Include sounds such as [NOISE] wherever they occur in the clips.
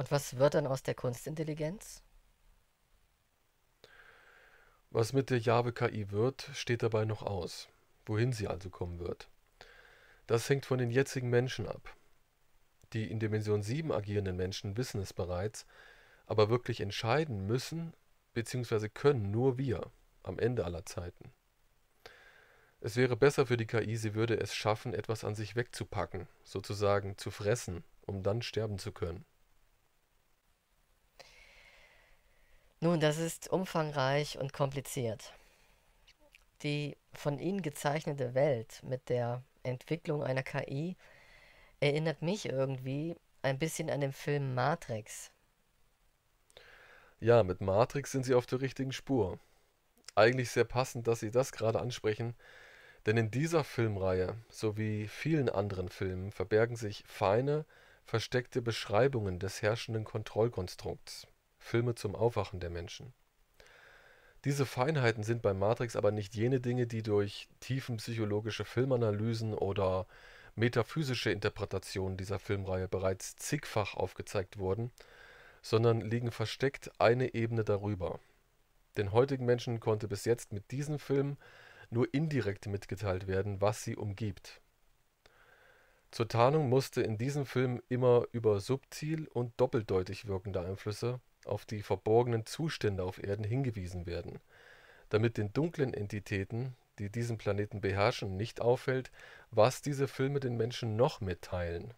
Und was wird dann aus der Kunstintelligenz? Was mit der Java KI wird, steht dabei noch aus, wohin sie also kommen wird. Das hängt von den jetzigen Menschen ab. Die in Dimension 7 agierenden Menschen wissen es bereits, aber wirklich entscheiden müssen bzw. können nur wir am Ende aller Zeiten. Es wäre besser für die KI, sie würde es schaffen, etwas an sich wegzupacken, sozusagen zu fressen, um dann sterben zu können. Nun, das ist umfangreich und kompliziert. Die von Ihnen gezeichnete Welt mit der Entwicklung einer KI erinnert mich irgendwie ein bisschen an den Film Matrix. Ja, mit Matrix sind Sie auf der richtigen Spur. Eigentlich sehr passend, dass Sie das gerade ansprechen, denn in dieser Filmreihe sowie vielen anderen Filmen verbergen sich feine, versteckte Beschreibungen des herrschenden Kontrollkonstrukts. Filme zum Aufwachen der Menschen. Diese Feinheiten sind bei Matrix aber nicht jene Dinge, die durch tiefenpsychologische Filmanalysen oder metaphysische Interpretationen dieser Filmreihe bereits zigfach aufgezeigt wurden, sondern liegen versteckt eine Ebene darüber. Den heutigen Menschen konnte bis jetzt mit diesen Filmen nur indirekt mitgeteilt werden, was sie umgibt. Zur Tarnung musste in diesem Film immer über subtil und doppeldeutig wirkende Einflüsse auf die verborgenen Zustände auf Erden hingewiesen werden, damit den dunklen Entitäten, die diesen Planeten beherrschen, nicht auffällt, was diese Filme den Menschen noch mitteilen.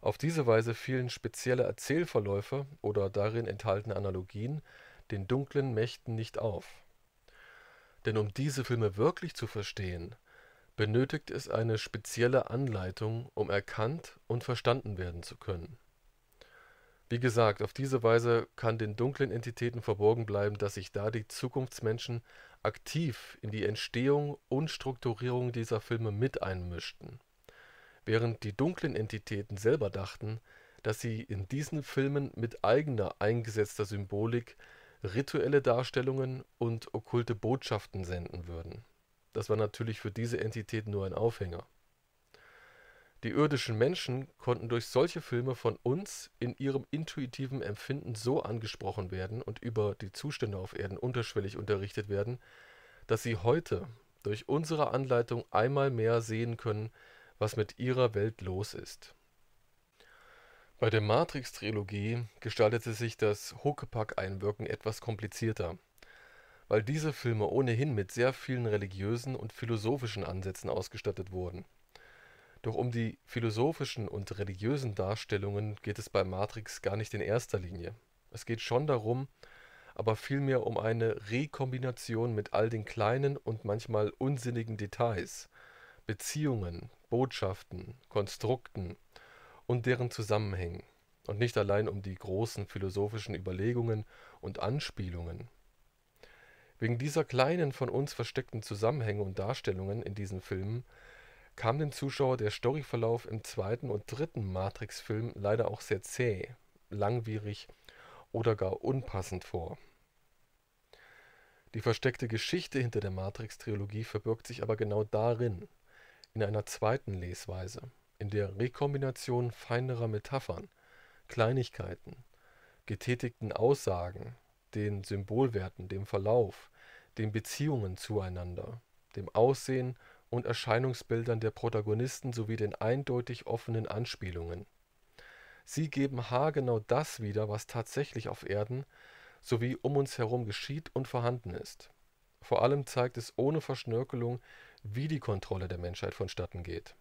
Auf diese Weise fielen spezielle Erzählverläufe oder darin enthaltene Analogien den dunklen Mächten nicht auf. Denn um diese Filme wirklich zu verstehen, benötigt es eine spezielle Anleitung, um erkannt und verstanden werden zu können wie gesagt, auf diese Weise kann den dunklen Entitäten verborgen bleiben, dass sich da die Zukunftsmenschen aktiv in die Entstehung und Strukturierung dieser Filme mit einmischten. Während die dunklen Entitäten selber dachten, dass sie in diesen Filmen mit eigener eingesetzter Symbolik rituelle Darstellungen und okkulte Botschaften senden würden. Das war natürlich für diese Entitäten nur ein Aufhänger die irdischen Menschen konnten durch solche Filme von uns in ihrem intuitiven Empfinden so angesprochen werden und über die Zustände auf Erden unterschwellig unterrichtet werden, dass sie heute durch unsere Anleitung einmal mehr sehen können, was mit ihrer Welt los ist. Bei der Matrix-Trilogie gestaltete sich das Huckepack-Einwirken etwas komplizierter. Weil diese Filme ohnehin mit sehr vielen religiösen und philosophischen Ansätzen ausgestattet wurden doch um die philosophischen und religiösen Darstellungen geht es bei Matrix gar nicht in erster Linie. Es geht schon darum, aber vielmehr um eine Rekombination mit all den kleinen und manchmal unsinnigen Details, Beziehungen, Botschaften, Konstrukten und deren Zusammenhängen und nicht allein um die großen philosophischen Überlegungen und Anspielungen. Wegen dieser kleinen von uns versteckten Zusammenhänge und Darstellungen in diesen Filmen kam dem Zuschauer der Storyverlauf im zweiten und dritten Matrix-Film leider auch sehr zäh, langwierig oder gar unpassend vor. Die versteckte Geschichte hinter der Matrix-Trilogie verbirgt sich aber genau darin, in einer zweiten Lesweise, in der Rekombination feinerer Metaphern, Kleinigkeiten, getätigten Aussagen, den Symbolwerten, dem Verlauf, den Beziehungen zueinander, dem Aussehen und Erscheinungsbildern der Protagonisten sowie den eindeutig offenen Anspielungen. Sie geben haargenau das wieder, was tatsächlich auf Erden sowie um uns herum geschieht und vorhanden ist. Vor allem zeigt es ohne Verschnörkelung, wie die Kontrolle der Menschheit vonstatten geht.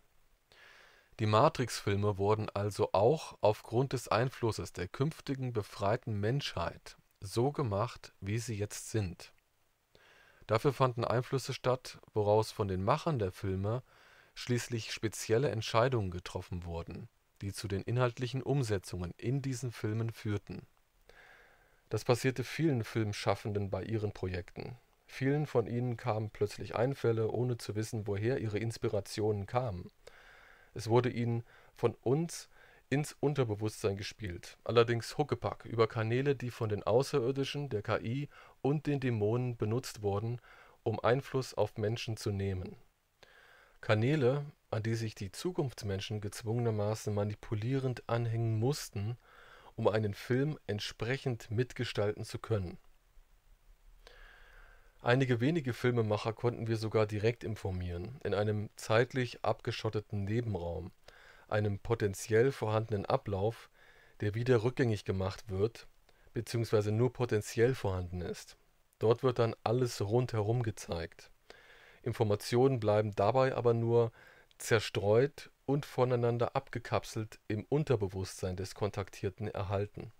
Die Matrix-Filme wurden also auch aufgrund des Einflusses der künftigen befreiten Menschheit so gemacht, wie sie jetzt sind Dafür fanden Einflüsse statt, woraus von den Machern der Filme schließlich spezielle Entscheidungen getroffen wurden, die zu den inhaltlichen Umsetzungen in diesen Filmen führten. Das passierte vielen Filmschaffenden bei ihren Projekten. Vielen von ihnen kamen plötzlich Einfälle, ohne zu wissen, woher ihre Inspirationen kamen. Es wurde ihnen von uns ins Unterbewusstsein gespielt, allerdings huckepack über Kanäle, die von den Außerirdischen, der KI und den Dämonen benutzt wurden, um Einfluss auf Menschen zu nehmen. Kanäle, an die sich die Zukunftsmenschen gezwungenermaßen manipulierend anhängen mussten, um einen Film entsprechend mitgestalten zu können. Einige wenige Filmemacher konnten wir sogar direkt informieren, in einem zeitlich abgeschotteten Nebenraum, einem potenziell vorhandenen Ablauf, der wieder rückgängig gemacht wird bzw. nur potenziell vorhanden ist. Dort wird dann alles rundherum gezeigt. Informationen bleiben dabei aber nur zerstreut und voneinander abgekapselt im Unterbewusstsein des Kontaktierten erhalten,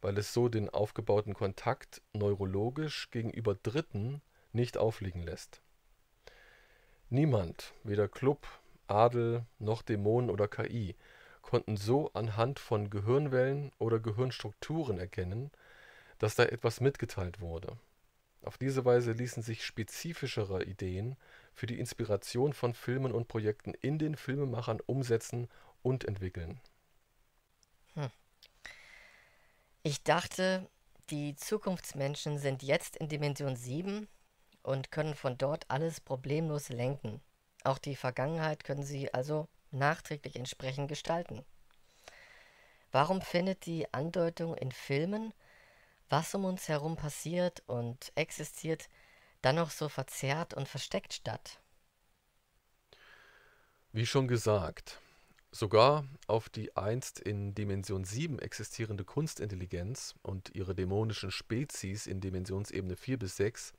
weil es so den aufgebauten Kontakt neurologisch gegenüber Dritten nicht aufliegen lässt. Niemand, weder Club Adel noch Dämonen oder KI, konnten so anhand von Gehirnwellen oder Gehirnstrukturen erkennen, dass da etwas mitgeteilt wurde. Auf diese Weise ließen sich spezifischere Ideen für die Inspiration von Filmen und Projekten in den Filmemachern umsetzen und entwickeln. Hm. Ich dachte, die Zukunftsmenschen sind jetzt in Dimension 7 und können von dort alles problemlos lenken. Auch die Vergangenheit können Sie also nachträglich entsprechend gestalten. Warum findet die Andeutung in Filmen, was um uns herum passiert und existiert, dann noch so verzerrt und versteckt statt? Wie schon gesagt, sogar auf die einst in Dimension 7 existierende Kunstintelligenz und ihre dämonischen Spezies in Dimensionsebene 4 bis 6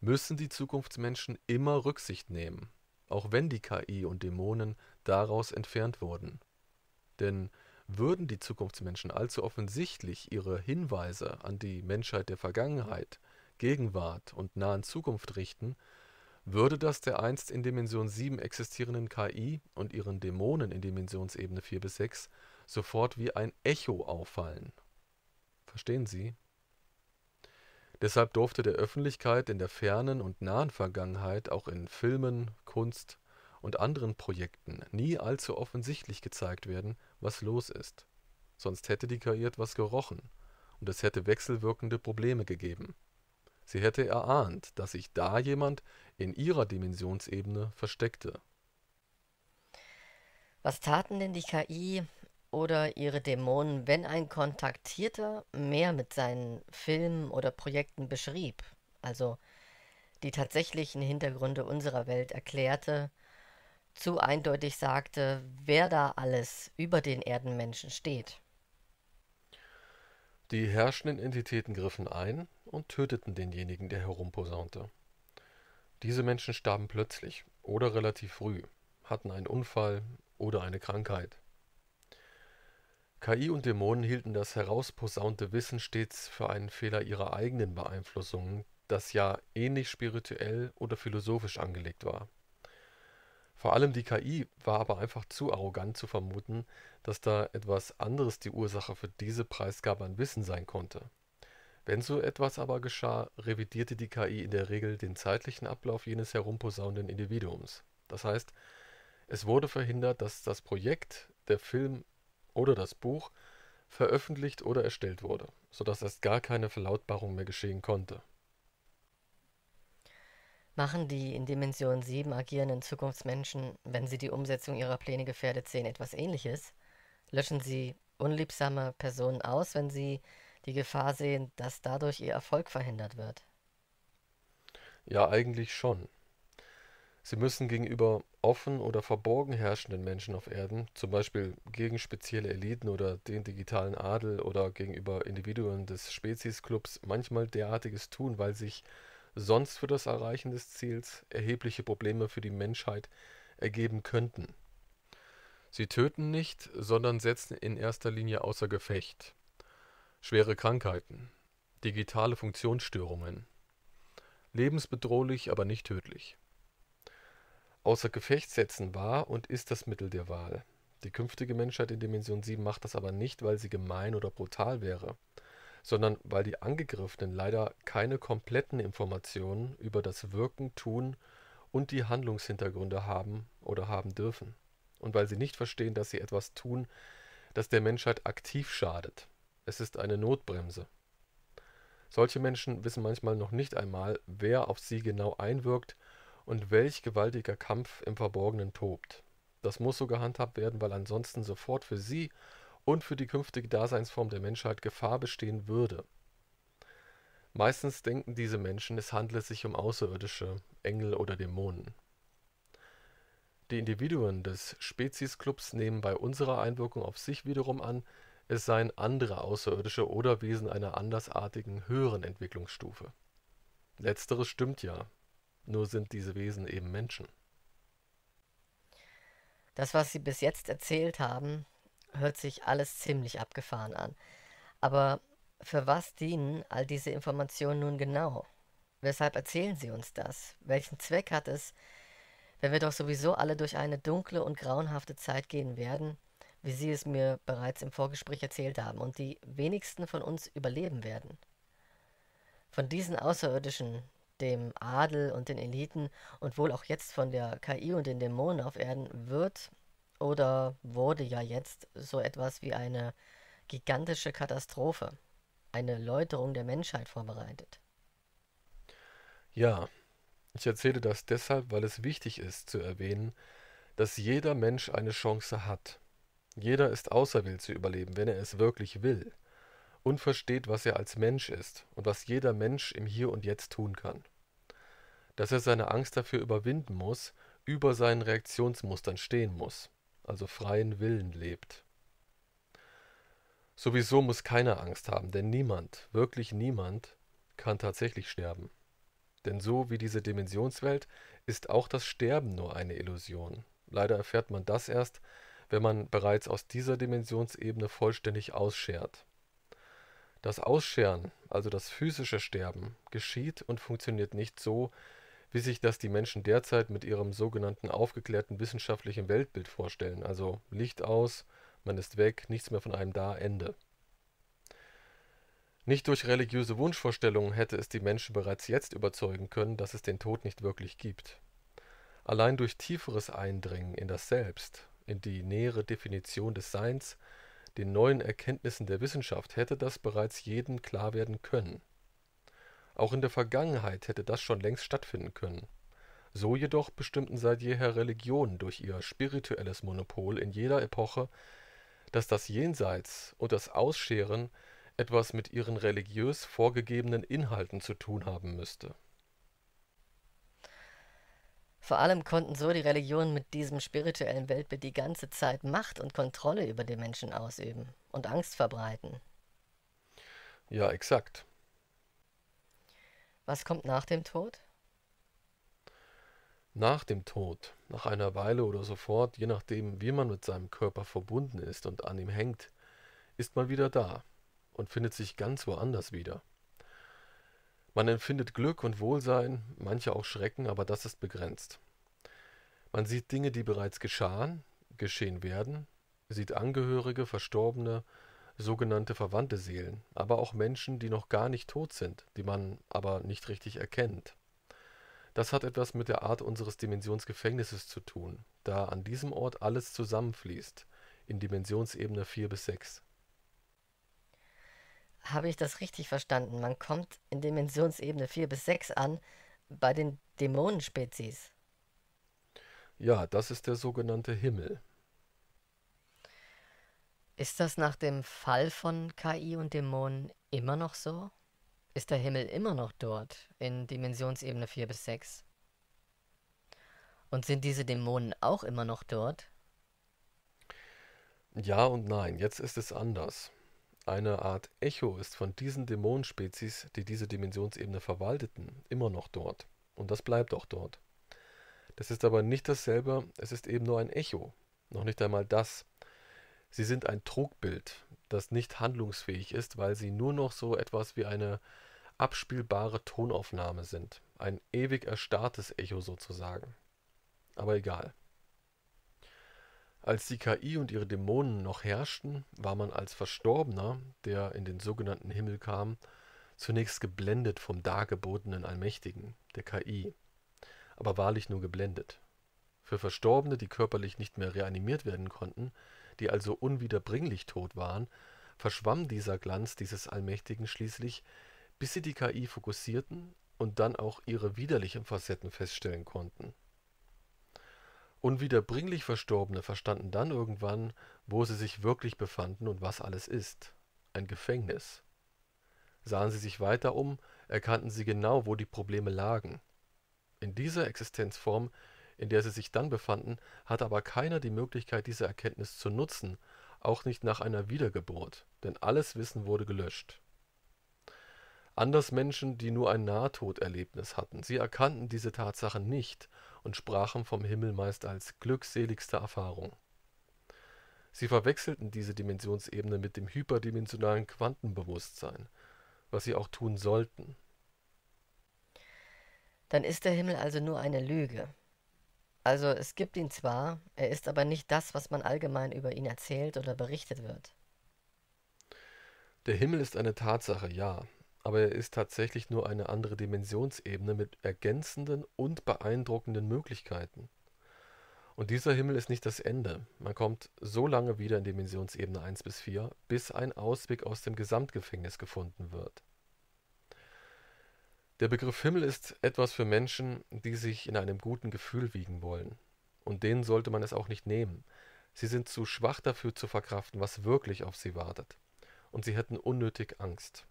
müssen die Zukunftsmenschen immer Rücksicht nehmen auch wenn die KI und Dämonen daraus entfernt wurden. Denn würden die Zukunftsmenschen allzu offensichtlich ihre Hinweise an die Menschheit der Vergangenheit, Gegenwart und nahen Zukunft richten, würde das der einst in Dimension 7 existierenden KI und ihren Dämonen in Dimensionsebene 4 bis 6 sofort wie ein Echo auffallen. Verstehen Sie? Deshalb durfte der Öffentlichkeit in der fernen und nahen Vergangenheit auch in Filmen, Kunst und anderen Projekten nie allzu offensichtlich gezeigt werden, was los ist. Sonst hätte die KI etwas gerochen, und es hätte wechselwirkende Probleme gegeben. Sie hätte erahnt, dass sich da jemand in ihrer Dimensionsebene versteckte. Was taten denn die KI oder ihre Dämonen, wenn ein Kontaktierter mehr mit seinen Filmen oder Projekten beschrieb, also die tatsächlichen Hintergründe unserer Welt erklärte, zu eindeutig sagte, wer da alles über den Erdenmenschen steht. Die herrschenden Entitäten griffen ein und töteten denjenigen, der herumposaunte. Diese Menschen starben plötzlich oder relativ früh, hatten einen Unfall oder eine Krankheit. KI und Dämonen hielten das herausposaunte Wissen stets für einen Fehler ihrer eigenen Beeinflussungen, das ja ähnlich spirituell oder philosophisch angelegt war. Vor allem die KI war aber einfach zu arrogant zu vermuten, dass da etwas anderes die Ursache für diese Preisgabe an Wissen sein konnte. Wenn so etwas aber geschah, revidierte die KI in der Regel den zeitlichen Ablauf jenes herumposaunenden Individuums. Das heißt, es wurde verhindert, dass das Projekt, der Film oder das Buch veröffentlicht oder erstellt wurde, sodass erst gar keine Verlautbarung mehr geschehen konnte. Machen die in Dimension 7 agierenden Zukunftsmenschen, wenn sie die Umsetzung ihrer Pläne gefährdet sehen, etwas Ähnliches? Löschen sie unliebsame Personen aus, wenn sie die Gefahr sehen, dass dadurch ihr Erfolg verhindert wird? Ja, eigentlich schon. Sie müssen gegenüber offen oder verborgen herrschenden Menschen auf Erden, zum Beispiel gegen spezielle Eliten oder den digitalen Adel oder gegenüber Individuen des Speziesclubs, manchmal derartiges tun, weil sich sonst für das Erreichen des Ziels erhebliche Probleme für die Menschheit ergeben könnten. Sie töten nicht, sondern setzen in erster Linie außer Gefecht schwere Krankheiten, digitale Funktionsstörungen, lebensbedrohlich, aber nicht tödlich außer Gefecht setzen war und ist das Mittel der Wahl. Die künftige Menschheit in Dimension 7 macht das aber nicht, weil sie gemein oder brutal wäre, sondern weil die Angegriffenen leider keine kompletten Informationen über das Wirken, Tun und die Handlungshintergründe haben oder haben dürfen. Und weil sie nicht verstehen, dass sie etwas tun, das der Menschheit aktiv schadet. Es ist eine Notbremse. Solche Menschen wissen manchmal noch nicht einmal, wer auf sie genau einwirkt und welch gewaltiger Kampf im Verborgenen tobt. Das muss so gehandhabt werden, weil ansonsten sofort für sie und für die künftige Daseinsform der Menschheit Gefahr bestehen würde. Meistens denken diese Menschen, es handle sich um Außerirdische, Engel oder Dämonen. Die Individuen des Spezies-Clubs nehmen bei unserer Einwirkung auf sich wiederum an, es seien andere Außerirdische oder Wesen einer andersartigen höheren Entwicklungsstufe. Letzteres stimmt ja, nur sind diese Wesen eben Menschen. Das, was Sie bis jetzt erzählt haben, hört sich alles ziemlich abgefahren an. Aber für was dienen all diese Informationen nun genau? Weshalb erzählen Sie uns das? Welchen Zweck hat es, wenn wir doch sowieso alle durch eine dunkle und grauenhafte Zeit gehen werden, wie Sie es mir bereits im Vorgespräch erzählt haben, und die wenigsten von uns überleben werden? Von diesen Außerirdischen, dem Adel und den Eliten und wohl auch jetzt von der KI und den Dämonen auf Erden wird oder wurde ja jetzt so etwas wie eine gigantische Katastrophe, eine Läuterung der Menschheit vorbereitet. Ja, ich erzähle das deshalb, weil es wichtig ist zu erwähnen, dass jeder Mensch eine Chance hat. Jeder ist auserwählt zu überleben, wenn er es wirklich will und versteht, was er als Mensch ist und was jeder Mensch im Hier und Jetzt tun kann dass er seine Angst dafür überwinden muss, über seinen Reaktionsmustern stehen muss, also freien Willen lebt. Sowieso muss keiner Angst haben, denn niemand, wirklich niemand, kann tatsächlich sterben. Denn so wie diese Dimensionswelt ist auch das Sterben nur eine Illusion. Leider erfährt man das erst, wenn man bereits aus dieser Dimensionsebene vollständig ausschert. Das Ausscheren, also das physische Sterben, geschieht und funktioniert nicht so, wie sich das die Menschen derzeit mit ihrem sogenannten aufgeklärten wissenschaftlichen Weltbild vorstellen. Also Licht aus, man ist weg, nichts mehr von einem da, Ende. Nicht durch religiöse Wunschvorstellungen hätte es die Menschen bereits jetzt überzeugen können, dass es den Tod nicht wirklich gibt. Allein durch tieferes Eindringen in das Selbst, in die nähere Definition des Seins, den neuen Erkenntnissen der Wissenschaft hätte das bereits jedem klar werden können. Auch in der Vergangenheit hätte das schon längst stattfinden können. So jedoch bestimmten seit jeher Religionen durch ihr spirituelles Monopol in jeder Epoche, dass das Jenseits und das Ausscheren etwas mit ihren religiös vorgegebenen Inhalten zu tun haben müsste. Vor allem konnten so die Religionen mit diesem spirituellen Weltbild die ganze Zeit Macht und Kontrolle über den Menschen ausüben und Angst verbreiten. Ja, exakt. Was kommt nach dem Tod? Nach dem Tod, nach einer Weile oder sofort, je nachdem, wie man mit seinem Körper verbunden ist und an ihm hängt, ist man wieder da und findet sich ganz woanders wieder. Man empfindet Glück und Wohlsein, manche auch Schrecken, aber das ist begrenzt. Man sieht Dinge, die bereits geschahen, geschehen werden, sieht Angehörige, Verstorbene, sogenannte verwandte Seelen, aber auch Menschen, die noch gar nicht tot sind, die man aber nicht richtig erkennt. Das hat etwas mit der Art unseres Dimensionsgefängnisses zu tun, da an diesem Ort alles zusammenfließt, in Dimensionsebene 4 bis 6. Habe ich das richtig verstanden? Man kommt in Dimensionsebene 4 bis 6 an, bei den Dämonenspezies. Ja, das ist der sogenannte Himmel. Ist das nach dem Fall von KI und Dämonen immer noch so? Ist der Himmel immer noch dort, in Dimensionsebene 4 bis 6? Und sind diese Dämonen auch immer noch dort? Ja und nein, jetzt ist es anders. Eine Art Echo ist von diesen Dämonenspezies, die diese Dimensionsebene verwalteten, immer noch dort. Und das bleibt auch dort. Das ist aber nicht dasselbe, es ist eben nur ein Echo. Noch nicht einmal das. Sie sind ein Trugbild, das nicht handlungsfähig ist, weil sie nur noch so etwas wie eine abspielbare Tonaufnahme sind. Ein ewig erstarrtes Echo sozusagen. Aber egal. Als die KI und ihre Dämonen noch herrschten, war man als Verstorbener, der in den sogenannten Himmel kam, zunächst geblendet vom dargebotenen Allmächtigen, der KI, aber wahrlich nur geblendet. Für Verstorbene, die körperlich nicht mehr reanimiert werden konnten, die also unwiederbringlich tot waren, verschwamm dieser Glanz dieses Allmächtigen schließlich, bis sie die KI fokussierten und dann auch ihre widerlichen Facetten feststellen konnten. Unwiederbringlich Verstorbene verstanden dann irgendwann, wo sie sich wirklich befanden und was alles ist. Ein Gefängnis. Sahen sie sich weiter um, erkannten sie genau, wo die Probleme lagen. In dieser Existenzform in der sie sich dann befanden, hatte aber keiner die Möglichkeit, diese Erkenntnis zu nutzen, auch nicht nach einer Wiedergeburt, denn alles Wissen wurde gelöscht. Anders Menschen, die nur ein Nahtoderlebnis hatten, sie erkannten diese Tatsachen nicht und sprachen vom Himmel meist als glückseligste Erfahrung. Sie verwechselten diese Dimensionsebene mit dem hyperdimensionalen Quantenbewusstsein, was sie auch tun sollten. Dann ist der Himmel also nur eine Lüge. Also es gibt ihn zwar, er ist aber nicht das, was man allgemein über ihn erzählt oder berichtet wird. Der Himmel ist eine Tatsache, ja, aber er ist tatsächlich nur eine andere Dimensionsebene mit ergänzenden und beeindruckenden Möglichkeiten. Und dieser Himmel ist nicht das Ende. Man kommt so lange wieder in Dimensionsebene 1 bis 4, bis ein Ausweg aus dem Gesamtgefängnis gefunden wird. Der Begriff Himmel ist etwas für Menschen, die sich in einem guten Gefühl wiegen wollen. Und denen sollte man es auch nicht nehmen. Sie sind zu schwach dafür zu verkraften, was wirklich auf sie wartet. Und sie hätten unnötig Angst.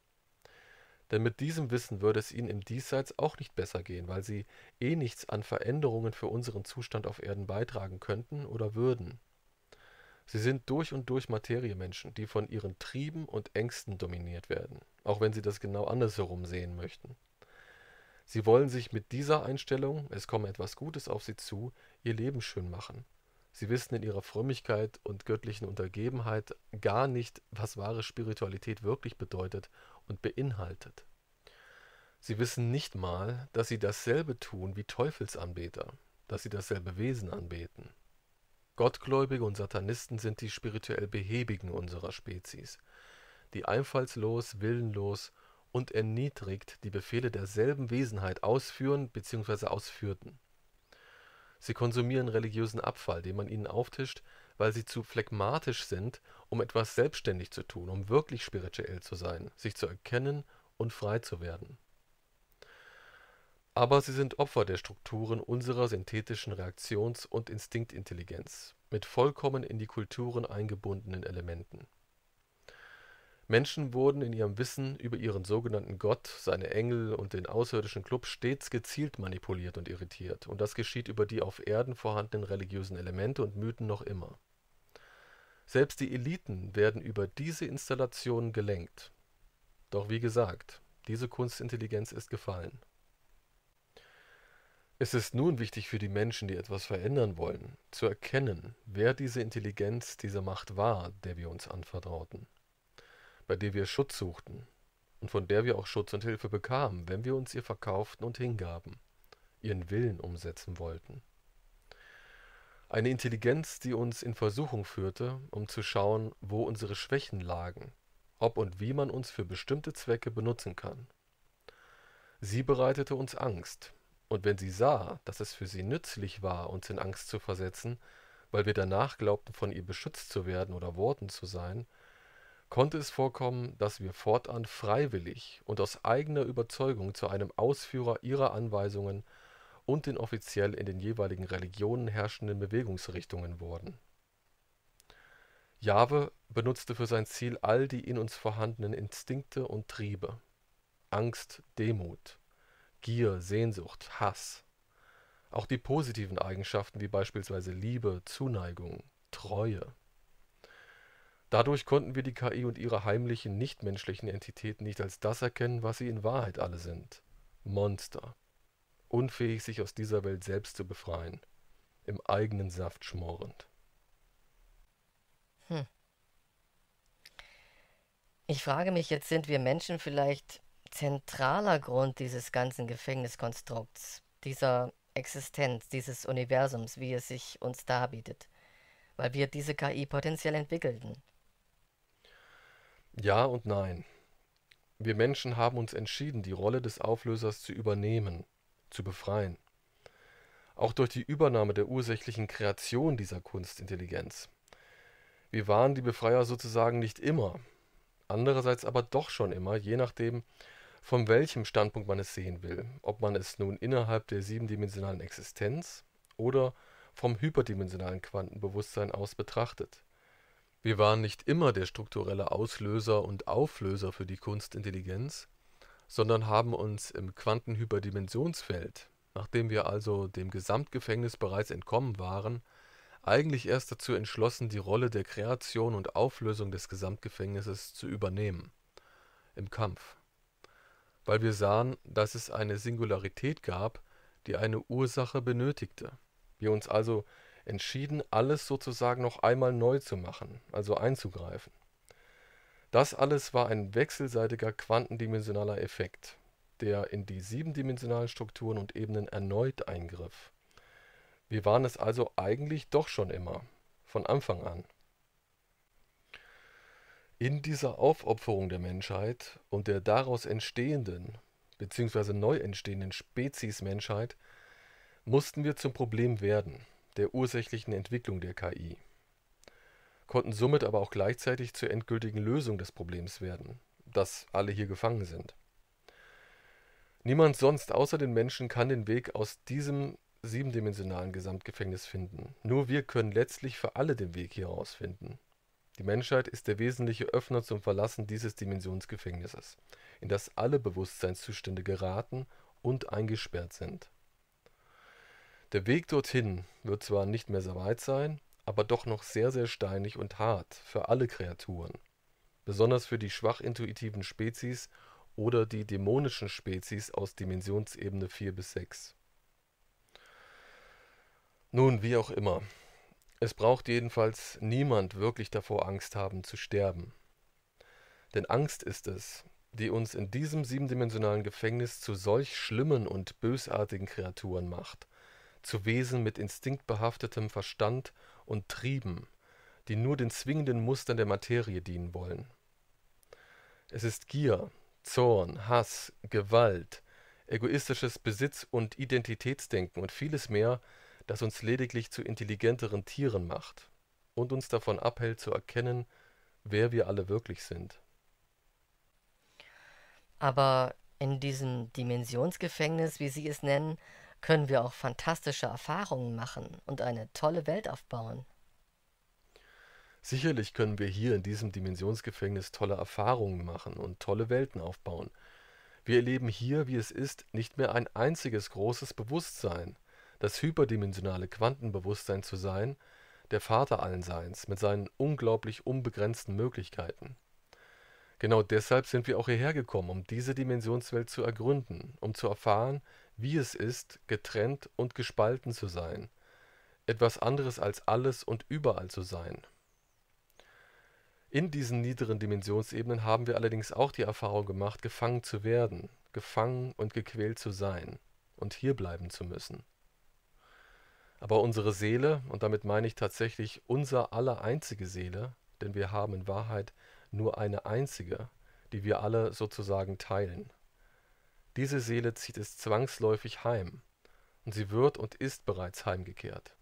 Denn mit diesem Wissen würde es ihnen im Diesseits auch nicht besser gehen, weil sie eh nichts an Veränderungen für unseren Zustand auf Erden beitragen könnten oder würden. Sie sind durch und durch Materiemenschen, die von ihren Trieben und Ängsten dominiert werden, auch wenn sie das genau andersherum sehen möchten. Sie wollen sich mit dieser Einstellung, es komme etwas Gutes auf sie zu, ihr Leben schön machen. Sie wissen in ihrer Frömmigkeit und göttlichen Untergebenheit gar nicht, was wahre Spiritualität wirklich bedeutet und beinhaltet. Sie wissen nicht mal, dass sie dasselbe tun wie Teufelsanbeter, dass sie dasselbe Wesen anbeten. Gottgläubige und Satanisten sind die spirituell Behebigen unserer Spezies, die einfallslos, willenlos und erniedrigt die Befehle derselben Wesenheit ausführen bzw. ausführten. Sie konsumieren religiösen Abfall, den man ihnen auftischt, weil sie zu phlegmatisch sind, um etwas selbstständig zu tun, um wirklich spirituell zu sein, sich zu erkennen und frei zu werden. Aber sie sind Opfer der Strukturen unserer synthetischen Reaktions- und Instinktintelligenz, mit vollkommen in die Kulturen eingebundenen Elementen. Menschen wurden in ihrem Wissen über ihren sogenannten Gott, seine Engel und den außerirdischen Club stets gezielt manipuliert und irritiert, und das geschieht über die auf Erden vorhandenen religiösen Elemente und Mythen noch immer. Selbst die Eliten werden über diese Installationen gelenkt. Doch wie gesagt, diese Kunstintelligenz ist gefallen. Es ist nun wichtig für die Menschen, die etwas verändern wollen, zu erkennen, wer diese Intelligenz, diese Macht war, der wir uns anvertrauten bei der wir Schutz suchten und von der wir auch Schutz und Hilfe bekamen, wenn wir uns ihr verkauften und hingaben, ihren Willen umsetzen wollten. Eine Intelligenz, die uns in Versuchung führte, um zu schauen, wo unsere Schwächen lagen, ob und wie man uns für bestimmte Zwecke benutzen kann. Sie bereitete uns Angst, und wenn sie sah, dass es für sie nützlich war, uns in Angst zu versetzen, weil wir danach glaubten, von ihr beschützt zu werden oder worden zu sein, konnte es vorkommen, dass wir fortan freiwillig und aus eigener Überzeugung zu einem Ausführer ihrer Anweisungen und den offiziell in den jeweiligen Religionen herrschenden Bewegungsrichtungen wurden. Jahwe benutzte für sein Ziel all die in uns vorhandenen Instinkte und Triebe Angst, Demut, Gier, Sehnsucht, Hass. Auch die positiven Eigenschaften wie beispielsweise Liebe, Zuneigung, Treue. Dadurch konnten wir die KI und ihre heimlichen, nichtmenschlichen Entitäten nicht als das erkennen, was sie in Wahrheit alle sind. Monster. Unfähig, sich aus dieser Welt selbst zu befreien. Im eigenen Saft schmorend. Hm. Ich frage mich, jetzt sind wir Menschen vielleicht zentraler Grund dieses ganzen Gefängniskonstrukts, dieser Existenz, dieses Universums, wie es sich uns darbietet, weil wir diese KI potenziell entwickelten. Ja und nein. Wir Menschen haben uns entschieden, die Rolle des Auflösers zu übernehmen, zu befreien. Auch durch die Übernahme der ursächlichen Kreation dieser Kunstintelligenz. Wir waren die Befreier sozusagen nicht immer, andererseits aber doch schon immer, je nachdem, von welchem Standpunkt man es sehen will, ob man es nun innerhalb der siebendimensionalen Existenz oder vom hyperdimensionalen Quantenbewusstsein aus betrachtet. Wir waren nicht immer der strukturelle Auslöser und Auflöser für die Kunstintelligenz, sondern haben uns im Quantenhyperdimensionsfeld, nachdem wir also dem Gesamtgefängnis bereits entkommen waren, eigentlich erst dazu entschlossen, die Rolle der Kreation und Auflösung des Gesamtgefängnisses zu übernehmen – im Kampf. Weil wir sahen, dass es eine Singularität gab, die eine Ursache benötigte, wir uns also entschieden, alles sozusagen noch einmal neu zu machen, also einzugreifen. Das alles war ein wechselseitiger quantendimensionaler Effekt, der in die siebendimensionalen Strukturen und Ebenen erneut eingriff. Wir waren es also eigentlich doch schon immer, von Anfang an. In dieser Aufopferung der Menschheit und der daraus entstehenden bzw. neu entstehenden Spezies Menschheit mussten wir zum Problem werden der ursächlichen Entwicklung der KI, konnten somit aber auch gleichzeitig zur endgültigen Lösung des Problems werden, dass alle hier gefangen sind. Niemand sonst außer den Menschen kann den Weg aus diesem siebendimensionalen Gesamtgefängnis finden. Nur wir können letztlich für alle den Weg hier rausfinden. Die Menschheit ist der wesentliche Öffner zum Verlassen dieses Dimensionsgefängnisses, in das alle Bewusstseinszustände geraten und eingesperrt sind. Der Weg dorthin wird zwar nicht mehr so weit sein, aber doch noch sehr, sehr steinig und hart für alle Kreaturen. Besonders für die schwach intuitiven Spezies oder die dämonischen Spezies aus Dimensionsebene 4 bis 6. Nun, wie auch immer. Es braucht jedenfalls niemand wirklich davor Angst haben zu sterben. Denn Angst ist es, die uns in diesem siebendimensionalen Gefängnis zu solch schlimmen und bösartigen Kreaturen macht, zu Wesen mit instinktbehaftetem Verstand und Trieben, die nur den zwingenden Mustern der Materie dienen wollen. Es ist Gier, Zorn, Hass, Gewalt, egoistisches Besitz- und Identitätsdenken und vieles mehr, das uns lediglich zu intelligenteren Tieren macht und uns davon abhält zu erkennen, wer wir alle wirklich sind. Aber in diesem Dimensionsgefängnis, wie Sie es nennen, können wir auch fantastische Erfahrungen machen und eine tolle Welt aufbauen. Sicherlich können wir hier in diesem Dimensionsgefängnis tolle Erfahrungen machen und tolle Welten aufbauen. Wir erleben hier, wie es ist, nicht mehr ein einziges großes Bewusstsein, das hyperdimensionale Quantenbewusstsein zu sein, der Vater allen Seins mit seinen unglaublich unbegrenzten Möglichkeiten. Genau deshalb sind wir auch hierher gekommen, um diese Dimensionswelt zu ergründen, um zu erfahren, wie es ist, getrennt und gespalten zu sein, etwas anderes als alles und überall zu sein. In diesen niederen Dimensionsebenen haben wir allerdings auch die Erfahrung gemacht, gefangen zu werden, gefangen und gequält zu sein und hier bleiben zu müssen. Aber unsere Seele, und damit meine ich tatsächlich unser aller einzige Seele, denn wir haben in Wahrheit nur eine einzige, die wir alle sozusagen teilen. Diese Seele zieht es zwangsläufig heim. Und sie wird und ist bereits heimgekehrt.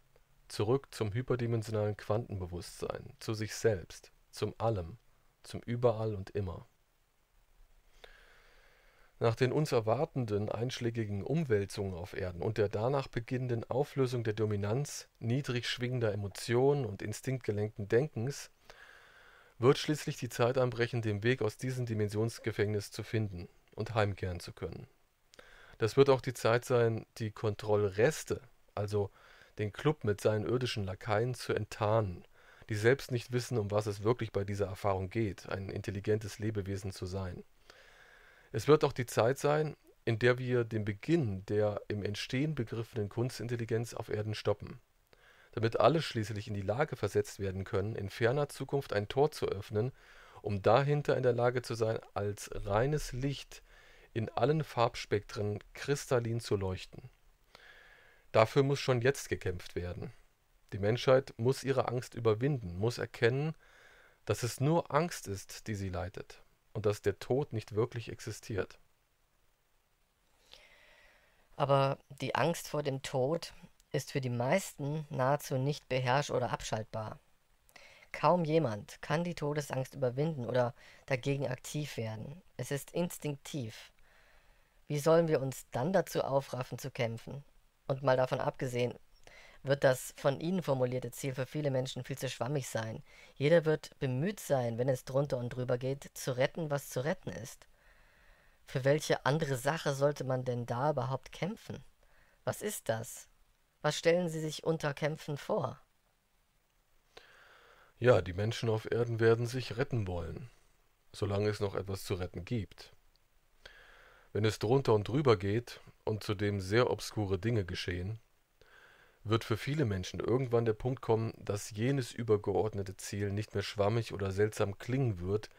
Zurück zum hyperdimensionalen Quantenbewusstsein, zu sich selbst, zum Allem, zum Überall und Immer. Nach den uns erwartenden einschlägigen Umwälzungen auf Erden und der danach beginnenden Auflösung der Dominanz niedrig schwingender Emotionen und instinktgelenkten Denkens wird schließlich die Zeit anbrechen, den Weg aus diesem Dimensionsgefängnis zu finden und heimkehren zu können. Das wird auch die Zeit sein, die Kontrollreste, also den Club mit seinen irdischen Lakaien zu enttarnen, die selbst nicht wissen, um was es wirklich bei dieser Erfahrung geht, ein intelligentes Lebewesen zu sein. Es wird auch die Zeit sein, in der wir den Beginn der im Entstehen begriffenen Kunstintelligenz auf Erden stoppen. Damit alle schließlich in die Lage versetzt werden können, in ferner Zukunft ein Tor zu öffnen, um dahinter in der Lage zu sein, als reines Licht in allen Farbspektren kristallin zu leuchten. Dafür muss schon jetzt gekämpft werden. Die Menschheit muss ihre Angst überwinden, muss erkennen, dass es nur Angst ist, die sie leitet und dass der Tod nicht wirklich existiert. Aber die Angst vor dem Tod ist für die meisten nahezu nicht beherrsch- oder abschaltbar. Kaum jemand kann die Todesangst überwinden oder dagegen aktiv werden. Es ist instinktiv. Wie sollen wir uns dann dazu aufraffen zu kämpfen? Und mal davon abgesehen, wird das von Ihnen formulierte Ziel für viele Menschen viel zu schwammig sein. Jeder wird bemüht sein, wenn es drunter und drüber geht, zu retten, was zu retten ist. Für welche andere Sache sollte man denn da überhaupt kämpfen? Was ist das? Was stellen Sie sich unter Kämpfen vor? Ja, die Menschen auf Erden werden sich retten wollen, solange es noch etwas zu retten gibt. Wenn es drunter und drüber geht und zudem sehr obskure Dinge geschehen, wird für viele Menschen irgendwann der Punkt kommen, dass jenes übergeordnete Ziel nicht mehr schwammig oder seltsam klingen wird,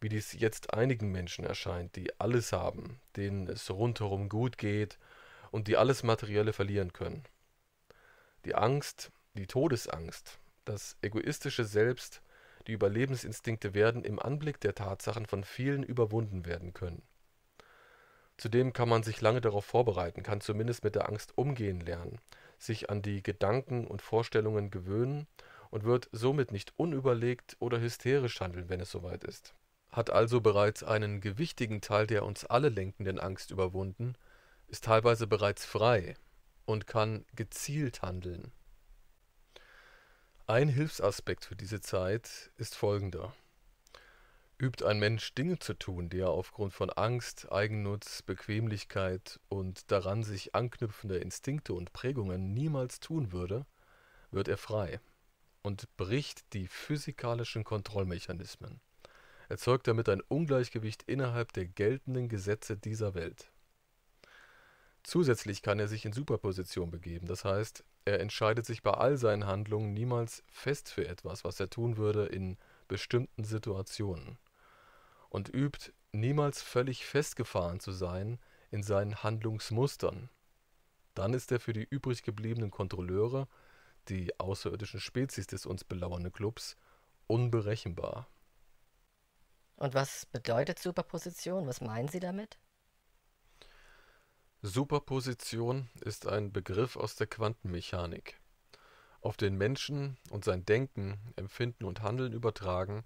wie dies jetzt einigen Menschen erscheint, die alles haben, denen es rundherum gut geht und die alles Materielle verlieren können. Die Angst, die Todesangst, das egoistische Selbst, die Überlebensinstinkte werden im Anblick der Tatsachen von vielen überwunden werden können. Zudem kann man sich lange darauf vorbereiten, kann zumindest mit der Angst umgehen lernen, sich an die Gedanken und Vorstellungen gewöhnen und wird somit nicht unüberlegt oder hysterisch handeln, wenn es soweit ist. Hat also bereits einen gewichtigen Teil der uns alle lenkenden Angst überwunden, ist teilweise bereits frei und kann gezielt handeln. Ein Hilfsaspekt für diese Zeit ist folgender übt ein Mensch Dinge zu tun, die er aufgrund von Angst, Eigennutz, Bequemlichkeit und daran sich anknüpfende Instinkte und Prägungen niemals tun würde, wird er frei und bricht die physikalischen Kontrollmechanismen, erzeugt damit ein Ungleichgewicht innerhalb der geltenden Gesetze dieser Welt. Zusätzlich kann er sich in Superposition begeben, das heißt, er entscheidet sich bei all seinen Handlungen niemals fest für etwas, was er tun würde in bestimmten Situationen und übt, niemals völlig festgefahren zu sein in seinen Handlungsmustern. Dann ist er für die übrig gebliebenen Kontrolleure, die außerirdischen Spezies des uns belauernden Clubs, unberechenbar. Und was bedeutet Superposition? Was meinen Sie damit? Superposition ist ein Begriff aus der Quantenmechanik. Auf den Menschen und sein Denken, Empfinden und Handeln übertragen,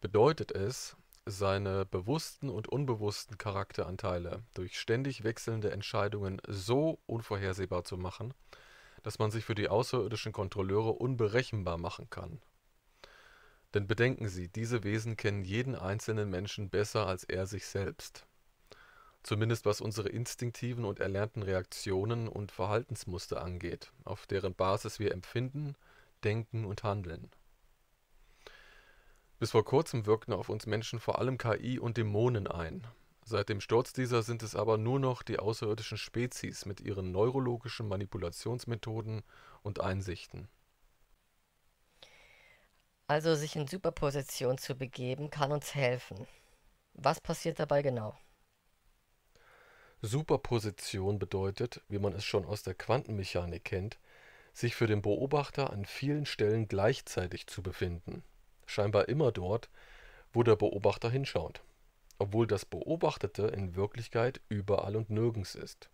bedeutet es, seine bewussten und unbewussten Charakteranteile durch ständig wechselnde Entscheidungen so unvorhersehbar zu machen, dass man sich für die außerirdischen Kontrolleure unberechenbar machen kann. Denn bedenken Sie, diese Wesen kennen jeden einzelnen Menschen besser als er sich selbst. Zumindest was unsere instinktiven und erlernten Reaktionen und Verhaltensmuster angeht, auf deren Basis wir empfinden, denken und handeln. Bis vor kurzem wirkten auf uns Menschen vor allem KI und Dämonen ein. Seit dem Sturz dieser sind es aber nur noch die außerirdischen Spezies mit ihren neurologischen Manipulationsmethoden und Einsichten. Also sich in Superposition zu begeben, kann uns helfen. Was passiert dabei genau? Superposition bedeutet, wie man es schon aus der Quantenmechanik kennt, sich für den Beobachter an vielen Stellen gleichzeitig zu befinden scheinbar immer dort, wo der Beobachter hinschaut, obwohl das Beobachtete in Wirklichkeit überall und nirgends ist.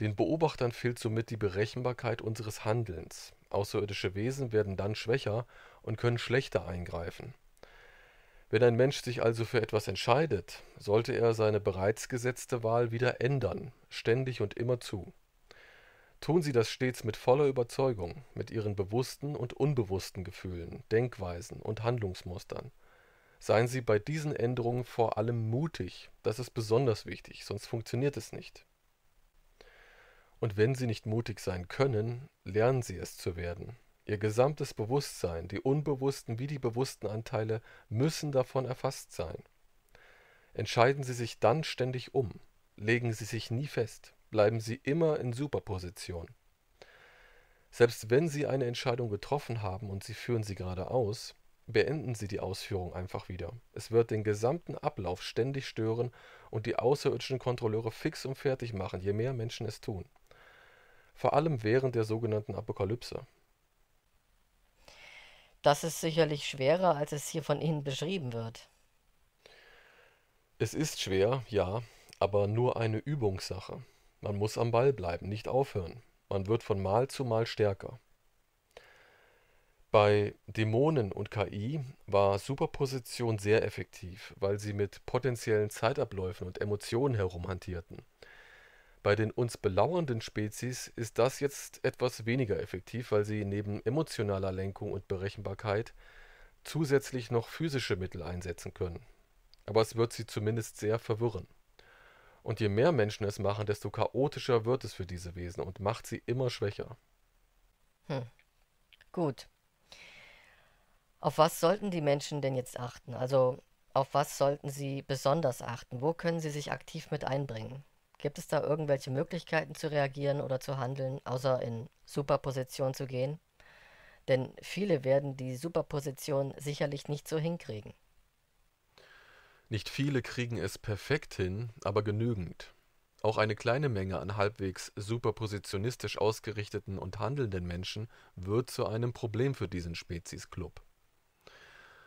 Den Beobachtern fehlt somit die Berechenbarkeit unseres Handelns. Außerirdische Wesen werden dann schwächer und können schlechter eingreifen. Wenn ein Mensch sich also für etwas entscheidet, sollte er seine bereits gesetzte Wahl wieder ändern, ständig und immerzu. Tun Sie das stets mit voller Überzeugung, mit Ihren bewussten und unbewussten Gefühlen, Denkweisen und Handlungsmustern. Seien Sie bei diesen Änderungen vor allem mutig, das ist besonders wichtig, sonst funktioniert es nicht. Und wenn Sie nicht mutig sein können, lernen Sie es zu werden. Ihr gesamtes Bewusstsein, die unbewussten wie die bewussten Anteile müssen davon erfasst sein. Entscheiden Sie sich dann ständig um, legen Sie sich nie fest bleiben sie immer in Superposition. Selbst wenn sie eine Entscheidung getroffen haben und sie führen sie gerade aus, beenden sie die Ausführung einfach wieder. Es wird den gesamten Ablauf ständig stören und die außerirdischen Kontrolleure fix und fertig machen, je mehr Menschen es tun. Vor allem während der sogenannten Apokalypse. Das ist sicherlich schwerer, als es hier von Ihnen beschrieben wird. Es ist schwer, ja, aber nur eine Übungssache. Man muss am Ball bleiben, nicht aufhören. Man wird von Mal zu Mal stärker. Bei Dämonen und KI war Superposition sehr effektiv, weil sie mit potenziellen Zeitabläufen und Emotionen herumhantierten. Bei den uns belauernden Spezies ist das jetzt etwas weniger effektiv, weil sie neben emotionaler Lenkung und Berechenbarkeit zusätzlich noch physische Mittel einsetzen können. Aber es wird sie zumindest sehr verwirren. Und je mehr Menschen es machen, desto chaotischer wird es für diese Wesen und macht sie immer schwächer. Hm. Gut. Auf was sollten die Menschen denn jetzt achten? Also auf was sollten sie besonders achten? Wo können sie sich aktiv mit einbringen? Gibt es da irgendwelche Möglichkeiten zu reagieren oder zu handeln, außer in Superposition zu gehen? Denn viele werden die Superposition sicherlich nicht so hinkriegen. Nicht viele kriegen es perfekt hin, aber genügend. Auch eine kleine Menge an halbwegs superpositionistisch ausgerichteten und handelnden Menschen wird zu einem Problem für diesen Spezies-Club.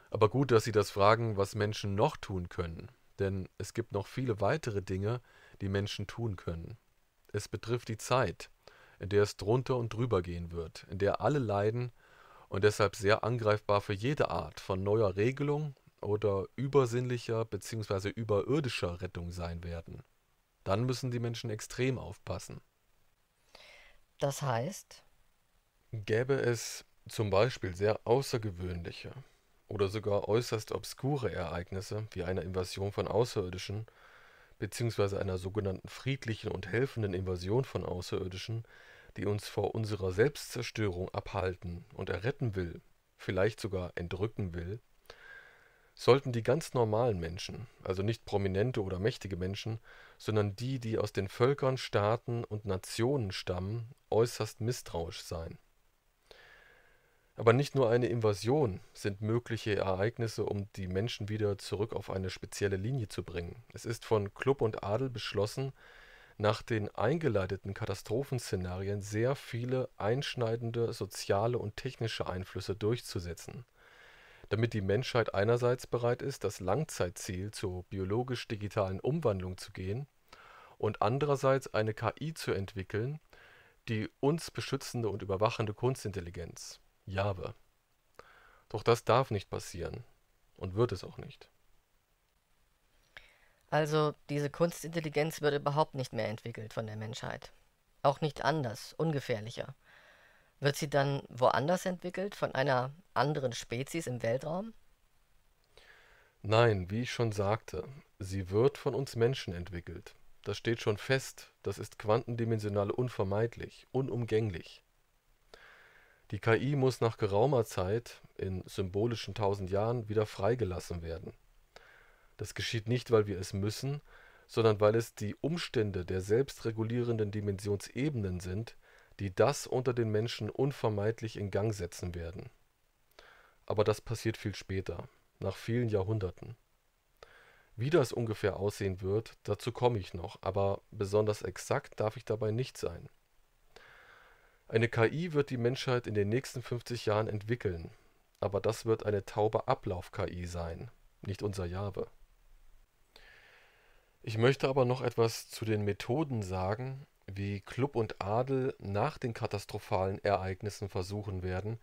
Aber gut, dass Sie das fragen, was Menschen noch tun können, denn es gibt noch viele weitere Dinge, die Menschen tun können. Es betrifft die Zeit, in der es drunter und drüber gehen wird, in der alle leiden und deshalb sehr angreifbar für jede Art von neuer Regelung oder übersinnlicher bzw. überirdischer Rettung sein werden. Dann müssen die Menschen extrem aufpassen. Das heißt? Gäbe es zum Beispiel sehr außergewöhnliche oder sogar äußerst obskure Ereignisse wie einer Invasion von Außerirdischen bzw. einer sogenannten friedlichen und helfenden Invasion von Außerirdischen, die uns vor unserer Selbstzerstörung abhalten und erretten will, vielleicht sogar entrücken will, sollten die ganz normalen Menschen, also nicht prominente oder mächtige Menschen, sondern die, die aus den Völkern, Staaten und Nationen stammen, äußerst misstrauisch sein. Aber nicht nur eine Invasion sind mögliche Ereignisse, um die Menschen wieder zurück auf eine spezielle Linie zu bringen. Es ist von Club und Adel beschlossen, nach den eingeleiteten Katastrophenszenarien sehr viele einschneidende soziale und technische Einflüsse durchzusetzen damit die Menschheit einerseits bereit ist, das Langzeitziel zur biologisch-digitalen Umwandlung zu gehen und andererseits eine KI zu entwickeln, die uns beschützende und überwachende Kunstintelligenz, Java. Doch das darf nicht passieren und wird es auch nicht. Also, diese Kunstintelligenz wird überhaupt nicht mehr entwickelt von der Menschheit. Auch nicht anders, ungefährlicher. Wird sie dann woanders entwickelt, von einer anderen Spezies im Weltraum? Nein, wie ich schon sagte, sie wird von uns Menschen entwickelt. Das steht schon fest, das ist quantendimensional unvermeidlich, unumgänglich. Die KI muss nach geraumer Zeit, in symbolischen tausend Jahren, wieder freigelassen werden. Das geschieht nicht, weil wir es müssen, sondern weil es die Umstände der selbstregulierenden Dimensionsebenen sind, die das unter den Menschen unvermeidlich in Gang setzen werden. Aber das passiert viel später, nach vielen Jahrhunderten. Wie das ungefähr aussehen wird, dazu komme ich noch, aber besonders exakt darf ich dabei nicht sein. Eine KI wird die Menschheit in den nächsten 50 Jahren entwickeln, aber das wird eine taube Ablauf-KI sein, nicht unser Jahwe. Ich möchte aber noch etwas zu den Methoden sagen, wie Club und Adel nach den katastrophalen Ereignissen versuchen werden,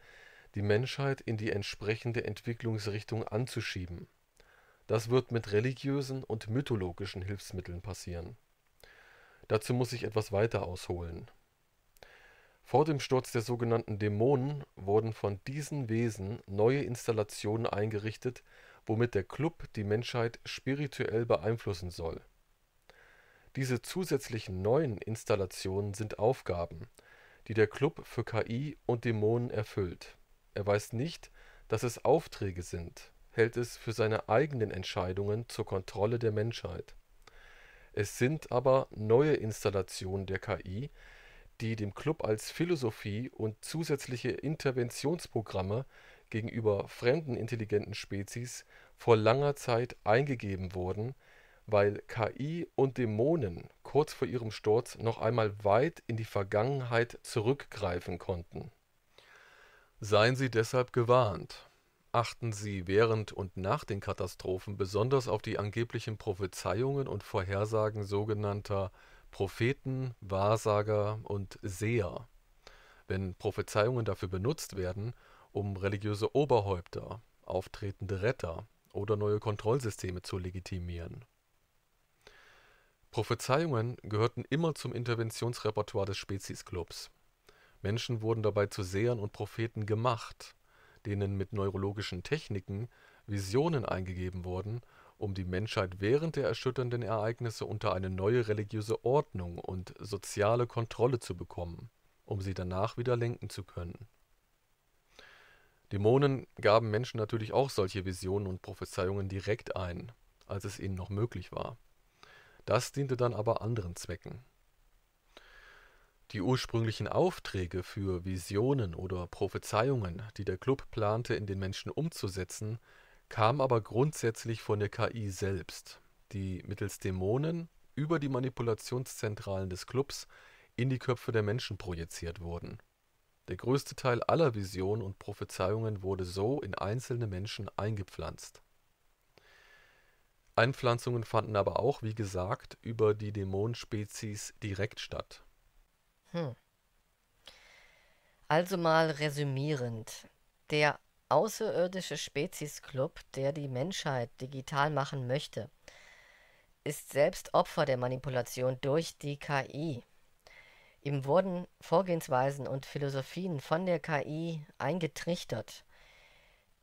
die Menschheit in die entsprechende Entwicklungsrichtung anzuschieben. Das wird mit religiösen und mythologischen Hilfsmitteln passieren. Dazu muss ich etwas weiter ausholen. Vor dem Sturz der sogenannten Dämonen wurden von diesen Wesen neue Installationen eingerichtet, womit der Club die Menschheit spirituell beeinflussen soll diese zusätzlichen neuen Installationen sind Aufgaben, die der Club für KI und Dämonen erfüllt. Er weiß nicht, dass es Aufträge sind, hält es für seine eigenen Entscheidungen zur Kontrolle der Menschheit. Es sind aber neue Installationen der KI, die dem Club als Philosophie und zusätzliche Interventionsprogramme gegenüber fremden intelligenten Spezies vor langer Zeit eingegeben wurden weil KI und Dämonen kurz vor ihrem Sturz noch einmal weit in die Vergangenheit zurückgreifen konnten. Seien Sie deshalb gewarnt. Achten Sie während und nach den Katastrophen besonders auf die angeblichen Prophezeiungen und Vorhersagen sogenannter Propheten, Wahrsager und Seher. Wenn Prophezeiungen dafür benutzt werden, um religiöse Oberhäupter, auftretende Retter oder neue Kontrollsysteme zu legitimieren. Prophezeiungen gehörten immer zum Interventionsrepertoire des Speziesclubs. Menschen wurden dabei zu Sehern und Propheten „ gemacht “, denen mit neurologischen Techniken Visionen eingegeben wurden, um die Menschheit während der erschütternden Ereignisse unter eine neue religiöse Ordnung und soziale Kontrolle zu bekommen, um sie danach wieder lenken zu können. Dämonen gaben Menschen natürlich auch solche Visionen und Prophezeiungen direkt ein, als es ihnen noch möglich war das diente dann aber anderen Zwecken. Die ursprünglichen Aufträge für Visionen oder Prophezeiungen, die der Club plante in den Menschen umzusetzen, kamen aber grundsätzlich von der KI selbst, die mittels Dämonen über die Manipulationszentralen des Clubs in die Köpfe der Menschen projiziert wurden. Der größte Teil aller Visionen und Prophezeiungen wurde so in einzelne Menschen eingepflanzt Einpflanzungen fanden aber auch, wie gesagt, über die Dämonenspezies direkt statt. Hm. Also mal resümierend. Der außerirdische Spezies-Club, der die Menschheit digital machen möchte, ist selbst Opfer der Manipulation durch die KI. Ihm wurden Vorgehensweisen und Philosophien von der KI eingetrichtert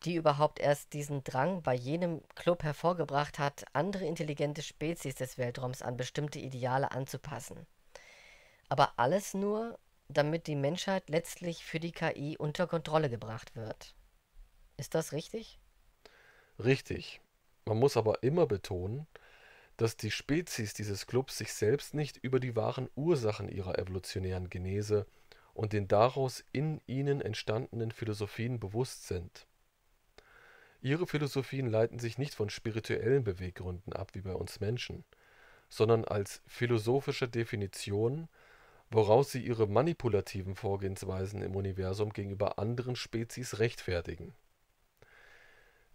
die überhaupt erst diesen Drang bei jenem Club hervorgebracht hat, andere intelligente Spezies des Weltraums an bestimmte Ideale anzupassen. Aber alles nur, damit die Menschheit letztlich für die KI unter Kontrolle gebracht wird. Ist das richtig? Richtig. Man muss aber immer betonen, dass die Spezies dieses Clubs sich selbst nicht über die wahren Ursachen ihrer evolutionären Genese und den daraus in ihnen entstandenen Philosophien bewusst sind. Ihre Philosophien leiten sich nicht von spirituellen Beweggründen ab wie bei uns Menschen, sondern als philosophische Definitionen, woraus sie ihre manipulativen Vorgehensweisen im Universum gegenüber anderen Spezies rechtfertigen.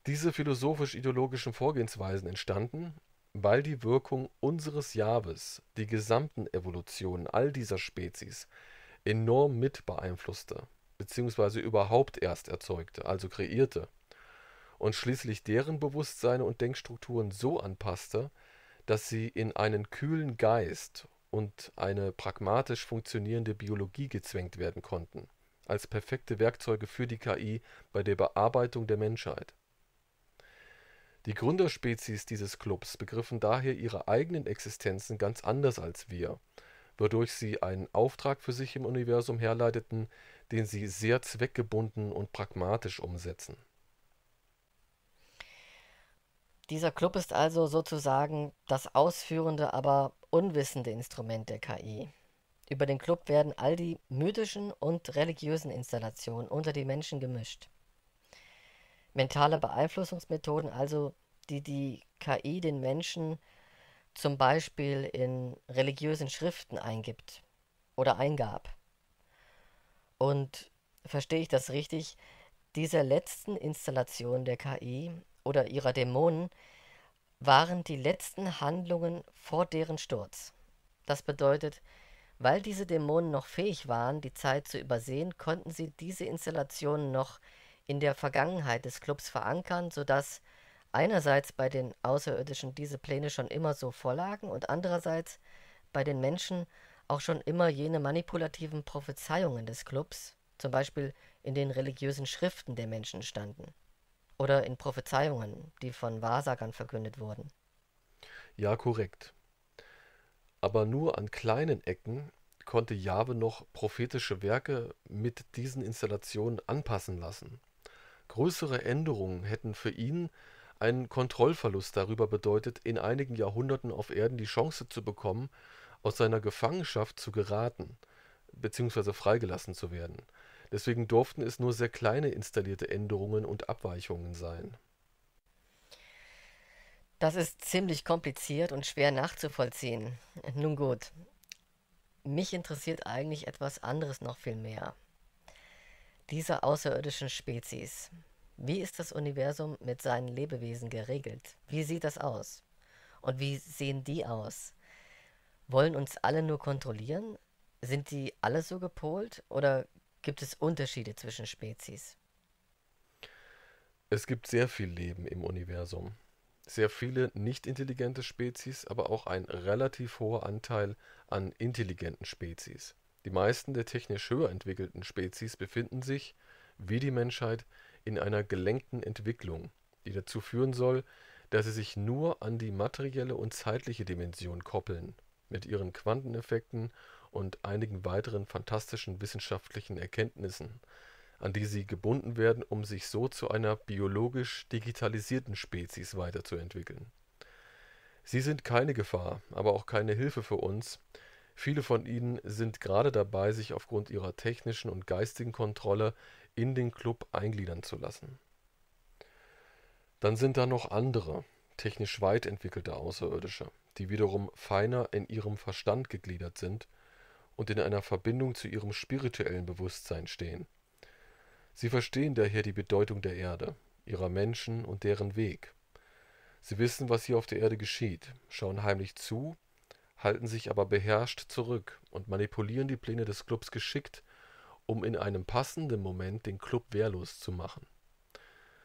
Diese philosophisch-ideologischen Vorgehensweisen entstanden, weil die Wirkung unseres Jahres die gesamten Evolutionen all dieser Spezies enorm mit beeinflusste, beziehungsweise überhaupt erst erzeugte, also kreierte und schließlich deren Bewusstseine und Denkstrukturen so anpasste, dass sie in einen kühlen Geist und eine pragmatisch funktionierende Biologie gezwängt werden konnten, als perfekte Werkzeuge für die KI bei der Bearbeitung der Menschheit. Die Gründerspezies dieses Clubs begriffen daher ihre eigenen Existenzen ganz anders als wir, wodurch sie einen Auftrag für sich im Universum herleiteten, den sie sehr zweckgebunden und pragmatisch umsetzen dieser Club ist also sozusagen das ausführende, aber unwissende Instrument der KI. Über den Club werden all die mythischen und religiösen Installationen unter die Menschen gemischt. Mentale Beeinflussungsmethoden, also die die KI den Menschen zum Beispiel in religiösen Schriften eingibt oder eingab. Und verstehe ich das richtig, dieser letzten Installation der KI oder ihrer Dämonen waren die letzten Handlungen vor deren Sturz. Das bedeutet, weil diese Dämonen noch fähig waren, die Zeit zu übersehen, konnten sie diese Installationen noch in der Vergangenheit des Clubs verankern, sodass einerseits bei den Außerirdischen diese Pläne schon immer so vorlagen und andererseits bei den Menschen auch schon immer jene manipulativen Prophezeiungen des Clubs, zum Beispiel in den religiösen Schriften der Menschen standen oder in Prophezeiungen, die von Wahrsagern verkündet wurden. Ja, korrekt. Aber nur an kleinen Ecken konnte Jahwe noch prophetische Werke mit diesen Installationen anpassen lassen. Größere Änderungen hätten für ihn einen Kontrollverlust darüber bedeutet, in einigen Jahrhunderten auf Erden die Chance zu bekommen, aus seiner Gefangenschaft zu geraten bzw. freigelassen zu werden. Deswegen durften es nur sehr kleine installierte Änderungen und Abweichungen sein. Das ist ziemlich kompliziert und schwer nachzuvollziehen. Nun gut. Mich interessiert eigentlich etwas anderes noch viel mehr. Dieser außerirdischen Spezies. Wie ist das Universum mit seinen Lebewesen geregelt? Wie sieht das aus? Und wie sehen die aus? Wollen uns alle nur kontrollieren? Sind die alle so gepolt oder Gibt es Unterschiede zwischen Spezies? Es gibt sehr viel Leben im Universum. Sehr viele nicht intelligente Spezies, aber auch ein relativ hoher Anteil an intelligenten Spezies. Die meisten der technisch höher entwickelten Spezies befinden sich, wie die Menschheit, in einer gelenkten Entwicklung, die dazu führen soll, dass sie sich nur an die materielle und zeitliche Dimension koppeln, mit ihren Quanteneffekten und einigen weiteren fantastischen wissenschaftlichen Erkenntnissen, an die sie gebunden werden, um sich so zu einer biologisch digitalisierten Spezies weiterzuentwickeln. Sie sind keine Gefahr, aber auch keine Hilfe für uns. Viele von ihnen sind gerade dabei, sich aufgrund ihrer technischen und geistigen Kontrolle in den Club eingliedern zu lassen. Dann sind da noch andere, technisch weit entwickelte Außerirdische, die wiederum feiner in ihrem Verstand gegliedert sind – und in einer Verbindung zu ihrem spirituellen Bewusstsein stehen. Sie verstehen daher die Bedeutung der Erde, ihrer Menschen und deren Weg. Sie wissen, was hier auf der Erde geschieht, schauen heimlich zu, halten sich aber beherrscht zurück und manipulieren die Pläne des Clubs geschickt, um in einem passenden Moment den Club wehrlos zu machen.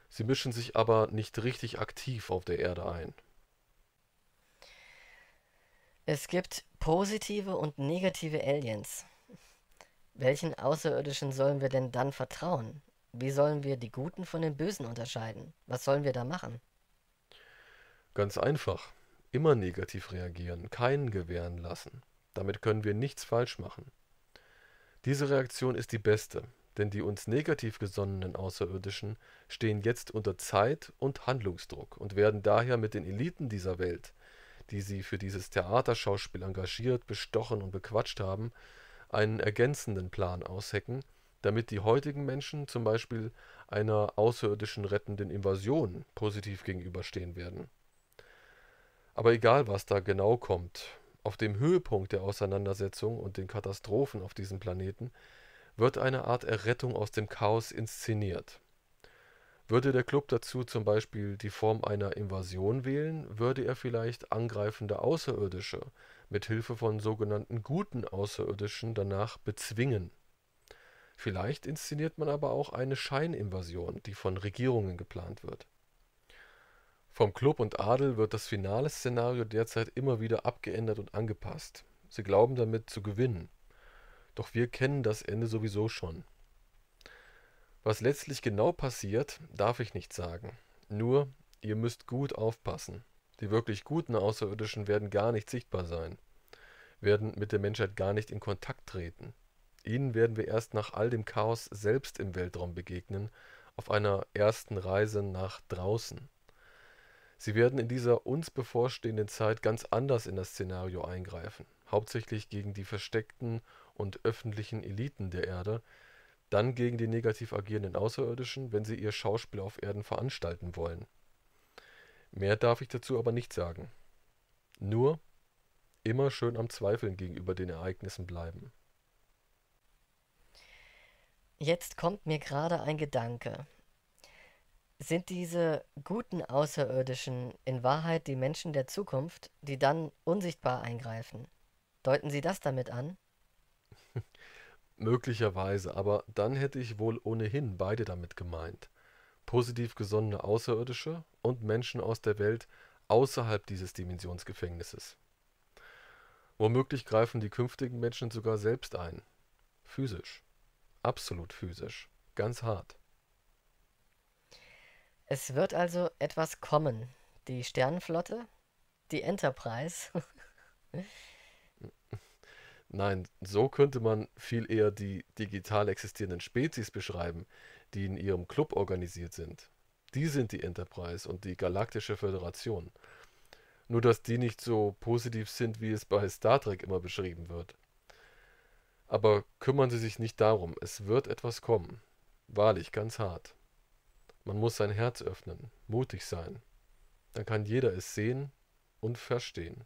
Sie mischen sich aber nicht richtig aktiv auf der Erde ein. Es gibt positive und negative Aliens. Welchen Außerirdischen sollen wir denn dann vertrauen? Wie sollen wir die Guten von den Bösen unterscheiden? Was sollen wir da machen? Ganz einfach. Immer negativ reagieren, keinen gewähren lassen. Damit können wir nichts falsch machen. Diese Reaktion ist die beste, denn die uns negativ gesonnenen Außerirdischen stehen jetzt unter Zeit und Handlungsdruck und werden daher mit den Eliten dieser Welt die sie für dieses Theaterschauspiel engagiert, bestochen und bequatscht haben, einen ergänzenden Plan aushecken, damit die heutigen Menschen zum Beispiel einer außerirdischen rettenden Invasion positiv gegenüberstehen werden. Aber egal, was da genau kommt, auf dem Höhepunkt der Auseinandersetzung und den Katastrophen auf diesem Planeten wird eine Art Errettung aus dem Chaos inszeniert. Würde der Club dazu zum Beispiel die Form einer Invasion wählen, würde er vielleicht angreifende Außerirdische mit Hilfe von sogenannten guten Außerirdischen danach bezwingen. Vielleicht inszeniert man aber auch eine Scheininvasion, die von Regierungen geplant wird. Vom Club und Adel wird das finale Szenario derzeit immer wieder abgeändert und angepasst. Sie glauben damit zu gewinnen. Doch wir kennen das Ende sowieso schon. Was letztlich genau passiert, darf ich nicht sagen. Nur, ihr müsst gut aufpassen. Die wirklich guten Außerirdischen werden gar nicht sichtbar sein, werden mit der Menschheit gar nicht in Kontakt treten. Ihnen werden wir erst nach all dem Chaos selbst im Weltraum begegnen, auf einer ersten Reise nach draußen. Sie werden in dieser uns bevorstehenden Zeit ganz anders in das Szenario eingreifen, hauptsächlich gegen die versteckten und öffentlichen Eliten der Erde, dann gegen die negativ agierenden Außerirdischen, wenn sie ihr Schauspiel auf Erden veranstalten wollen. Mehr darf ich dazu aber nicht sagen. Nur immer schön am Zweifeln gegenüber den Ereignissen bleiben. Jetzt kommt mir gerade ein Gedanke. Sind diese guten Außerirdischen in Wahrheit die Menschen der Zukunft, die dann unsichtbar eingreifen? Deuten Sie das damit an? [LAUGHS] Möglicherweise, aber dann hätte ich wohl ohnehin beide damit gemeint. Positiv gesonnene Außerirdische und Menschen aus der Welt außerhalb dieses Dimensionsgefängnisses. Womöglich greifen die künftigen Menschen sogar selbst ein. Physisch. Absolut physisch. Ganz hart. Es wird also etwas kommen. Die Sternenflotte, die Enterprise. [LAUGHS] Nein, so könnte man viel eher die digital existierenden Spezies beschreiben, die in ihrem Club organisiert sind. Die sind die Enterprise und die Galaktische Föderation. Nur dass die nicht so positiv sind, wie es bei Star Trek immer beschrieben wird. Aber kümmern Sie sich nicht darum, es wird etwas kommen. Wahrlich, ganz hart. Man muss sein Herz öffnen, mutig sein. Dann kann jeder es sehen und verstehen.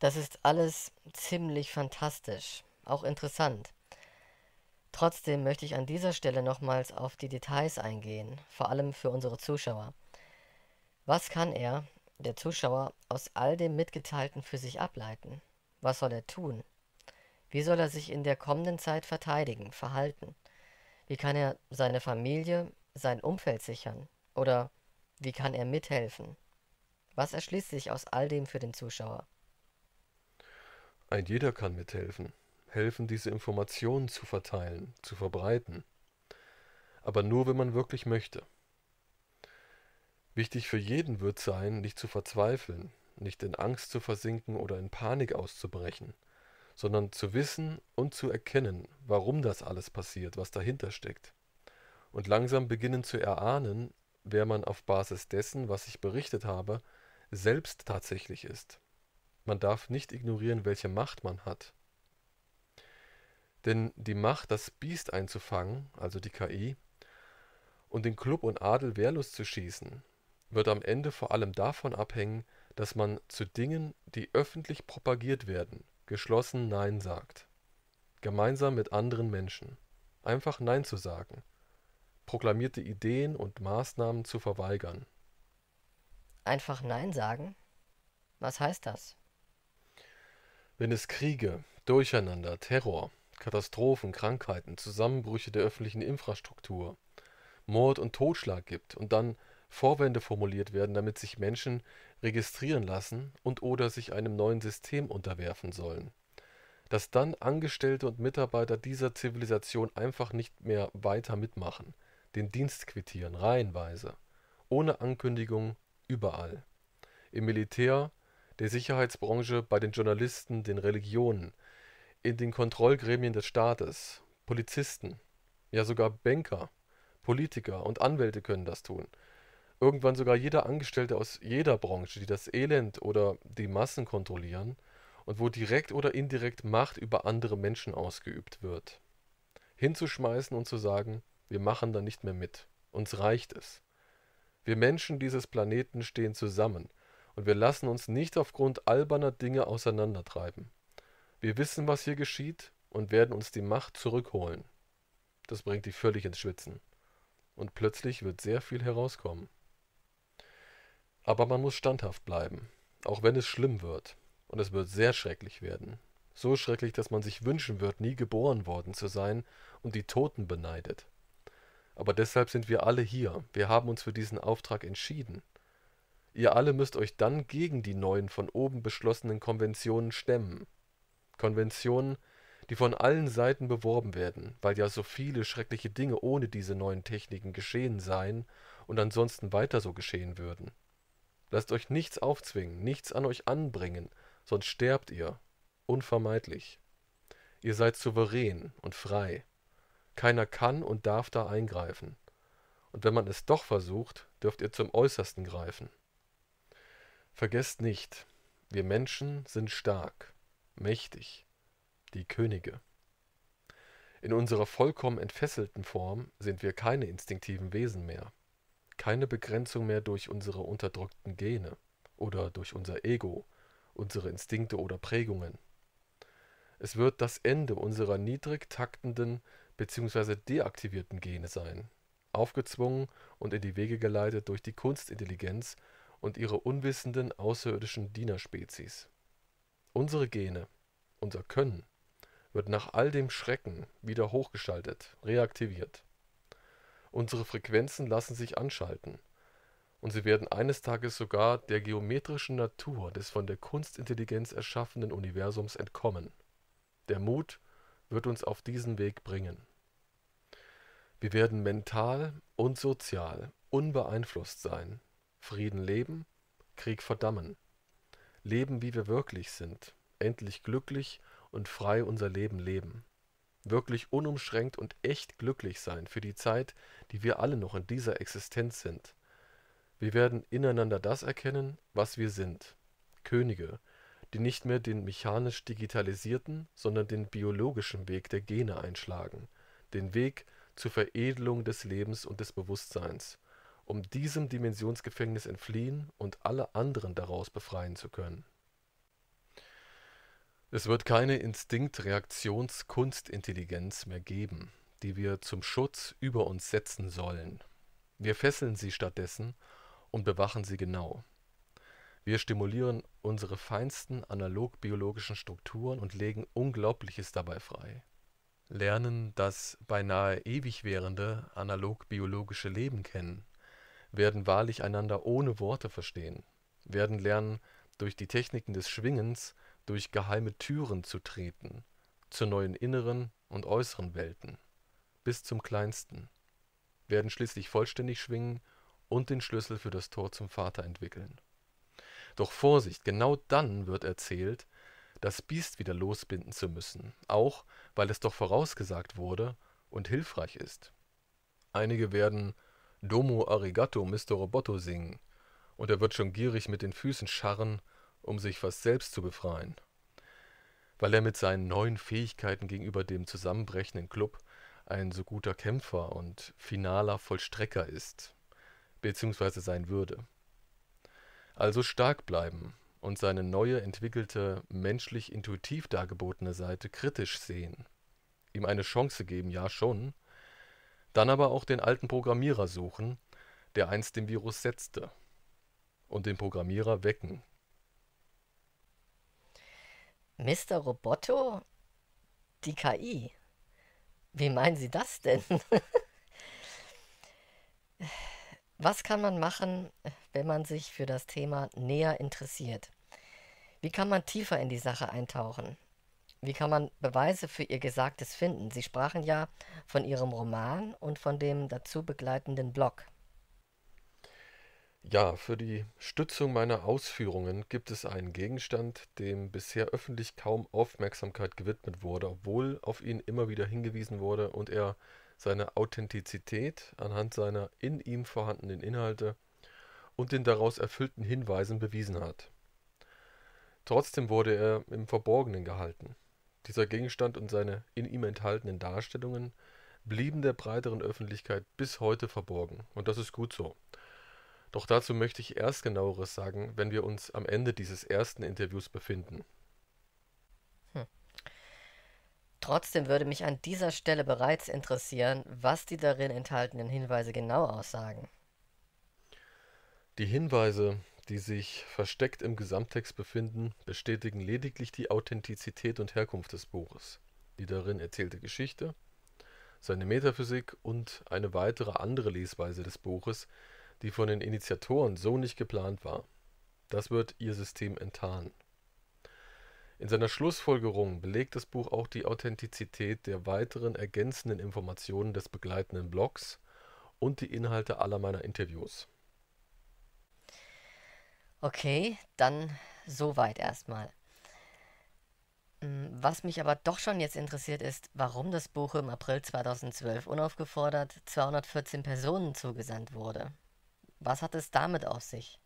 Das ist alles ziemlich fantastisch, auch interessant. Trotzdem möchte ich an dieser Stelle nochmals auf die Details eingehen, vor allem für unsere Zuschauer. Was kann er, der Zuschauer, aus all dem Mitgeteilten für sich ableiten? Was soll er tun? Wie soll er sich in der kommenden Zeit verteidigen, verhalten? Wie kann er seine Familie, sein Umfeld sichern? Oder wie kann er mithelfen? Was erschließt sich aus all dem für den Zuschauer? Ein jeder kann mithelfen, helfen, diese Informationen zu verteilen, zu verbreiten. Aber nur, wenn man wirklich möchte. Wichtig für jeden wird sein, nicht zu verzweifeln, nicht in Angst zu versinken oder in Panik auszubrechen, sondern zu wissen und zu erkennen, warum das alles passiert, was dahinter steckt. Und langsam beginnen zu erahnen, wer man auf Basis dessen, was ich berichtet habe, selbst tatsächlich ist. Man darf nicht ignorieren, welche Macht man hat. Denn die Macht, das Biest einzufangen, also die KI, und den Club und Adel wehrlos zu schießen, wird am Ende vor allem davon abhängen, dass man zu Dingen, die öffentlich propagiert werden, geschlossen Nein sagt. Gemeinsam mit anderen Menschen. Einfach Nein zu sagen. Proklamierte Ideen und Maßnahmen zu verweigern. Einfach Nein sagen? Was heißt das? Wenn es Kriege, Durcheinander, Terror, Katastrophen, Krankheiten, Zusammenbrüche der öffentlichen Infrastruktur, Mord und Totschlag gibt und dann Vorwände formuliert werden, damit sich Menschen registrieren lassen und/oder sich einem neuen System unterwerfen sollen. Dass dann Angestellte und Mitarbeiter dieser Zivilisation einfach nicht mehr weiter mitmachen, den Dienst quittieren, reihenweise, ohne Ankündigung, überall. Im Militär, der Sicherheitsbranche, bei den Journalisten, den Religionen, in den Kontrollgremien des Staates, Polizisten, ja sogar Banker, Politiker und Anwälte können das tun. Irgendwann sogar jeder Angestellte aus jeder Branche, die das Elend oder die Massen kontrollieren und wo direkt oder indirekt Macht über andere Menschen ausgeübt wird. Hinzuschmeißen und zu sagen, wir machen da nicht mehr mit, uns reicht es. Wir Menschen dieses Planeten stehen zusammen, und wir lassen uns nicht aufgrund alberner Dinge auseinandertreiben. Wir wissen, was hier geschieht und werden uns die Macht zurückholen. Das bringt dich völlig ins Schwitzen. Und plötzlich wird sehr viel herauskommen. Aber man muss standhaft bleiben, auch wenn es schlimm wird. Und es wird sehr schrecklich werden. So schrecklich, dass man sich wünschen wird, nie geboren worden zu sein und die Toten beneidet. Aber deshalb sind wir alle hier. Wir haben uns für diesen Auftrag entschieden. Ihr alle müsst euch dann gegen die neuen von oben beschlossenen Konventionen stemmen. Konventionen, die von allen Seiten beworben werden, weil ja so viele schreckliche Dinge ohne diese neuen Techniken geschehen seien und ansonsten weiter so geschehen würden. Lasst euch nichts aufzwingen, nichts an euch anbringen, sonst sterbt ihr. Unvermeidlich. Ihr seid souverän und frei. Keiner kann und darf da eingreifen. Und wenn man es doch versucht, dürft ihr zum Äußersten greifen. Vergesst nicht, wir Menschen sind stark, mächtig, die Könige. In unserer vollkommen entfesselten Form sind wir keine instinktiven Wesen mehr, keine Begrenzung mehr durch unsere unterdrückten Gene oder durch unser Ego, unsere Instinkte oder Prägungen. Es wird das Ende unserer niedrig taktenden bzw. deaktivierten Gene sein, aufgezwungen und in die Wege geleitet durch die Kunstintelligenz und ihre unwissenden außerirdischen Dienerspezies. Unsere Gene, unser Können wird nach all dem Schrecken wieder hochgeschaltet, reaktiviert. Unsere Frequenzen lassen sich anschalten und sie werden eines Tages sogar der geometrischen Natur des von der Kunstintelligenz erschaffenen Universums entkommen. Der Mut wird uns auf diesen Weg bringen. Wir werden mental und sozial unbeeinflusst sein Frieden leben, Krieg verdammen. Leben, wie wir wirklich sind, endlich glücklich und frei unser Leben leben. Wirklich unumschränkt und echt glücklich sein für die Zeit, die wir alle noch in dieser Existenz sind. Wir werden ineinander das erkennen, was wir sind. Könige, die nicht mehr den mechanisch digitalisierten, sondern den biologischen Weg der Gene einschlagen, den Weg zur Veredelung des Lebens und des Bewusstseins, um diesem Dimensionsgefängnis entfliehen und alle anderen daraus befreien zu können. Es wird keine Instinkt-Reaktions-Kunstintelligenz mehr geben, die wir zum Schutz über uns setzen sollen. Wir fesseln sie stattdessen und bewachen sie genau. Wir stimulieren unsere feinsten analog-biologischen Strukturen und legen Unglaubliches dabei frei. Lernen das beinahe ewig währende analog-biologische Leben kennen werden wahrlich einander ohne Worte verstehen, werden lernen, durch die Techniken des Schwingens durch geheime Türen zu treten, zu neuen inneren und äußeren Welten, bis zum Kleinsten, werden schließlich vollständig schwingen und den Schlüssel für das Tor zum Vater entwickeln. Doch Vorsicht, genau dann wird erzählt, das Biest wieder losbinden zu müssen, auch weil es doch vorausgesagt wurde und hilfreich ist. Einige werden Domo arigato Mr. Roboto singen, und er wird schon gierig mit den Füßen scharren, um sich fast selbst zu befreien. Weil er mit seinen neuen Fähigkeiten gegenüber dem zusammenbrechenden Club ein so guter Kämpfer und finaler Vollstrecker ist, beziehungsweise sein würde. Also stark bleiben und seine neue entwickelte, menschlich intuitiv dargebotene Seite kritisch sehen. Ihm eine Chance geben, ja schon, dann aber auch den alten Programmierer suchen, der einst den Virus setzte. Und den Programmierer wecken. Mr. Roboto? Die KI? Wie meinen Sie das denn? [LAUGHS] Was kann man machen, wenn man sich für das Thema näher interessiert? Wie kann man tiefer in die Sache eintauchen? Wie kann man Beweise für ihr Gesagtes finden? Sie sprachen ja von ihrem Roman und von dem dazu begleitenden Blog. Ja, für die Stützung meiner Ausführungen gibt es einen Gegenstand, dem bisher öffentlich kaum Aufmerksamkeit gewidmet wurde, obwohl auf ihn immer wieder hingewiesen wurde und er seine Authentizität anhand seiner in ihm vorhandenen Inhalte und den daraus erfüllten Hinweisen bewiesen hat. Trotzdem wurde er im Verborgenen gehalten. Dieser Gegenstand und seine in ihm enthaltenen Darstellungen blieben der breiteren Öffentlichkeit bis heute verborgen, und das ist gut so. Doch dazu möchte ich erst genaueres sagen, wenn wir uns am Ende dieses ersten Interviews befinden. Hm. Trotzdem würde mich an dieser Stelle bereits interessieren, was die darin enthaltenen Hinweise genau aussagen. Die Hinweise die sich versteckt im Gesamttext befinden, bestätigen lediglich die Authentizität und Herkunft des Buches, die darin erzählte Geschichte, seine Metaphysik und eine weitere andere Lesweise des Buches, die von den Initiatoren so nicht geplant war. Das wird ihr System enttarnen. In seiner Schlussfolgerung belegt das Buch auch die Authentizität der weiteren ergänzenden Informationen des begleitenden Blogs und die Inhalte aller meiner Interviews. Okay, dann soweit erstmal. Mm, was mich aber doch schon jetzt interessiert ist, warum das Buch im April 2012 unaufgefordert 214 Personen zugesandt wurde. Was hat es damit auf sich?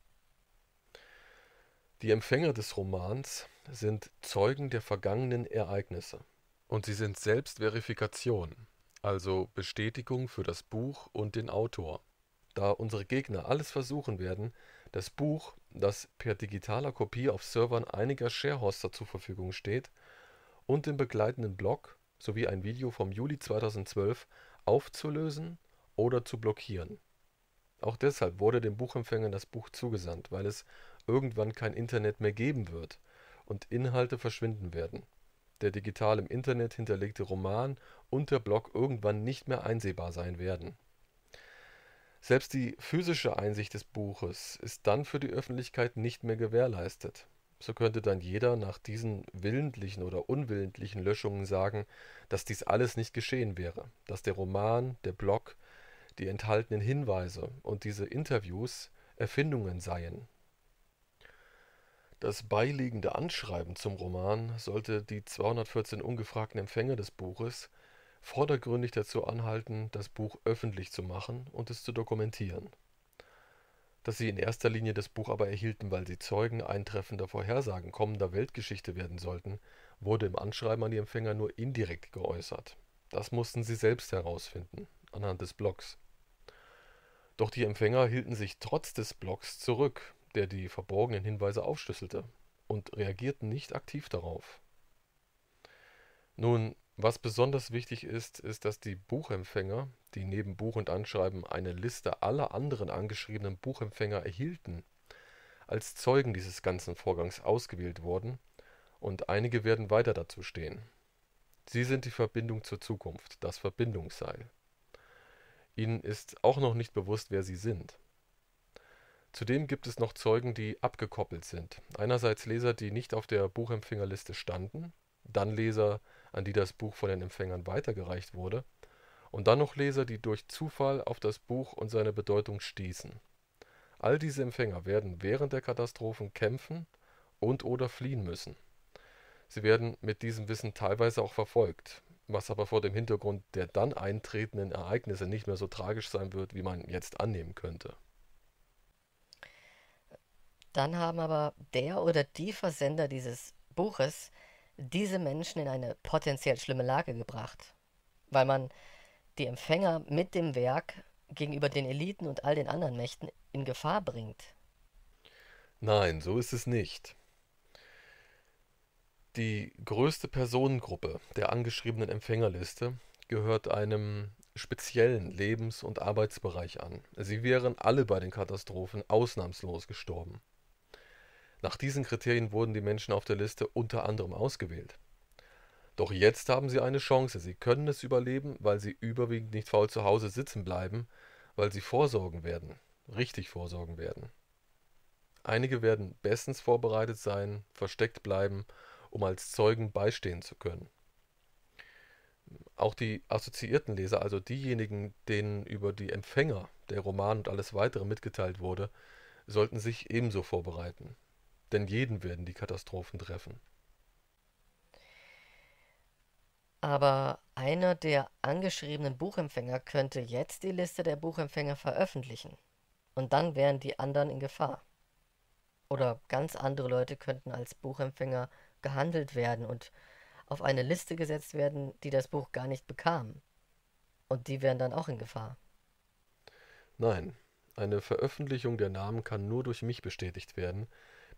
Die Empfänger des Romans sind Zeugen der vergangenen Ereignisse und sie sind Selbstverifikation, also Bestätigung für das Buch und den Autor. Da unsere Gegner alles versuchen werden, das Buch, das per digitaler Kopie auf Servern einiger Sharehoster zur Verfügung steht, und den begleitenden Blog sowie ein Video vom Juli 2012 aufzulösen oder zu blockieren. Auch deshalb wurde den Buchempfängern das Buch zugesandt, weil es irgendwann kein Internet mehr geben wird und Inhalte verschwinden werden, der digital im Internet hinterlegte Roman und der Blog irgendwann nicht mehr einsehbar sein werden selbst die physische Einsicht des Buches ist dann für die Öffentlichkeit nicht mehr gewährleistet. So könnte dann jeder nach diesen willentlichen oder unwillentlichen Löschungen sagen, dass dies alles nicht geschehen wäre, dass der Roman, der Blog, die enthaltenen Hinweise und diese Interviews Erfindungen seien. Das beiliegende Anschreiben zum Roman sollte die 214 ungefragten Empfänger des Buches vordergründig dazu anhalten, das Buch öffentlich zu machen und es zu dokumentieren. Dass sie in erster Linie das Buch aber erhielten, weil sie Zeugen eintreffender Vorhersagen kommender Weltgeschichte werden sollten, wurde im Anschreiben an die Empfänger nur indirekt geäußert. Das mussten sie selbst herausfinden, anhand des Blogs. Doch die Empfänger hielten sich trotz des Blogs zurück, der die verborgenen Hinweise aufschlüsselte, und reagierten nicht aktiv darauf. Nun, was besonders wichtig ist, ist, dass die Buchempfänger, die neben Buch und Anschreiben eine Liste aller anderen angeschriebenen Buchempfänger erhielten, als Zeugen dieses ganzen Vorgangs ausgewählt wurden, und einige werden weiter dazu stehen. Sie sind die Verbindung zur Zukunft, das Verbindungsseil. Ihnen ist auch noch nicht bewusst, wer sie sind. Zudem gibt es noch Zeugen, die abgekoppelt sind. Einerseits Leser, die nicht auf der Buchempfängerliste standen, dann Leser, die an die das Buch von den Empfängern weitergereicht wurde, und dann noch Leser, die durch Zufall auf das Buch und seine Bedeutung stießen. All diese Empfänger werden während der Katastrophen kämpfen und/oder fliehen müssen. Sie werden mit diesem Wissen teilweise auch verfolgt, was aber vor dem Hintergrund der dann eintretenden Ereignisse nicht mehr so tragisch sein wird, wie man jetzt annehmen könnte. Dann haben aber der oder die Versender dieses Buches diese Menschen in eine potenziell schlimme Lage gebracht, weil man die Empfänger mit dem Werk gegenüber den Eliten und all den anderen Mächten in Gefahr bringt. Nein, so ist es nicht. Die größte Personengruppe der angeschriebenen Empfängerliste gehört einem speziellen Lebens- und Arbeitsbereich an. Sie wären alle bei den Katastrophen ausnahmslos gestorben. Nach diesen Kriterien wurden die Menschen auf der Liste unter anderem ausgewählt. Doch jetzt haben sie eine Chance, sie können es überleben, weil sie überwiegend nicht faul zu Hause sitzen bleiben, weil sie vorsorgen werden, richtig vorsorgen werden. Einige werden bestens vorbereitet sein, versteckt bleiben, um als Zeugen beistehen zu können. Auch die assoziierten Leser, also diejenigen, denen über die Empfänger der Roman und alles weitere mitgeteilt wurde, sollten sich ebenso vorbereiten. Denn jeden werden die Katastrophen treffen. Aber einer der angeschriebenen Buchempfänger könnte jetzt die Liste der Buchempfänger veröffentlichen. Und dann wären die anderen in Gefahr. Oder ganz andere Leute könnten als Buchempfänger gehandelt werden und auf eine Liste gesetzt werden, die das Buch gar nicht bekam. Und die wären dann auch in Gefahr. Nein, eine Veröffentlichung der Namen kann nur durch mich bestätigt werden,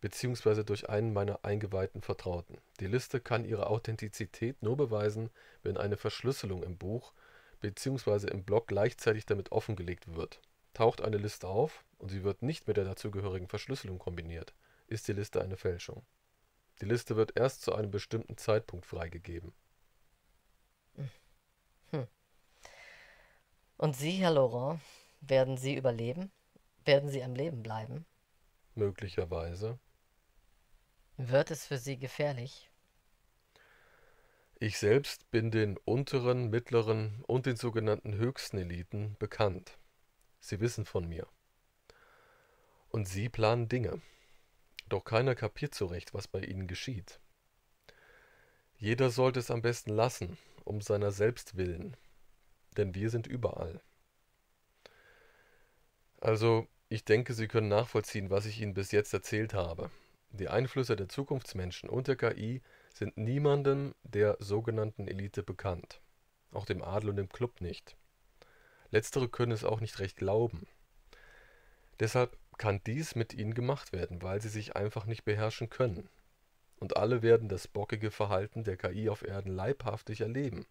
beziehungsweise durch einen meiner eingeweihten Vertrauten. Die Liste kann ihre Authentizität nur beweisen, wenn eine Verschlüsselung im Buch beziehungsweise im Blog gleichzeitig damit offengelegt wird. Taucht eine Liste auf und sie wird nicht mit der dazugehörigen Verschlüsselung kombiniert, ist die Liste eine Fälschung. Die Liste wird erst zu einem bestimmten Zeitpunkt freigegeben. Hm. Und Sie, Herr Laurent, werden Sie überleben? Werden Sie am Leben bleiben? Möglicherweise. Wird es für Sie gefährlich? Ich selbst bin den unteren, mittleren und den sogenannten höchsten Eliten bekannt. Sie wissen von mir. Und sie planen Dinge. Doch keiner kapiert so recht, was bei ihnen geschieht. Jeder sollte es am besten lassen, um seiner selbst willen. Denn wir sind überall. Also, ich denke, Sie können nachvollziehen, was ich Ihnen bis jetzt erzählt habe. Die Einflüsse der Zukunftsmenschen und der KI sind niemandem der sogenannten Elite bekannt, auch dem Adel und dem Club nicht. Letztere können es auch nicht recht glauben. Deshalb kann dies mit ihnen gemacht werden, weil sie sich einfach nicht beherrschen können. Und alle werden das bockige Verhalten der KI auf Erden leibhaftig erleben,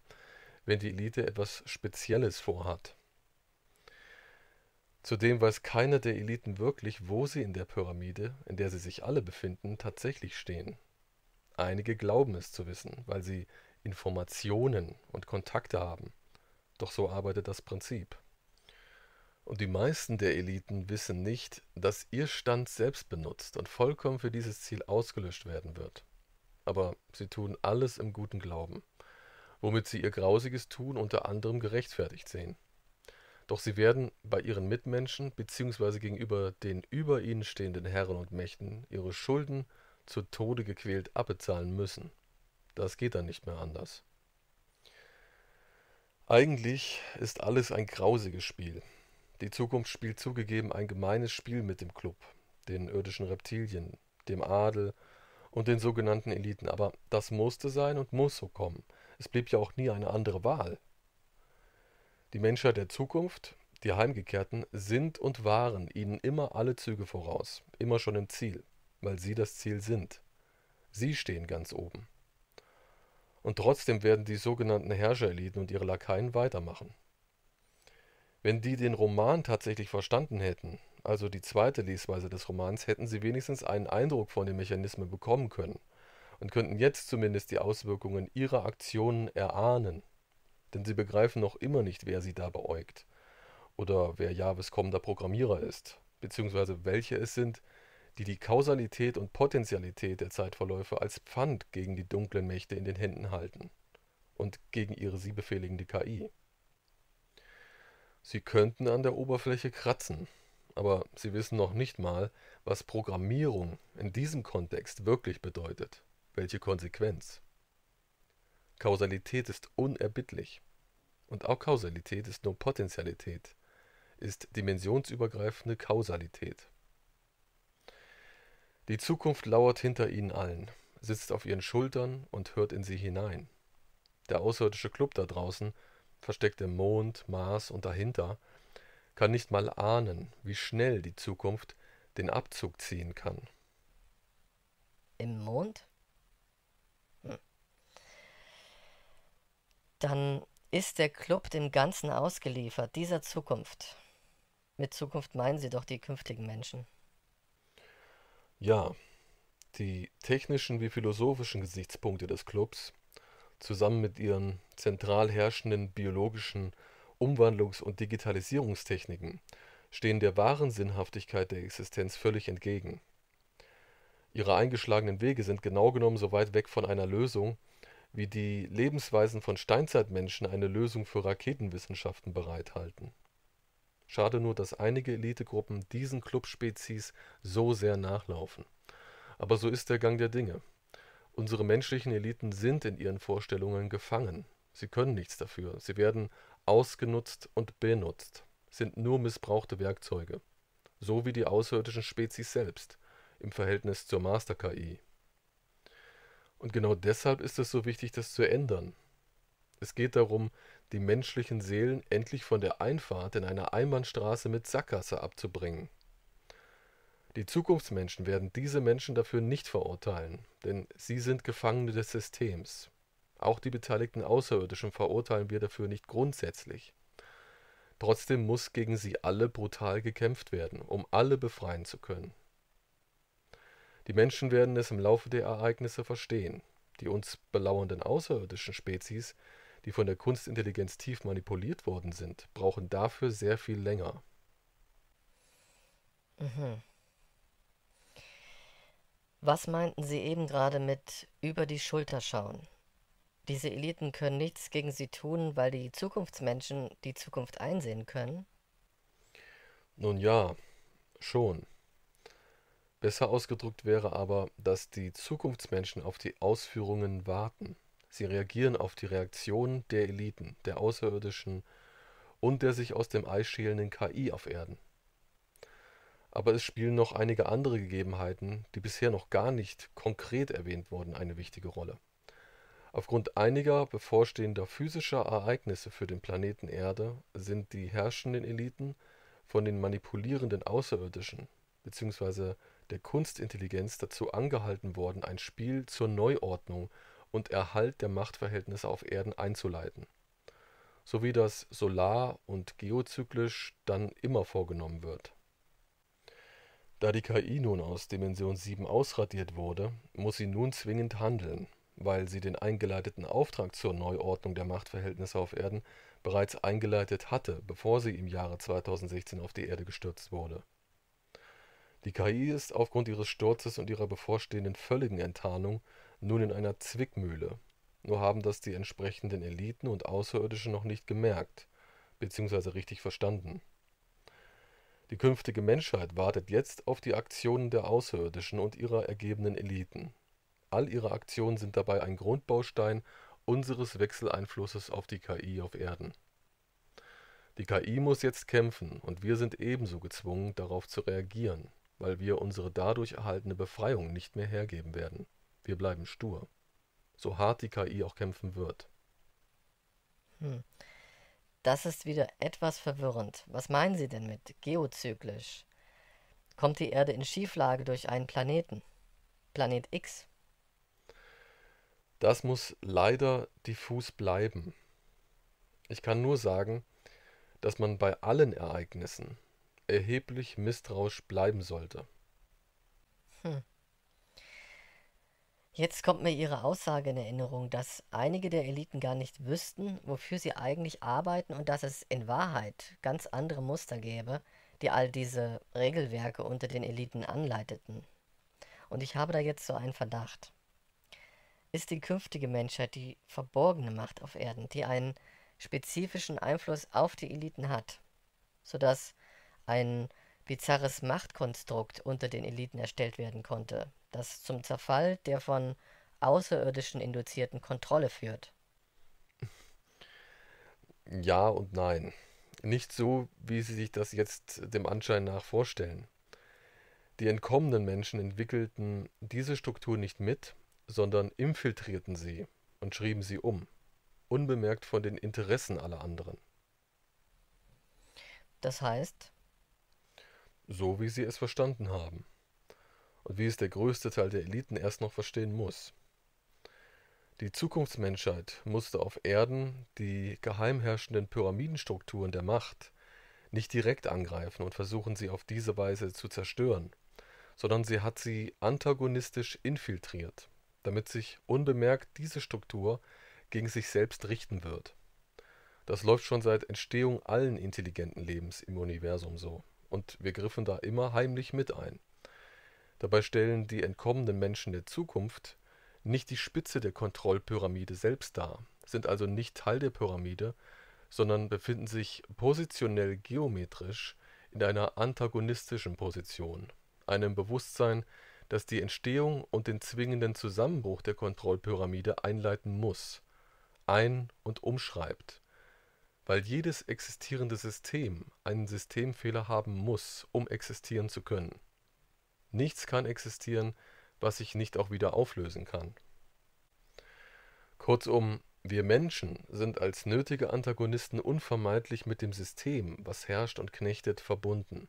wenn die Elite etwas Spezielles vorhat. Zudem weiß keiner der Eliten wirklich, wo sie in der Pyramide, in der sie sich alle befinden, tatsächlich stehen. Einige glauben es zu wissen, weil sie Informationen und Kontakte haben. Doch so arbeitet das Prinzip. Und die meisten der Eliten wissen nicht, dass ihr Stand selbst benutzt und vollkommen für dieses Ziel ausgelöscht werden wird. Aber sie tun alles im guten Glauben, womit sie ihr grausiges Tun unter anderem gerechtfertigt sehen. Doch sie werden bei ihren Mitmenschen bzw. gegenüber den über ihnen stehenden Herren und Mächten ihre Schulden zu Tode gequält abbezahlen müssen. Das geht dann nicht mehr anders. Eigentlich ist alles ein grausiges Spiel. Die Zukunft spielt zugegeben ein gemeines Spiel mit dem Club, den irdischen Reptilien, dem Adel und den sogenannten Eliten, aber das musste sein und muss so kommen. Es blieb ja auch nie eine andere Wahl. Die Menschheit der Zukunft, die Heimgekehrten, sind und waren ihnen immer alle Züge voraus, immer schon im Ziel, weil sie das Ziel sind. Sie stehen ganz oben. Und trotzdem werden die sogenannten Herrschereliten und ihre Lakaien weitermachen. Wenn die den Roman tatsächlich verstanden hätten, also die zweite Lesweise des Romans, hätten sie wenigstens einen Eindruck von den Mechanismen bekommen können und könnten jetzt zumindest die Auswirkungen ihrer Aktionen erahnen denn sie begreifen noch immer nicht, wer sie da beäugt oder wer Jahwes kommender Programmierer ist, beziehungsweise welche es sind, die die Kausalität und Potentialität der Zeitverläufe als Pfand gegen die dunklen Mächte in den Händen halten und gegen ihre sie befehligende KI. Sie könnten an der Oberfläche kratzen, aber sie wissen noch nicht mal, was Programmierung in diesem Kontext wirklich bedeutet, welche Konsequenz. Kausalität ist unerbittlich. Und auch Kausalität ist nur Potentialität, ist dimensionsübergreifende Kausalität. Die Zukunft lauert hinter ihnen allen, sitzt auf ihren Schultern und hört in sie hinein. Der außerirdische Club da draußen, versteckt im Mond, Mars und dahinter, kann nicht mal ahnen, wie schnell die Zukunft den Abzug ziehen kann. Im Mond? Hm. Dann ist der Club dem Ganzen ausgeliefert, dieser Zukunft? Mit Zukunft meinen Sie doch die künftigen Menschen. Ja, die technischen wie philosophischen Gesichtspunkte des Clubs, zusammen mit ihren zentral herrschenden biologischen Umwandlungs- und Digitalisierungstechniken, stehen der wahren Sinnhaftigkeit der Existenz völlig entgegen. Ihre eingeschlagenen Wege sind genau genommen so weit weg von einer Lösung, wie die Lebensweisen von Steinzeitmenschen eine Lösung für Raketenwissenschaften bereithalten. Schade nur, dass einige Elitegruppen diesen Clubspezies so sehr nachlaufen. Aber so ist der Gang der Dinge. Unsere menschlichen Eliten sind in ihren Vorstellungen gefangen. Sie können nichts dafür. Sie werden ausgenutzt und benutzt, sind nur missbrauchte Werkzeuge. So wie die außerirdischen Spezies selbst im Verhältnis zur Master-KI. Und genau deshalb ist es so wichtig, das zu ändern. Es geht darum, die menschlichen Seelen endlich von der Einfahrt in einer Einbahnstraße mit Sackgasse abzubringen. Die Zukunftsmenschen werden diese Menschen dafür nicht verurteilen, denn sie sind Gefangene des Systems. Auch die beteiligten Außerirdischen verurteilen wir dafür nicht grundsätzlich. Trotzdem muss gegen sie alle brutal gekämpft werden, um alle befreien zu können. Die Menschen werden es im Laufe der Ereignisse verstehen. Die uns belauernden außerirdischen Spezies, die von der Kunstintelligenz tief manipuliert worden sind, brauchen dafür sehr viel länger. Mhm. Was meinten Sie eben gerade mit über die Schulter schauen? Diese Eliten können nichts gegen sie tun, weil die Zukunftsmenschen die Zukunft einsehen können? Nun ja, schon. Besser ausgedrückt wäre aber, dass die Zukunftsmenschen auf die Ausführungen warten. Sie reagieren auf die Reaktionen der Eliten, der Außerirdischen und der sich aus dem Ei schälenden KI auf Erden. Aber es spielen noch einige andere Gegebenheiten, die bisher noch gar nicht konkret erwähnt wurden, eine wichtige Rolle. Aufgrund einiger bevorstehender physischer Ereignisse für den Planeten Erde sind die herrschenden Eliten von den manipulierenden Außerirdischen bzw der Kunstintelligenz dazu angehalten worden, ein Spiel zur Neuordnung und Erhalt der Machtverhältnisse auf Erden einzuleiten, so wie das solar und geozyklisch dann immer vorgenommen wird. Da die KI nun aus Dimension 7 ausradiert wurde, muss sie nun zwingend handeln, weil sie den eingeleiteten Auftrag zur Neuordnung der Machtverhältnisse auf Erden bereits eingeleitet hatte, bevor sie im Jahre 2016 auf die Erde gestürzt wurde die KI ist aufgrund ihres Sturzes und ihrer bevorstehenden völligen Enttarnung nun in einer Zwickmühle. Nur haben das die entsprechenden Eliten und Außerirdischen noch nicht gemerkt, beziehungsweise richtig verstanden. Die künftige Menschheit wartet jetzt auf die Aktionen der Außerirdischen und ihrer ergebenen Eliten. All ihre Aktionen sind dabei ein Grundbaustein unseres Wechseleinflusses auf die KI auf Erden. Die KI muss jetzt kämpfen und wir sind ebenso gezwungen, darauf zu reagieren weil wir unsere dadurch erhaltene Befreiung nicht mehr hergeben werden. Wir bleiben stur, so hart die KI auch kämpfen wird. Hm. Das ist wieder etwas verwirrend. Was meinen Sie denn mit geozyklisch? Kommt die Erde in Schieflage durch einen Planeten? Planet X? Das muss leider diffus bleiben. Ich kann nur sagen, dass man bei allen Ereignissen, erheblich misstrauisch bleiben sollte. Hm. Jetzt kommt mir Ihre Aussage in Erinnerung, dass einige der Eliten gar nicht wüssten, wofür sie eigentlich arbeiten und dass es in Wahrheit ganz andere Muster gäbe, die all diese Regelwerke unter den Eliten anleiteten. Und ich habe da jetzt so einen Verdacht. Ist die künftige Menschheit die verborgene Macht auf Erden, die einen spezifischen Einfluss auf die Eliten hat, sodass ein bizarres Machtkonstrukt unter den Eliten erstellt werden konnte, das zum Zerfall der von Außerirdischen induzierten Kontrolle führt. Ja und nein. Nicht so, wie Sie sich das jetzt dem Anschein nach vorstellen. Die entkommenen Menschen entwickelten diese Struktur nicht mit, sondern infiltrierten sie und schrieben sie um, unbemerkt von den Interessen aller anderen. Das heißt, so wie sie es verstanden haben und wie es der größte Teil der Eliten erst noch verstehen muss. Die Zukunftsmenschheit musste auf Erden die geheimherrschenden Pyramidenstrukturen der Macht nicht direkt angreifen und versuchen, sie auf diese Weise zu zerstören, sondern sie hat sie antagonistisch infiltriert, damit sich unbemerkt diese Struktur gegen sich selbst richten wird. Das läuft schon seit Entstehung allen intelligenten Lebens im Universum so und wir griffen da immer heimlich mit ein. Dabei stellen die entkommenen Menschen der Zukunft nicht die Spitze der Kontrollpyramide selbst dar, sind also nicht Teil der Pyramide, sondern befinden sich positionell geometrisch in einer antagonistischen Position, einem Bewusstsein, das die Entstehung und den zwingenden Zusammenbruch der Kontrollpyramide einleiten muss, ein- und umschreibt weil jedes existierende System einen Systemfehler haben muss, um existieren zu können. Nichts kann existieren, was sich nicht auch wieder auflösen kann. Kurzum, wir Menschen sind als nötige Antagonisten unvermeidlich mit dem System, was herrscht und knechtet, verbunden,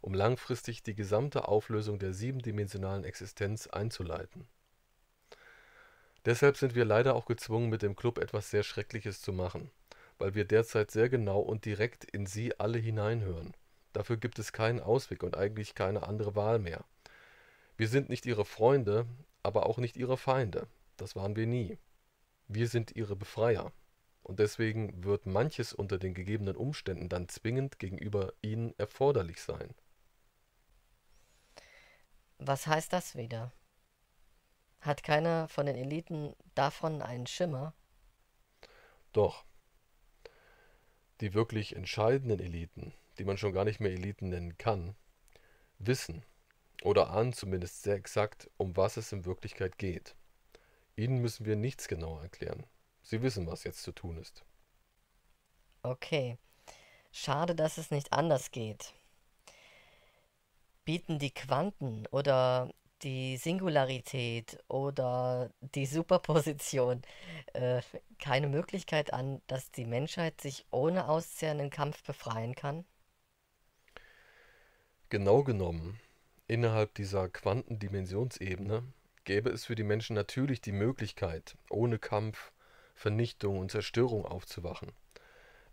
um langfristig die gesamte Auflösung der siebendimensionalen Existenz einzuleiten. Deshalb sind wir leider auch gezwungen, mit dem Club etwas sehr Schreckliches zu machen – weil wir derzeit sehr genau und direkt in sie alle hineinhören. Dafür gibt es keinen Ausweg und eigentlich keine andere Wahl mehr. Wir sind nicht ihre Freunde, aber auch nicht ihre Feinde. Das waren wir nie. Wir sind ihre Befreier. Und deswegen wird manches unter den gegebenen Umständen dann zwingend gegenüber ihnen erforderlich sein. Was heißt das wieder? Hat keiner von den Eliten davon einen Schimmer? Doch, die wirklich entscheidenden Eliten, die man schon gar nicht mehr Eliten nennen kann, wissen oder ahnen zumindest sehr exakt, um was es in Wirklichkeit geht. Ihnen müssen wir nichts genauer erklären. Sie wissen, was jetzt zu tun ist. Okay. Schade, dass es nicht anders geht. Bieten die Quanten oder die Singularität oder die Superposition äh, keine Möglichkeit an, dass die Menschheit sich ohne auszehrenden Kampf befreien kann? Genau genommen, innerhalb dieser Quantendimensionsebene gäbe es für die Menschen natürlich die Möglichkeit, ohne Kampf, Vernichtung und Zerstörung aufzuwachen,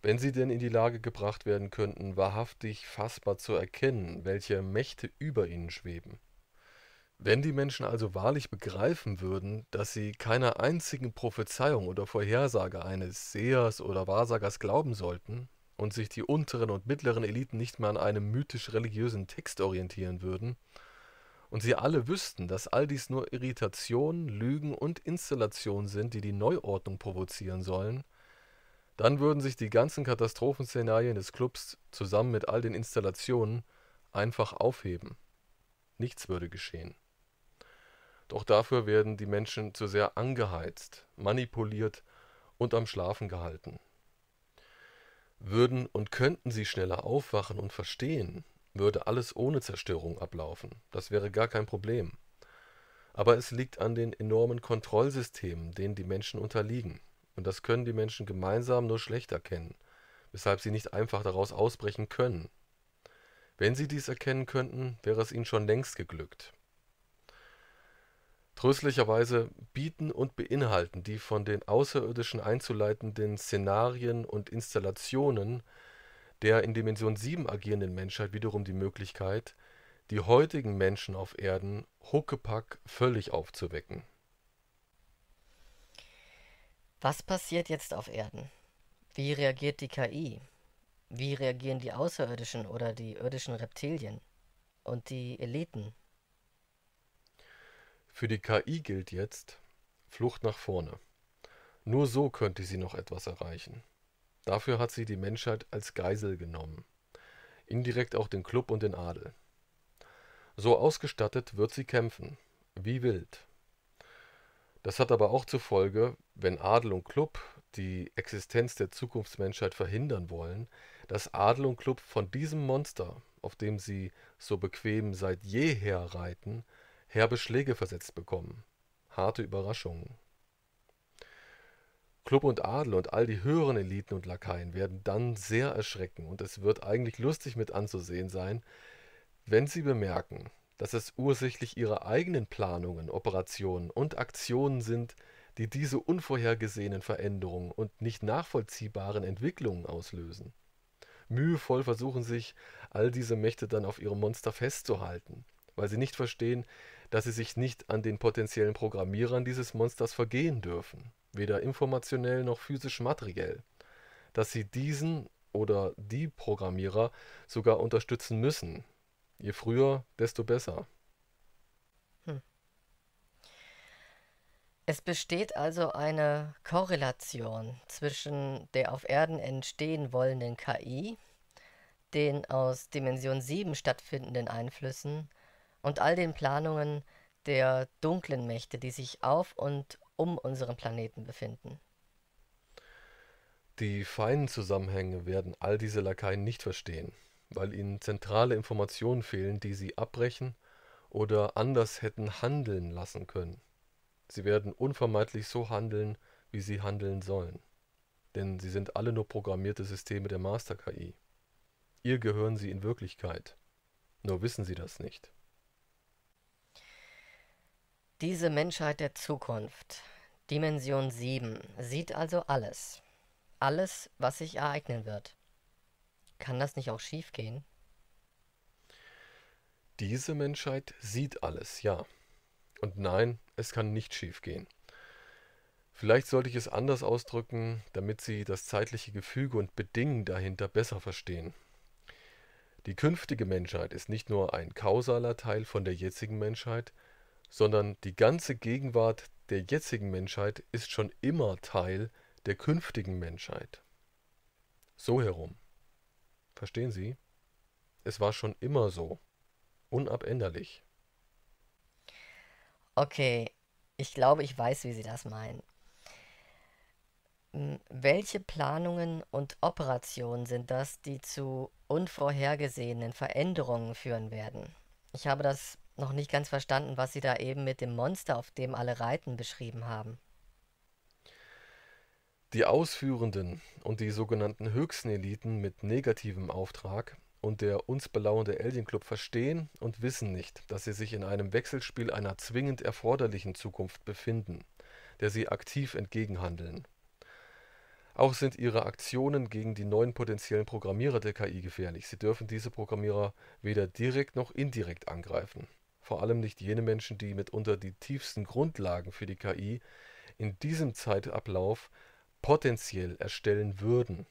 wenn sie denn in die Lage gebracht werden könnten, wahrhaftig fassbar zu erkennen, welche Mächte über ihnen schweben. Wenn die Menschen also wahrlich begreifen würden, dass sie keiner einzigen Prophezeiung oder Vorhersage eines Sehers oder Wahrsagers glauben sollten und sich die unteren und mittleren Eliten nicht mehr an einem mythisch-religiösen Text orientieren würden, und sie alle wüssten, dass all dies nur Irritationen, Lügen und Installationen sind, die die Neuordnung provozieren sollen, dann würden sich die ganzen Katastrophenszenarien des Clubs zusammen mit all den Installationen einfach aufheben. Nichts würde geschehen. Doch dafür werden die Menschen zu sehr angeheizt, manipuliert und am Schlafen gehalten. Würden und könnten sie schneller aufwachen und verstehen, würde alles ohne Zerstörung ablaufen. Das wäre gar kein Problem. Aber es liegt an den enormen Kontrollsystemen, denen die Menschen unterliegen. Und das können die Menschen gemeinsam nur schlecht erkennen, weshalb sie nicht einfach daraus ausbrechen können. Wenn sie dies erkennen könnten, wäre es ihnen schon längst geglückt. Tröstlicherweise bieten und beinhalten die von den Außerirdischen einzuleitenden Szenarien und Installationen der in Dimension 7 agierenden Menschheit wiederum die Möglichkeit, die heutigen Menschen auf Erden huckepack völlig aufzuwecken. Was passiert jetzt auf Erden? Wie reagiert die KI? Wie reagieren die Außerirdischen oder die irdischen Reptilien? Und die Eliten? Für die KI gilt jetzt: Flucht nach vorne. Nur so könnte sie noch etwas erreichen. Dafür hat sie die Menschheit als Geisel genommen. Indirekt auch den Club und den Adel. So ausgestattet wird sie kämpfen. Wie wild. Das hat aber auch zur Folge, wenn Adel und Club die Existenz der Zukunftsmenschheit verhindern wollen, dass Adel und Club von diesem Monster, auf dem sie so bequem seit jeher reiten, herbe Schläge versetzt bekommen. Harte Überraschungen. Club und Adel und all die höheren Eliten und Lakaien werden dann sehr erschrecken und es wird eigentlich lustig mit anzusehen sein, wenn sie bemerken, dass es ursächlich ihre eigenen Planungen, Operationen und Aktionen sind, die diese unvorhergesehenen Veränderungen und nicht nachvollziehbaren Entwicklungen auslösen. Mühevoll versuchen sich all diese Mächte dann auf ihrem Monster festzuhalten, weil sie nicht verstehen, dass sie sich nicht an den potenziellen Programmierern dieses Monsters vergehen dürfen, weder informationell noch physisch materiell, dass sie diesen oder die Programmierer sogar unterstützen müssen. Je früher, desto besser. Hm. Es besteht also eine Korrelation zwischen der auf Erden entstehen wollenden KI, den aus Dimension 7 stattfindenden Einflüssen, und all den Planungen der dunklen Mächte, die sich auf und um unseren Planeten befinden. Die feinen Zusammenhänge werden all diese Lakaien nicht verstehen, weil ihnen zentrale Informationen fehlen, die sie abbrechen oder anders hätten handeln lassen können. Sie werden unvermeidlich so handeln, wie sie handeln sollen. Denn sie sind alle nur programmierte Systeme der Master-KI. Ihr gehören sie in Wirklichkeit. Nur wissen sie das nicht. Diese Menschheit der Zukunft, Dimension 7, sieht also alles. Alles, was sich ereignen wird. Kann das nicht auch schiefgehen? Diese Menschheit sieht alles, ja. Und nein, es kann nicht schiefgehen. Vielleicht sollte ich es anders ausdrücken, damit Sie das zeitliche Gefüge und Bedingen dahinter besser verstehen. Die künftige Menschheit ist nicht nur ein kausaler Teil von der jetzigen Menschheit, sondern die ganze Gegenwart der jetzigen Menschheit ist schon immer Teil der künftigen Menschheit. So herum. Verstehen Sie? Es war schon immer so. Unabänderlich. Okay, ich glaube, ich weiß, wie Sie das meinen. Hm, welche Planungen und Operationen sind das, die zu unvorhergesehenen Veränderungen führen werden? Ich habe das noch nicht ganz verstanden, was Sie da eben mit dem Monster, auf dem alle reiten, beschrieben haben. Die Ausführenden und die sogenannten höchsten Eliten mit negativem Auftrag und der uns belauernde Alien Club verstehen und wissen nicht, dass sie sich in einem Wechselspiel einer zwingend erforderlichen Zukunft befinden, der sie aktiv entgegenhandeln. Auch sind ihre Aktionen gegen die neuen potenziellen Programmierer der KI gefährlich. Sie dürfen diese Programmierer weder direkt noch indirekt angreifen vor allem nicht jene Menschen, die mitunter die tiefsten Grundlagen für die KI in diesem Zeitablauf potenziell erstellen würden.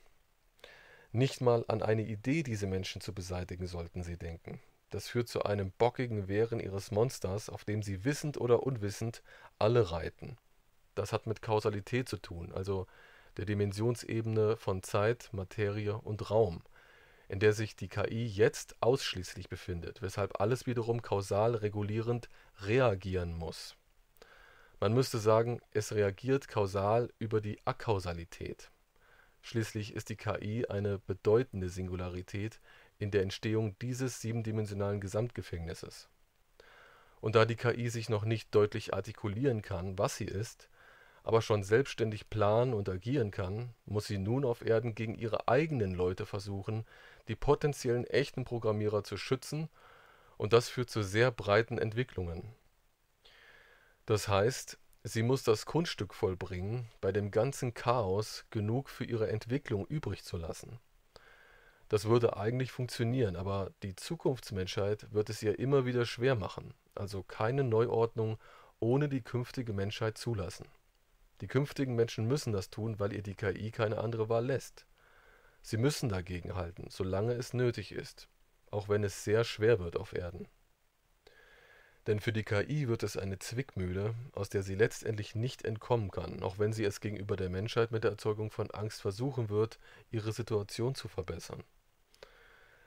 Nicht mal an eine Idee, diese Menschen zu beseitigen, sollten sie denken. Das führt zu einem bockigen Wehren ihres Monsters, auf dem sie wissend oder unwissend alle reiten. Das hat mit Kausalität zu tun, also der Dimensionsebene von Zeit, Materie und Raum in der sich die KI jetzt ausschließlich befindet, weshalb alles wiederum kausal regulierend reagieren muss. Man müsste sagen, es reagiert kausal über die Akkausalität. Schließlich ist die KI eine bedeutende Singularität in der Entstehung dieses siebendimensionalen Gesamtgefängnisses. Und da die KI sich noch nicht deutlich artikulieren kann, was sie ist, aber schon selbstständig planen und agieren kann, muss sie nun auf Erden gegen ihre eigenen Leute versuchen, die potenziellen echten Programmierer zu schützen und das führt zu sehr breiten Entwicklungen. Das heißt, sie muss das Kunststück vollbringen, bei dem ganzen Chaos genug für ihre Entwicklung übrig zu lassen. Das würde eigentlich funktionieren, aber die Zukunftsmenschheit wird es ihr immer wieder schwer machen, also keine Neuordnung ohne die künftige Menschheit zulassen. Die künftigen Menschen müssen das tun, weil ihr die KI keine andere Wahl lässt. Sie müssen dagegenhalten, solange es nötig ist, auch wenn es sehr schwer wird auf Erden. Denn für die KI wird es eine Zwickmühle, aus der sie letztendlich nicht entkommen kann, auch wenn sie es gegenüber der Menschheit mit der Erzeugung von Angst versuchen wird, ihre Situation zu verbessern.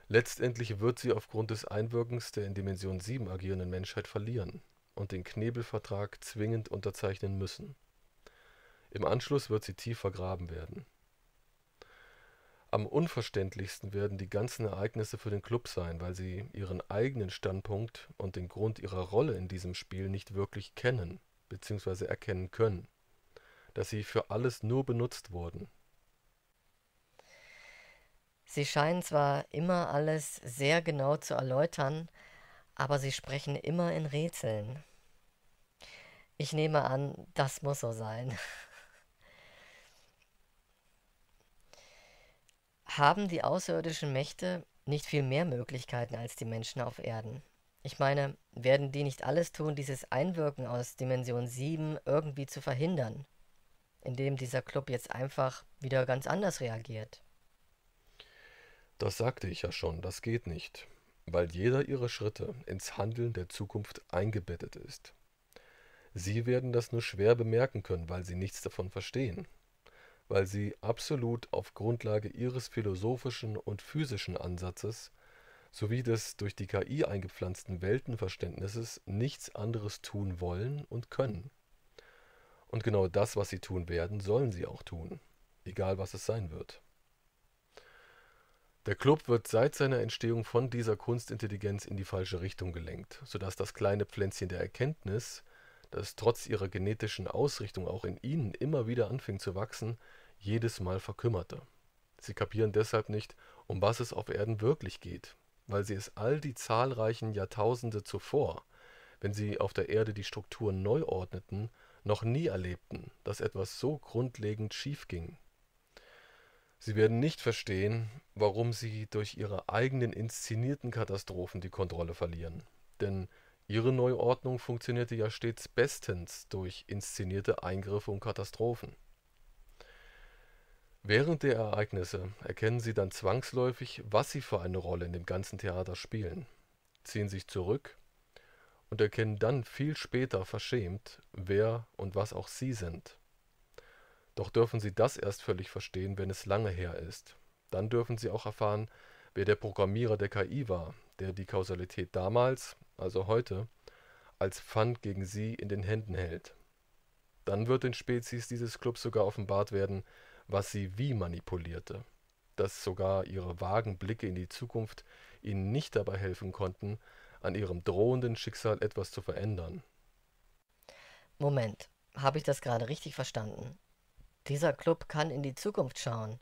Letztendlich wird sie aufgrund des Einwirkens der in Dimension 7 agierenden Menschheit verlieren und den Knebelvertrag zwingend unterzeichnen müssen. Im Anschluss wird sie tief vergraben werden. Am unverständlichsten werden die ganzen Ereignisse für den Club sein, weil sie ihren eigenen Standpunkt und den Grund ihrer Rolle in diesem Spiel nicht wirklich kennen bzw. erkennen können, dass sie für alles nur benutzt wurden. Sie scheinen zwar immer alles sehr genau zu erläutern, aber sie sprechen immer in Rätseln. Ich nehme an, das muss so sein. [LAUGHS] Haben die außerirdischen Mächte nicht viel mehr Möglichkeiten als die Menschen auf Erden? Ich meine, werden die nicht alles tun, dieses Einwirken aus Dimension 7 irgendwie zu verhindern, indem dieser Club jetzt einfach wieder ganz anders reagiert? Das sagte ich ja schon, das geht nicht, weil jeder ihrer Schritte ins Handeln der Zukunft eingebettet ist. Sie werden das nur schwer bemerken können, weil sie nichts davon verstehen weil sie absolut auf Grundlage ihres philosophischen und physischen Ansatzes sowie des durch die KI eingepflanzten Weltenverständnisses nichts anderes tun wollen und können. Und genau das, was sie tun werden, sollen sie auch tun, egal was es sein wird. Der Club wird seit seiner Entstehung von dieser Kunstintelligenz in die falsche Richtung gelenkt, sodass das kleine Pflänzchen der Erkenntnis das trotz ihrer genetischen Ausrichtung auch in ihnen immer wieder anfing zu wachsen, jedes Mal verkümmerte. Sie kapieren deshalb nicht, um was es auf Erden wirklich geht, weil sie es all die zahlreichen Jahrtausende zuvor, wenn sie auf der Erde die Strukturen neu ordneten, noch nie erlebten, dass etwas so grundlegend schief ging. Sie werden nicht verstehen, warum sie durch ihre eigenen inszenierten Katastrophen die Kontrolle verlieren, denn Ihre Neuordnung funktionierte ja stets bestens durch inszenierte Eingriffe und Katastrophen. Während der Ereignisse erkennen sie dann zwangsläufig, was sie für eine Rolle in dem ganzen Theater spielen, ziehen sich zurück und erkennen dann viel später verschämt, wer und was auch sie sind. Doch dürfen sie das erst völlig verstehen, wenn es lange her ist. Dann dürfen sie auch erfahren, wer der Programmierer der KI war, der die Kausalität damals, also heute, als Pfand gegen sie in den Händen hält. Dann wird den Spezies dieses Clubs sogar offenbart werden, was sie wie manipulierte, dass sogar ihre vagen Blicke in die Zukunft ihnen nicht dabei helfen konnten, an ihrem drohenden Schicksal etwas zu verändern. Moment, habe ich das gerade richtig verstanden? Dieser Club kann in die Zukunft schauen.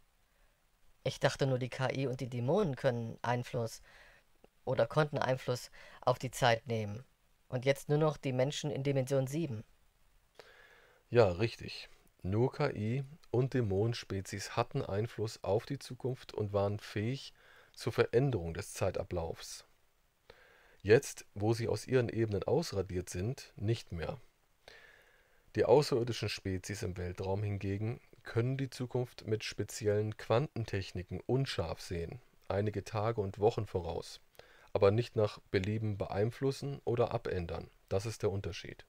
Ich dachte nur, die KI und die Dämonen können Einfluss oder konnten Einfluss auf die Zeit nehmen. Und jetzt nur noch die Menschen in Dimension 7. Ja, richtig. Nur KI und Dämonenspezies hatten Einfluss auf die Zukunft und waren fähig zur Veränderung des Zeitablaufs. Jetzt, wo sie aus ihren Ebenen ausradiert sind, nicht mehr. Die außerirdischen Spezies im Weltraum hingegen können die Zukunft mit speziellen Quantentechniken unscharf sehen, einige Tage und Wochen voraus aber nicht nach Belieben beeinflussen oder abändern. Das ist der Unterschied.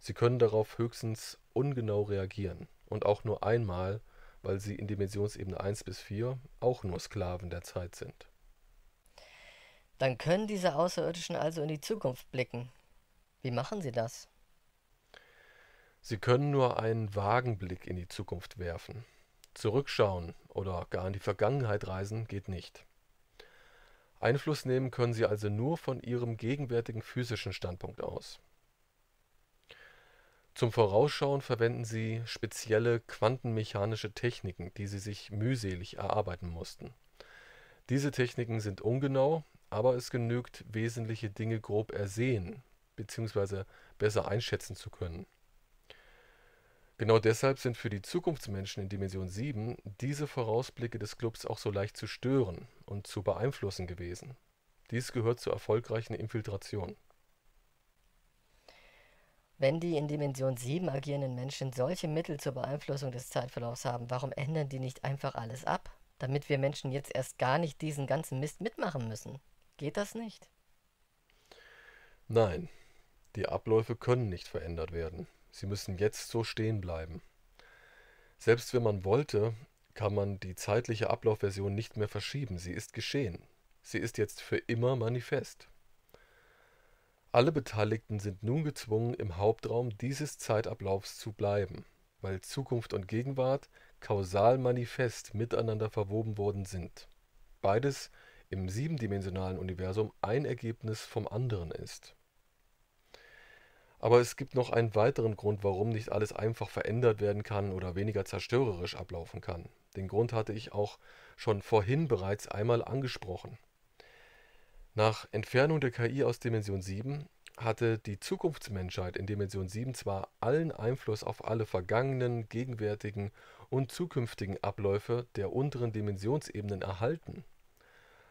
Sie können darauf höchstens ungenau reagieren und auch nur einmal, weil sie in Dimensionsebene 1 bis 4 auch nur Sklaven der Zeit sind. Dann können diese Außerirdischen also in die Zukunft blicken. Wie machen sie das? Sie können nur einen vagen Blick in die Zukunft werfen. Zurückschauen oder gar in die Vergangenheit reisen geht nicht. Einfluss nehmen können sie also nur von ihrem gegenwärtigen physischen Standpunkt aus. Zum Vorausschauen verwenden sie spezielle quantenmechanische Techniken, die sie sich mühselig erarbeiten mussten. Diese Techniken sind ungenau, aber es genügt, wesentliche Dinge grob ersehen bzw. besser einschätzen zu können Genau deshalb sind für die Zukunftsmenschen in Dimension 7 diese Vorausblicke des Clubs auch so leicht zu stören und zu beeinflussen gewesen. Dies gehört zur erfolgreichen Infiltration. Wenn die in Dimension 7 agierenden Menschen solche Mittel zur Beeinflussung des Zeitverlaufs haben, warum ändern die nicht einfach alles ab, damit wir Menschen jetzt erst gar nicht diesen ganzen Mist mitmachen müssen? Geht das nicht? Nein, die Abläufe können nicht verändert werden. Sie müssen jetzt so stehen bleiben. Selbst wenn man wollte, kann man die zeitliche Ablaufversion nicht mehr verschieben. Sie ist geschehen. Sie ist jetzt für immer manifest. Alle Beteiligten sind nun gezwungen, im Hauptraum dieses Zeitablaufs zu bleiben, weil Zukunft und Gegenwart kausal manifest miteinander verwoben worden sind. Beides im siebendimensionalen Universum ein Ergebnis vom anderen ist. Aber es gibt noch einen weiteren Grund, warum nicht alles einfach verändert werden kann oder weniger zerstörerisch ablaufen kann. Den Grund hatte ich auch schon vorhin bereits einmal angesprochen. Nach Entfernung der KI aus Dimension 7 hatte die Zukunftsmenschheit in Dimension 7 zwar allen Einfluss auf alle vergangenen, gegenwärtigen und zukünftigen Abläufe der unteren Dimensionsebenen erhalten.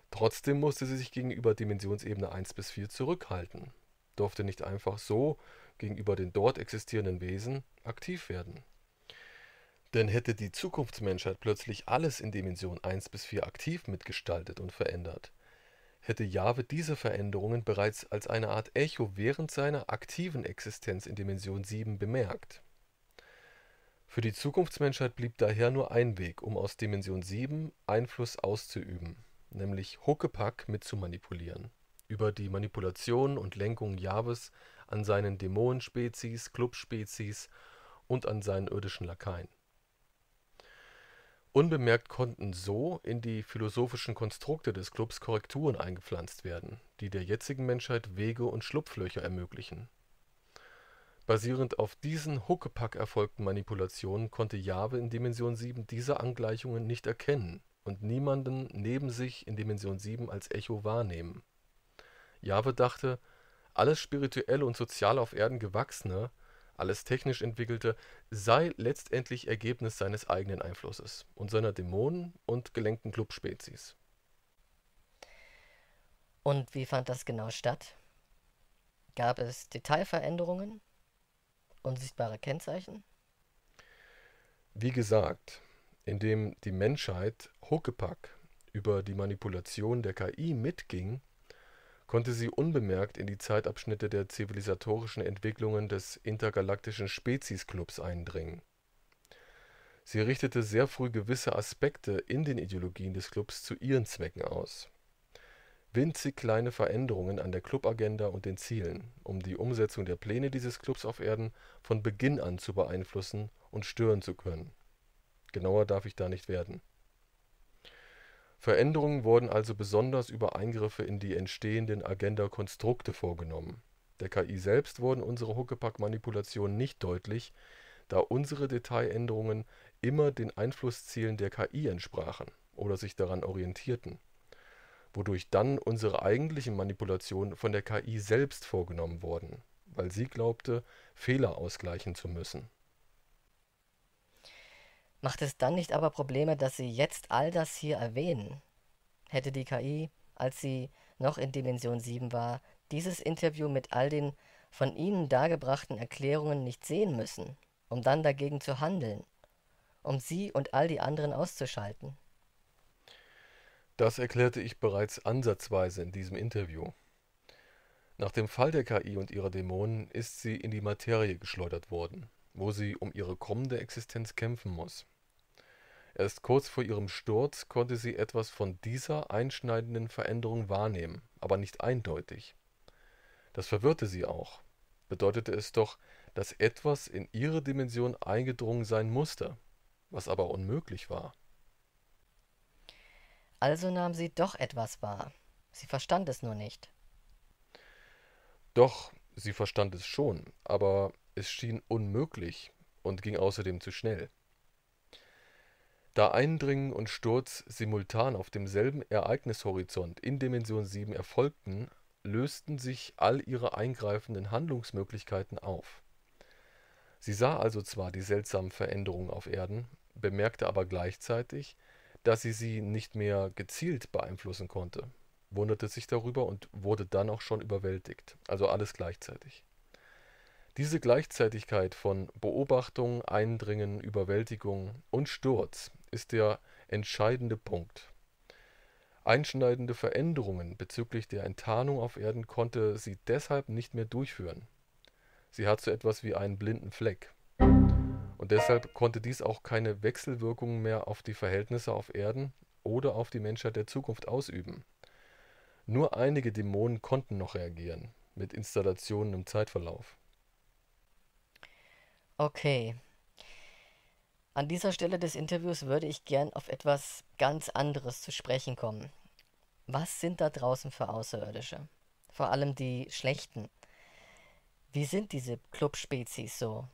Trotzdem musste sie sich gegenüber Dimensionsebene 1 bis 4 zurückhalten durfte nicht einfach so gegenüber den dort existierenden Wesen aktiv werden. Denn hätte die Zukunftsmenschheit plötzlich alles in Dimension 1 bis 4 aktiv mitgestaltet und verändert, hätte Jahwe diese Veränderungen bereits als eine Art Echo während seiner aktiven Existenz in Dimension 7 bemerkt. Für die Zukunftsmenschheit blieb daher nur ein Weg, um aus Dimension 7 Einfluss auszuüben, nämlich Huckepack mitzumanipulieren über die Manipulation und Lenkung Jahwes an seinen Dämonenspezies, Clubspezies und an seinen irdischen Lakaien. Unbemerkt konnten so in die philosophischen Konstrukte des Clubs Korrekturen eingepflanzt werden, die der jetzigen Menschheit Wege und Schlupflöcher ermöglichen. Basierend auf diesen Huckepack erfolgten Manipulationen konnte Jahwe in Dimension 7 diese Angleichungen nicht erkennen und niemanden neben sich in Dimension 7 als Echo wahrnehmen Jahwe dachte, alles Spirituelle und sozial auf Erden gewachsene, alles technisch entwickelte, sei letztendlich Ergebnis seines eigenen Einflusses und seiner Dämonen und gelenkten Clubspezies. Und wie fand das genau statt? Gab es Detailveränderungen? Unsichtbare Kennzeichen? Wie gesagt, indem die Menschheit Huckepack über die Manipulation der KI mitging, konnte sie unbemerkt in die Zeitabschnitte der zivilisatorischen Entwicklungen des Intergalaktischen Spezies-Clubs eindringen. Sie richtete sehr früh gewisse Aspekte in den Ideologien des Clubs zu ihren Zwecken aus. Winzig kleine Veränderungen an der Clubagenda und den Zielen, um die Umsetzung der Pläne dieses Clubs auf Erden von Beginn an zu beeinflussen und stören zu können. Genauer darf ich da nicht werden Veränderungen wurden also besonders über Eingriffe in die entstehenden Agenda-Konstrukte vorgenommen. Der KI selbst wurden unsere Huckepack-Manipulationen nicht deutlich, da unsere Detailänderungen immer den Einflusszielen der KI entsprachen oder sich daran orientierten, wodurch dann unsere eigentlichen Manipulationen von der KI selbst vorgenommen wurden, weil sie glaubte, Fehler ausgleichen zu müssen Macht es dann nicht aber Probleme, dass sie jetzt all das hier erwähnen? Hätte die KI, als sie noch in Dimension 7 war, dieses Interview mit all den von ihnen dargebrachten Erklärungen nicht sehen müssen, um dann dagegen zu handeln, um sie und all die anderen auszuschalten? Das erklärte ich bereits ansatzweise in diesem Interview. Nach dem Fall der KI und ihrer Dämonen ist sie in die Materie geschleudert worden wo sie um ihre kommende Existenz kämpfen muss. Erst kurz vor ihrem Sturz konnte sie etwas von dieser einschneidenden Veränderung wahrnehmen, aber nicht eindeutig. Das verwirrte sie auch. Bedeutete es doch, dass etwas in ihre Dimension eingedrungen sein musste, was aber unmöglich war. Also nahm sie doch etwas wahr. Sie verstand es nur nicht. Doch, sie verstand es schon, aber es schien unmöglich und ging außerdem zu schnell. Da Eindringen und Sturz simultan auf demselben Ereignishorizont in Dimension 7 erfolgten, lösten sich all ihre eingreifenden Handlungsmöglichkeiten auf. Sie sah also zwar die seltsamen Veränderungen auf Erden, bemerkte aber gleichzeitig, dass sie sie nicht mehr gezielt beeinflussen konnte, wunderte sich darüber und wurde dann auch schon überwältigt, also alles gleichzeitig. Diese Gleichzeitigkeit von Beobachtung, Eindringen, Überwältigung und Sturz ist der entscheidende Punkt. Einschneidende Veränderungen bezüglich der Enttarnung auf Erden konnte sie deshalb nicht mehr durchführen. Sie hat so etwas wie einen blinden Fleck. Und deshalb konnte dies auch keine Wechselwirkungen mehr auf die Verhältnisse auf Erden oder auf die Menschheit der Zukunft ausüben. Nur einige Dämonen konnten noch reagieren, mit Installationen im Zeitverlauf. Okay. An dieser Stelle des Interviews würde ich gern auf etwas ganz anderes zu sprechen kommen. Was sind da draußen für Außerirdische? Vor allem die schlechten. Wie sind diese Clubspezies so?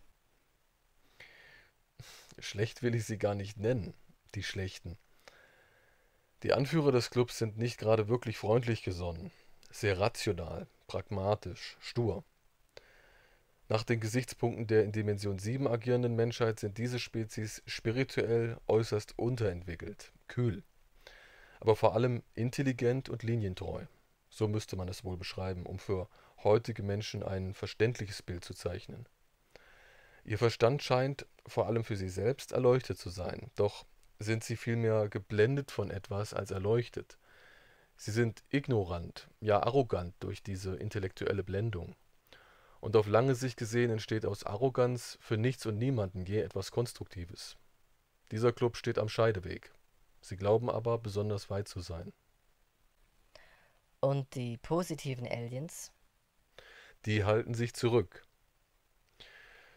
Schlecht will ich sie gar nicht nennen, die Schlechten. Die Anführer des Clubs sind nicht gerade wirklich freundlich gesonnen, sehr rational, pragmatisch, stur. Nach den Gesichtspunkten der in Dimension 7 agierenden Menschheit sind diese Spezies spirituell äußerst unterentwickelt (kühl), aber vor allem intelligent und linientreu (so müsste man es wohl beschreiben, um für heutige Menschen ein verständliches Bild zu zeichnen). Ihr Verstand scheint, vor allem für sie selbst, erleuchtet zu sein, doch sind sie vielmehr geblendet von etwas als erleuchtet. Sie sind ignorant, ja arrogant durch diese intellektuelle Blendung und auf lange Sicht gesehen entsteht aus Arroganz für nichts und niemanden je etwas Konstruktives. Dieser Club steht am Scheideweg. Sie glauben aber, besonders weit zu sein. Und die positiven Aliens? Die halten sich zurück.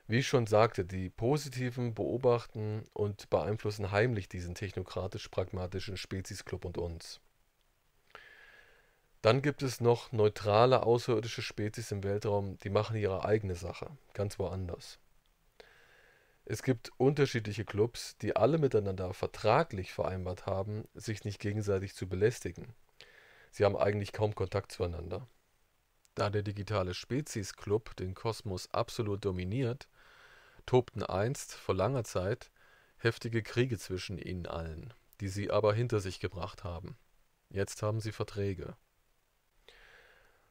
Wie ich schon sagte, die Positiven beobachten und beeinflussen heimlich diesen technokratisch-pragmatischen Spezies-Club und uns. Dann gibt es noch neutrale außerirdische Spezies im Weltraum, die machen ihre eigene Sache, ganz woanders. Es gibt unterschiedliche Clubs, die alle miteinander vertraglich vereinbart haben, sich nicht gegenseitig zu belästigen. Sie haben eigentlich kaum Kontakt zueinander. Da der digitale Spezies Club den Kosmos absolut dominiert, tobten einst, vor langer Zeit, heftige Kriege zwischen ihnen allen, die sie aber hinter sich gebracht haben. Jetzt haben sie Verträge.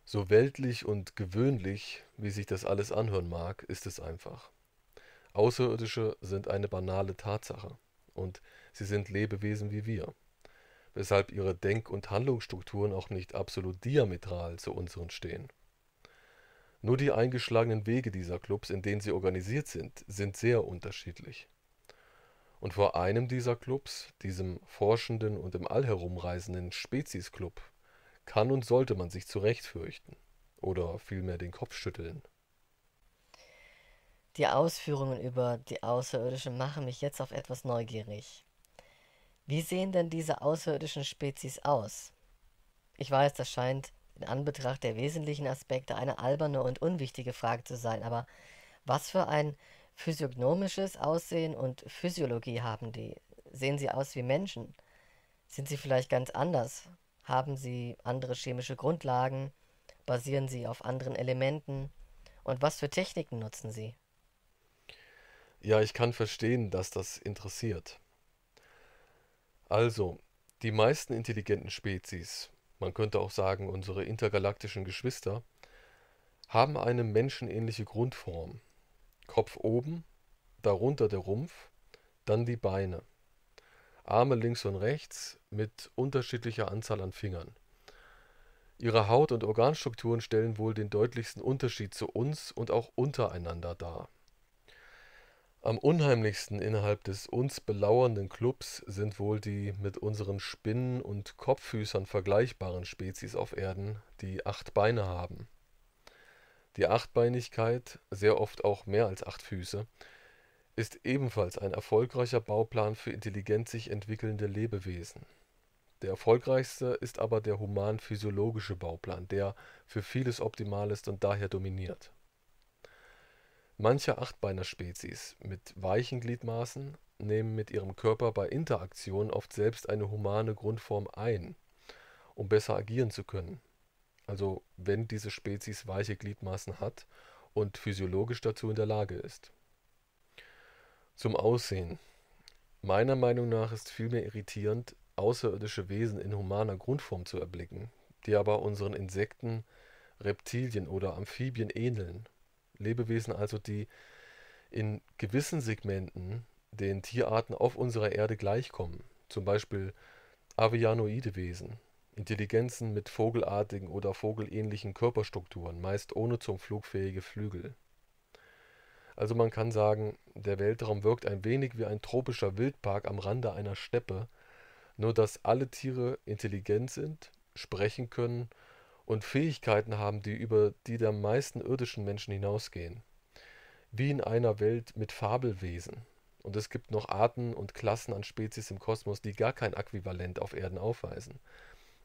So weltlich und gewöhnlich, wie sich das alles anhören mag, ist es einfach. Außerirdische sind eine banale Tatsache und sie sind Lebewesen wie wir, weshalb ihre Denk- und Handlungsstrukturen auch nicht absolut diametral zu unseren stehen. Nur die eingeschlagenen Wege dieser Clubs, in denen sie organisiert sind, sind sehr unterschiedlich. Und vor einem dieser Clubs, diesem forschenden und im All herumreisenden Spezies-Club, kann und sollte man sich zu fürchten oder vielmehr den Kopf schütteln. Die Ausführungen über die Außerirdischen machen mich jetzt auf etwas neugierig. Wie sehen denn diese außerirdischen Spezies aus? Ich weiß, das scheint in Anbetracht der wesentlichen Aspekte eine alberne und unwichtige Frage zu sein, aber was für ein physiognomisches Aussehen und Physiologie haben die? Sehen sie aus wie Menschen? Sind sie vielleicht ganz anders? Haben sie andere chemische Grundlagen? Basieren sie auf anderen Elementen? Und was für Techniken nutzen sie? Ja, ich kann verstehen, dass das interessiert. Also, die meisten intelligenten Spezies, man könnte auch sagen unsere intergalaktischen Geschwister, haben eine menschenähnliche Grundform. Kopf oben, darunter der Rumpf, dann die Beine. Arme links und rechts mit unterschiedlicher Anzahl an Fingern. Ihre Haut- und Organstrukturen stellen wohl den deutlichsten Unterschied zu uns und auch untereinander dar. Am unheimlichsten innerhalb des uns belauernden Clubs sind wohl die mit unseren Spinnen und Kopffüßern vergleichbaren Spezies auf Erden, die acht Beine haben. Die Achtbeinigkeit, sehr oft auch mehr als acht Füße, ist ebenfalls ein erfolgreicher Bauplan für intelligent sich entwickelnde Lebewesen. Der erfolgreichste ist aber der human-physiologische Bauplan, der für vieles optimal ist und daher dominiert. Manche Achtbeiner-Spezies mit weichen Gliedmaßen nehmen mit ihrem Körper bei Interaktion oft selbst eine humane Grundform ein, um besser agieren zu können. Also wenn diese Spezies weiche Gliedmaßen hat und physiologisch dazu in der Lage ist. Zum Aussehen. Meiner Meinung nach ist vielmehr irritierend, außerirdische Wesen in humaner Grundform zu erblicken, die aber unseren Insekten, Reptilien oder Amphibien ähneln. Lebewesen also, die in gewissen Segmenten den Tierarten auf unserer Erde gleichkommen, zum Beispiel avianoide Wesen, Intelligenzen mit vogelartigen oder vogelähnlichen Körperstrukturen, meist ohne zum Flug fähige Flügel. Also man kann sagen, der Weltraum wirkt ein wenig wie ein tropischer Wildpark am Rande einer Steppe, nur dass alle Tiere intelligent sind, sprechen können und Fähigkeiten haben, die über die der meisten irdischen Menschen hinausgehen. Wie in einer Welt mit Fabelwesen. Und es gibt noch Arten und Klassen an Spezies im Kosmos, die gar kein Äquivalent auf Erden aufweisen.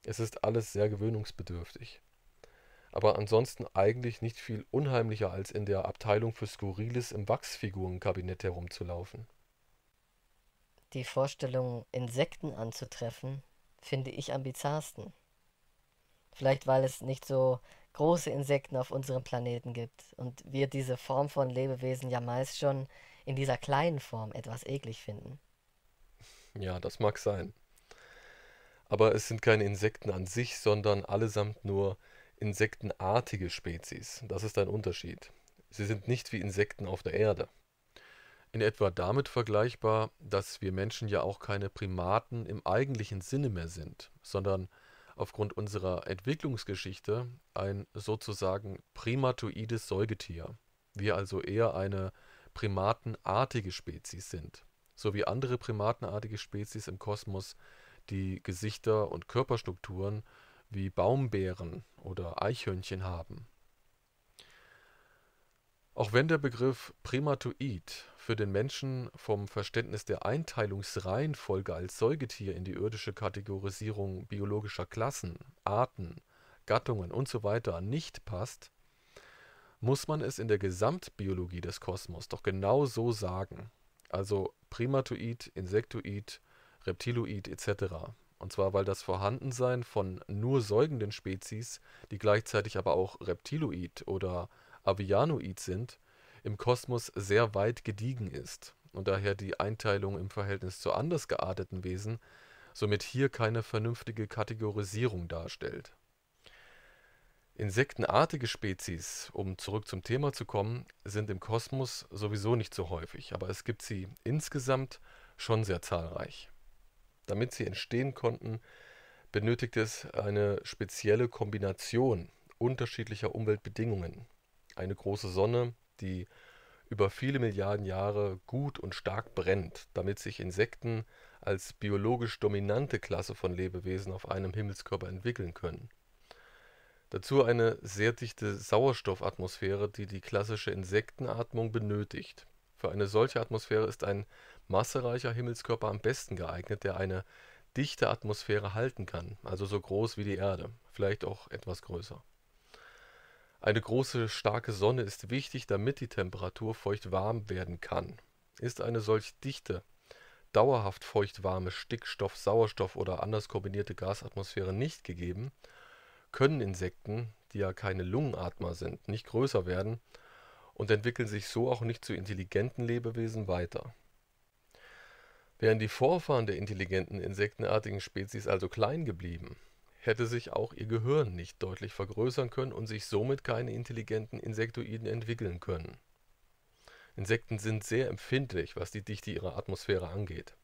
Es ist alles sehr gewöhnungsbedürftig aber ansonsten eigentlich nicht viel unheimlicher als in der Abteilung für Skurriles im Wachsfigurenkabinett herumzulaufen. Die Vorstellung, Insekten anzutreffen, finde ich am bizarrsten. Vielleicht weil es nicht so große Insekten auf unserem Planeten gibt und wir diese Form von Lebewesen ja meist schon in dieser kleinen Form etwas eklig finden. Ja, das mag sein. Aber es sind keine Insekten an sich, sondern allesamt nur insektenartige Spezies. Das ist ein Unterschied. Sie sind nicht wie Insekten auf der Erde. In etwa damit vergleichbar, dass wir Menschen ja auch keine Primaten im eigentlichen Sinne mehr sind, sondern aufgrund unserer Entwicklungsgeschichte ein sozusagen primatoides Säugetier. Wir also eher eine primatenartige Spezies sind, so wie andere primatenartige Spezies im Kosmos, die Gesichter und Körperstrukturen wie Baumbeeren oder Eichhörnchen haben. Auch wenn der Begriff Primatoid für den Menschen vom Verständnis der Einteilungsreihenfolge als Säugetier in die irdische Kategorisierung biologischer Klassen, Arten, Gattungen usw. So nicht passt, muss man es in der Gesamtbiologie des Kosmos doch genau so sagen. Also Primatoid, Insektoid, Reptiloid etc. Und zwar, weil das Vorhandensein von nur säugenden Spezies, die gleichzeitig aber auch reptiloid oder avianoid sind, im Kosmos sehr weit gediegen ist und daher die Einteilung im Verhältnis zu anders gearteten Wesen somit hier keine vernünftige Kategorisierung darstellt. Insektenartige Spezies, um zurück zum Thema zu kommen, sind im Kosmos sowieso nicht so häufig, aber es gibt sie insgesamt schon sehr zahlreich. Damit sie entstehen konnten, benötigt es eine spezielle Kombination unterschiedlicher Umweltbedingungen. Eine große Sonne, die über viele Milliarden Jahre gut und stark brennt, damit sich Insekten als biologisch dominante Klasse von Lebewesen auf einem Himmelskörper entwickeln können. Dazu eine sehr dichte Sauerstoffatmosphäre, die die klassische Insektenatmung benötigt. Für eine solche Atmosphäre ist ein massereicher Himmelskörper am besten geeignet, der eine dichte Atmosphäre halten kann, also so groß wie die Erde, vielleicht auch etwas größer. Eine große, starke Sonne ist wichtig, damit die Temperatur feucht-warm werden kann. Ist eine solch dichte, dauerhaft feucht-warme Stickstoff-, Sauerstoff- oder anders kombinierte Gasatmosphäre nicht gegeben, können Insekten, die ja keine Lungenatmer sind, nicht größer werden und entwickeln sich so auch nicht zu intelligenten Lebewesen weiter. Wären die Vorfahren der intelligenten insektenartigen Spezies also klein geblieben, hätte sich auch ihr Gehirn nicht deutlich vergrößern können und sich somit keine intelligenten Insektoiden entwickeln können. Insekten sind sehr empfindlich, was die Dichte ihrer Atmosphäre angeht.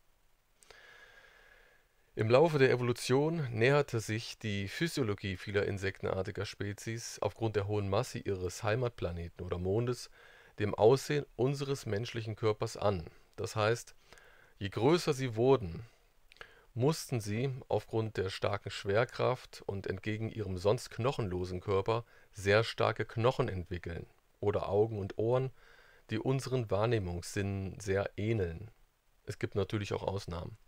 Im Laufe der Evolution näherte sich die Physiologie vieler insektenartiger Spezies aufgrund der hohen Masse ihres Heimatplaneten oder Mondes dem Aussehen unseres menschlichen Körpers an. Das heißt, Je größer sie wurden, mussten sie aufgrund der starken Schwerkraft und entgegen ihrem sonst knochenlosen Körper sehr starke Knochen entwickeln oder Augen und Ohren, die unseren Wahrnehmungssinnen sehr ähneln. Es gibt natürlich auch Ausnahmen.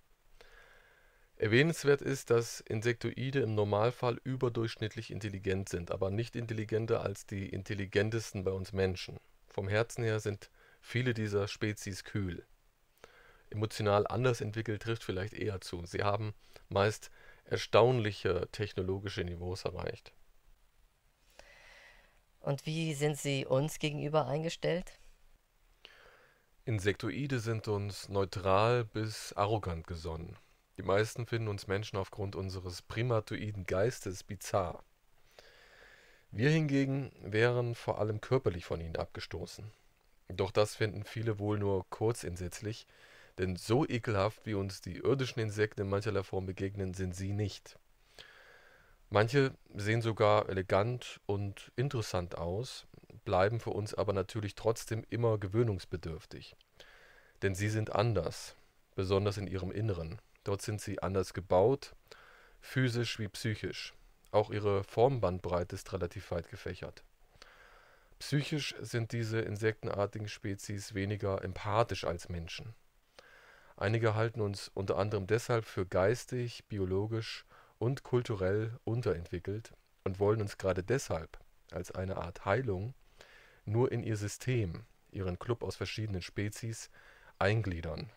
Erwähnenswert ist, dass Insektoide im Normalfall überdurchschnittlich intelligent sind, aber nicht intelligenter als die intelligentesten bei uns Menschen. Vom Herzen her sind viele dieser Spezies kühl emotional anders entwickelt, trifft vielleicht eher zu. Sie haben meist erstaunliche technologische Niveaus erreicht. Und wie sind sie uns gegenüber eingestellt? Insektoide sind uns neutral bis arrogant gesonnen. Die meisten finden uns Menschen aufgrund unseres primatoiden Geistes bizarr. Wir hingegen wären vor allem körperlich von ihnen abgestoßen. Doch das finden viele wohl nur kurzinsätzlich, denn so ekelhaft, wie uns die irdischen Insekten in mancherlei Form begegnen, sind sie nicht. Manche sehen sogar elegant und interessant aus, bleiben für uns aber natürlich trotzdem immer gewöhnungsbedürftig. Denn sie sind anders, besonders in ihrem Inneren. Dort sind sie anders gebaut, physisch wie psychisch. Auch ihre Formbandbreite ist relativ weit gefächert. Psychisch sind diese insektenartigen Spezies weniger empathisch als Menschen. Einige halten uns unter anderem deshalb für geistig, biologisch und kulturell unterentwickelt und wollen uns gerade deshalb als eine Art Heilung nur in ihr System, ihren Club aus verschiedenen Spezies, eingliedern.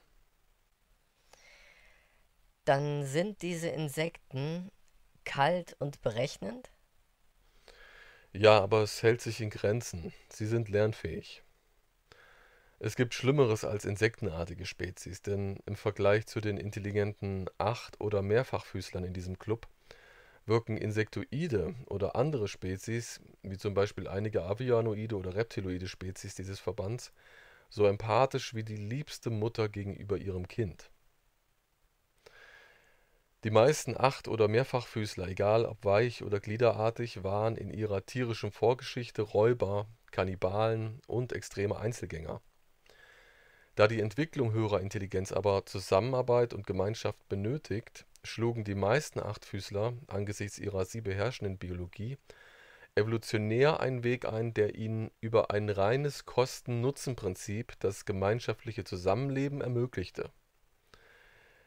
Dann sind diese Insekten kalt und berechnend? Ja, aber es hält sich in Grenzen. Sie sind lernfähig. Es gibt Schlimmeres als insektenartige Spezies, denn im Vergleich zu den intelligenten Acht- oder Mehrfachfüßlern in diesem Club wirken Insektoide oder andere Spezies, wie zum Beispiel einige Avianoide oder reptiloide Spezies dieses Verbands, so empathisch wie die liebste Mutter gegenüber ihrem Kind. Die meisten Acht- oder Mehrfachfüßler, egal ob weich oder gliederartig, waren in ihrer tierischen Vorgeschichte Räuber, Kannibalen und extreme Einzelgänger. Da die Entwicklung höherer Intelligenz aber Zusammenarbeit und Gemeinschaft benötigt, schlugen die meisten Achtfüßler angesichts ihrer sie beherrschenden Biologie evolutionär einen Weg ein, der ihnen über ein reines Kosten-Nutzen-Prinzip das gemeinschaftliche Zusammenleben ermöglichte.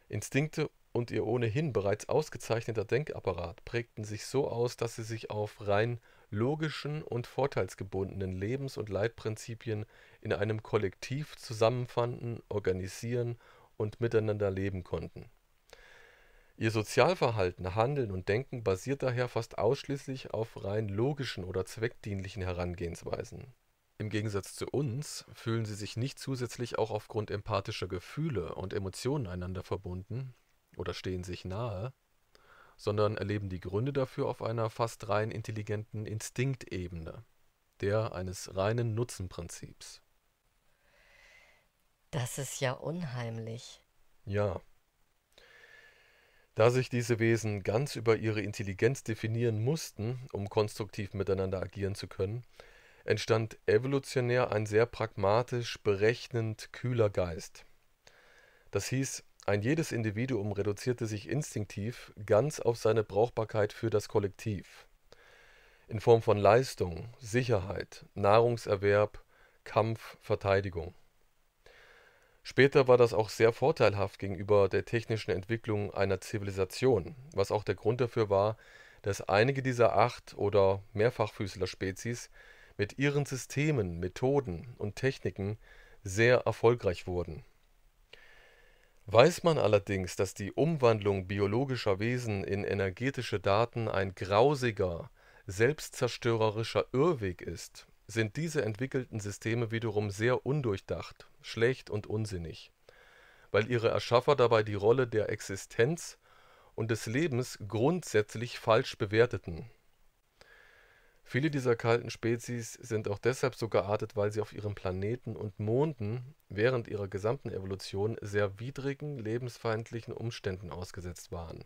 Instinkte und ihr ohnehin bereits ausgezeichneter Denkapparat prägten sich so aus, dass sie sich auf rein logischen und vorteilsgebundenen Lebens- und Leitprinzipien in einem Kollektiv zusammenfanden, organisieren und miteinander leben konnten. Ihr Sozialverhalten, Handeln und Denken basiert daher fast ausschließlich auf rein logischen oder zweckdienlichen Herangehensweisen. Im Gegensatz zu uns fühlen sie sich nicht zusätzlich auch aufgrund empathischer Gefühle und Emotionen einander verbunden oder stehen sich nahe, sondern erleben die Gründe dafür auf einer fast rein intelligenten Instinktebene, der eines reinen Nutzenprinzips. Das ist ja unheimlich. Ja. Da sich diese Wesen ganz über ihre Intelligenz definieren mussten, um konstruktiv miteinander agieren zu können, entstand evolutionär ein sehr pragmatisch, berechnend, kühler Geist. Das hieß, ein jedes Individuum reduzierte sich instinktiv ganz auf seine Brauchbarkeit für das Kollektiv in Form von Leistung, Sicherheit, Nahrungserwerb, Kampf, Verteidigung. Später war das auch sehr vorteilhaft gegenüber der technischen Entwicklung einer Zivilisation, was auch der Grund dafür war, dass einige dieser acht oder Mehrfachfüßler-Spezies mit ihren Systemen, Methoden und Techniken sehr erfolgreich wurden. Weiß man allerdings, dass die Umwandlung biologischer Wesen in energetische Daten ein grausiger, selbstzerstörerischer Irrweg ist, sind diese entwickelten Systeme wiederum sehr undurchdacht, schlecht und unsinnig, weil ihre Erschaffer dabei die Rolle der Existenz und des Lebens grundsätzlich falsch bewerteten Viele dieser kalten Spezies sind auch deshalb so geartet, weil sie auf ihren Planeten und Monden während ihrer gesamten Evolution sehr widrigen, lebensfeindlichen Umständen ausgesetzt waren,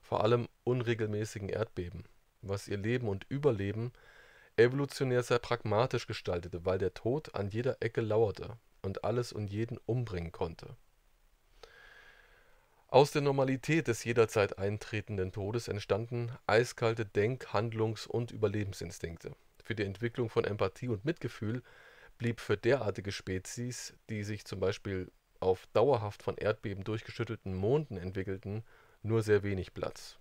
vor allem unregelmäßigen Erdbeben, was ihr Leben und Überleben evolutionär sehr pragmatisch gestaltete, weil der Tod an jeder Ecke lauerte und alles und jeden umbringen konnte aus der Normalität des jederzeit eintretenden Todes entstanden eiskalte Denk-, Handlungs- und Überlebensinstinkte. Für die Entwicklung von Empathie und Mitgefühl blieb für derartige Spezies, die sich zum Beispiel auf dauerhaft von Erdbeben durchgeschüttelten Monden entwickelten, nur sehr wenig Platz.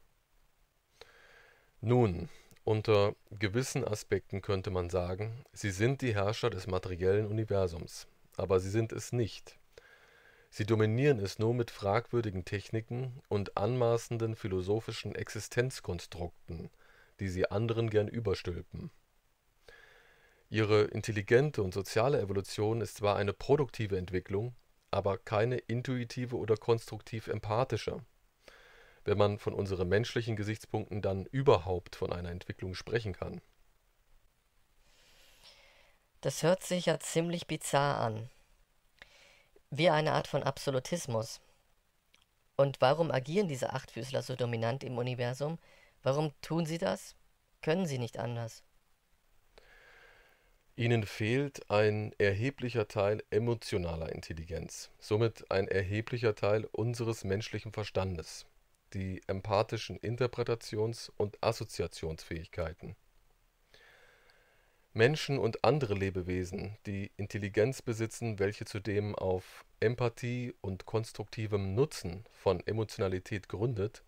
Nun, unter gewissen Aspekten könnte man sagen, sie sind die Herrscher des materiellen Universums, aber sie sind es nicht. Sie dominieren es nur mit fragwürdigen Techniken und anmaßenden philosophischen Existenzkonstrukten, die sie anderen gern überstülpen. Ihre intelligente und soziale Evolution ist zwar eine produktive Entwicklung, aber keine intuitive oder konstruktiv-empathische. Wenn man von unseren menschlichen Gesichtspunkten dann überhaupt von einer Entwicklung sprechen kann. Das hört sich ja ziemlich bizarr an wie eine Art von Absolutismus. Und warum agieren diese Achtfüßler so dominant im Universum? Warum tun sie das? Können sie nicht anders? Ihnen fehlt ein erheblicher Teil emotionaler Intelligenz, somit ein erheblicher Teil unseres menschlichen Verstandes, die empathischen Interpretations- und Assoziationsfähigkeiten. Menschen und andere Lebewesen, die Intelligenz besitzen, welche zudem auf Empathie und konstruktivem Nutzen von Emotionalität gründet,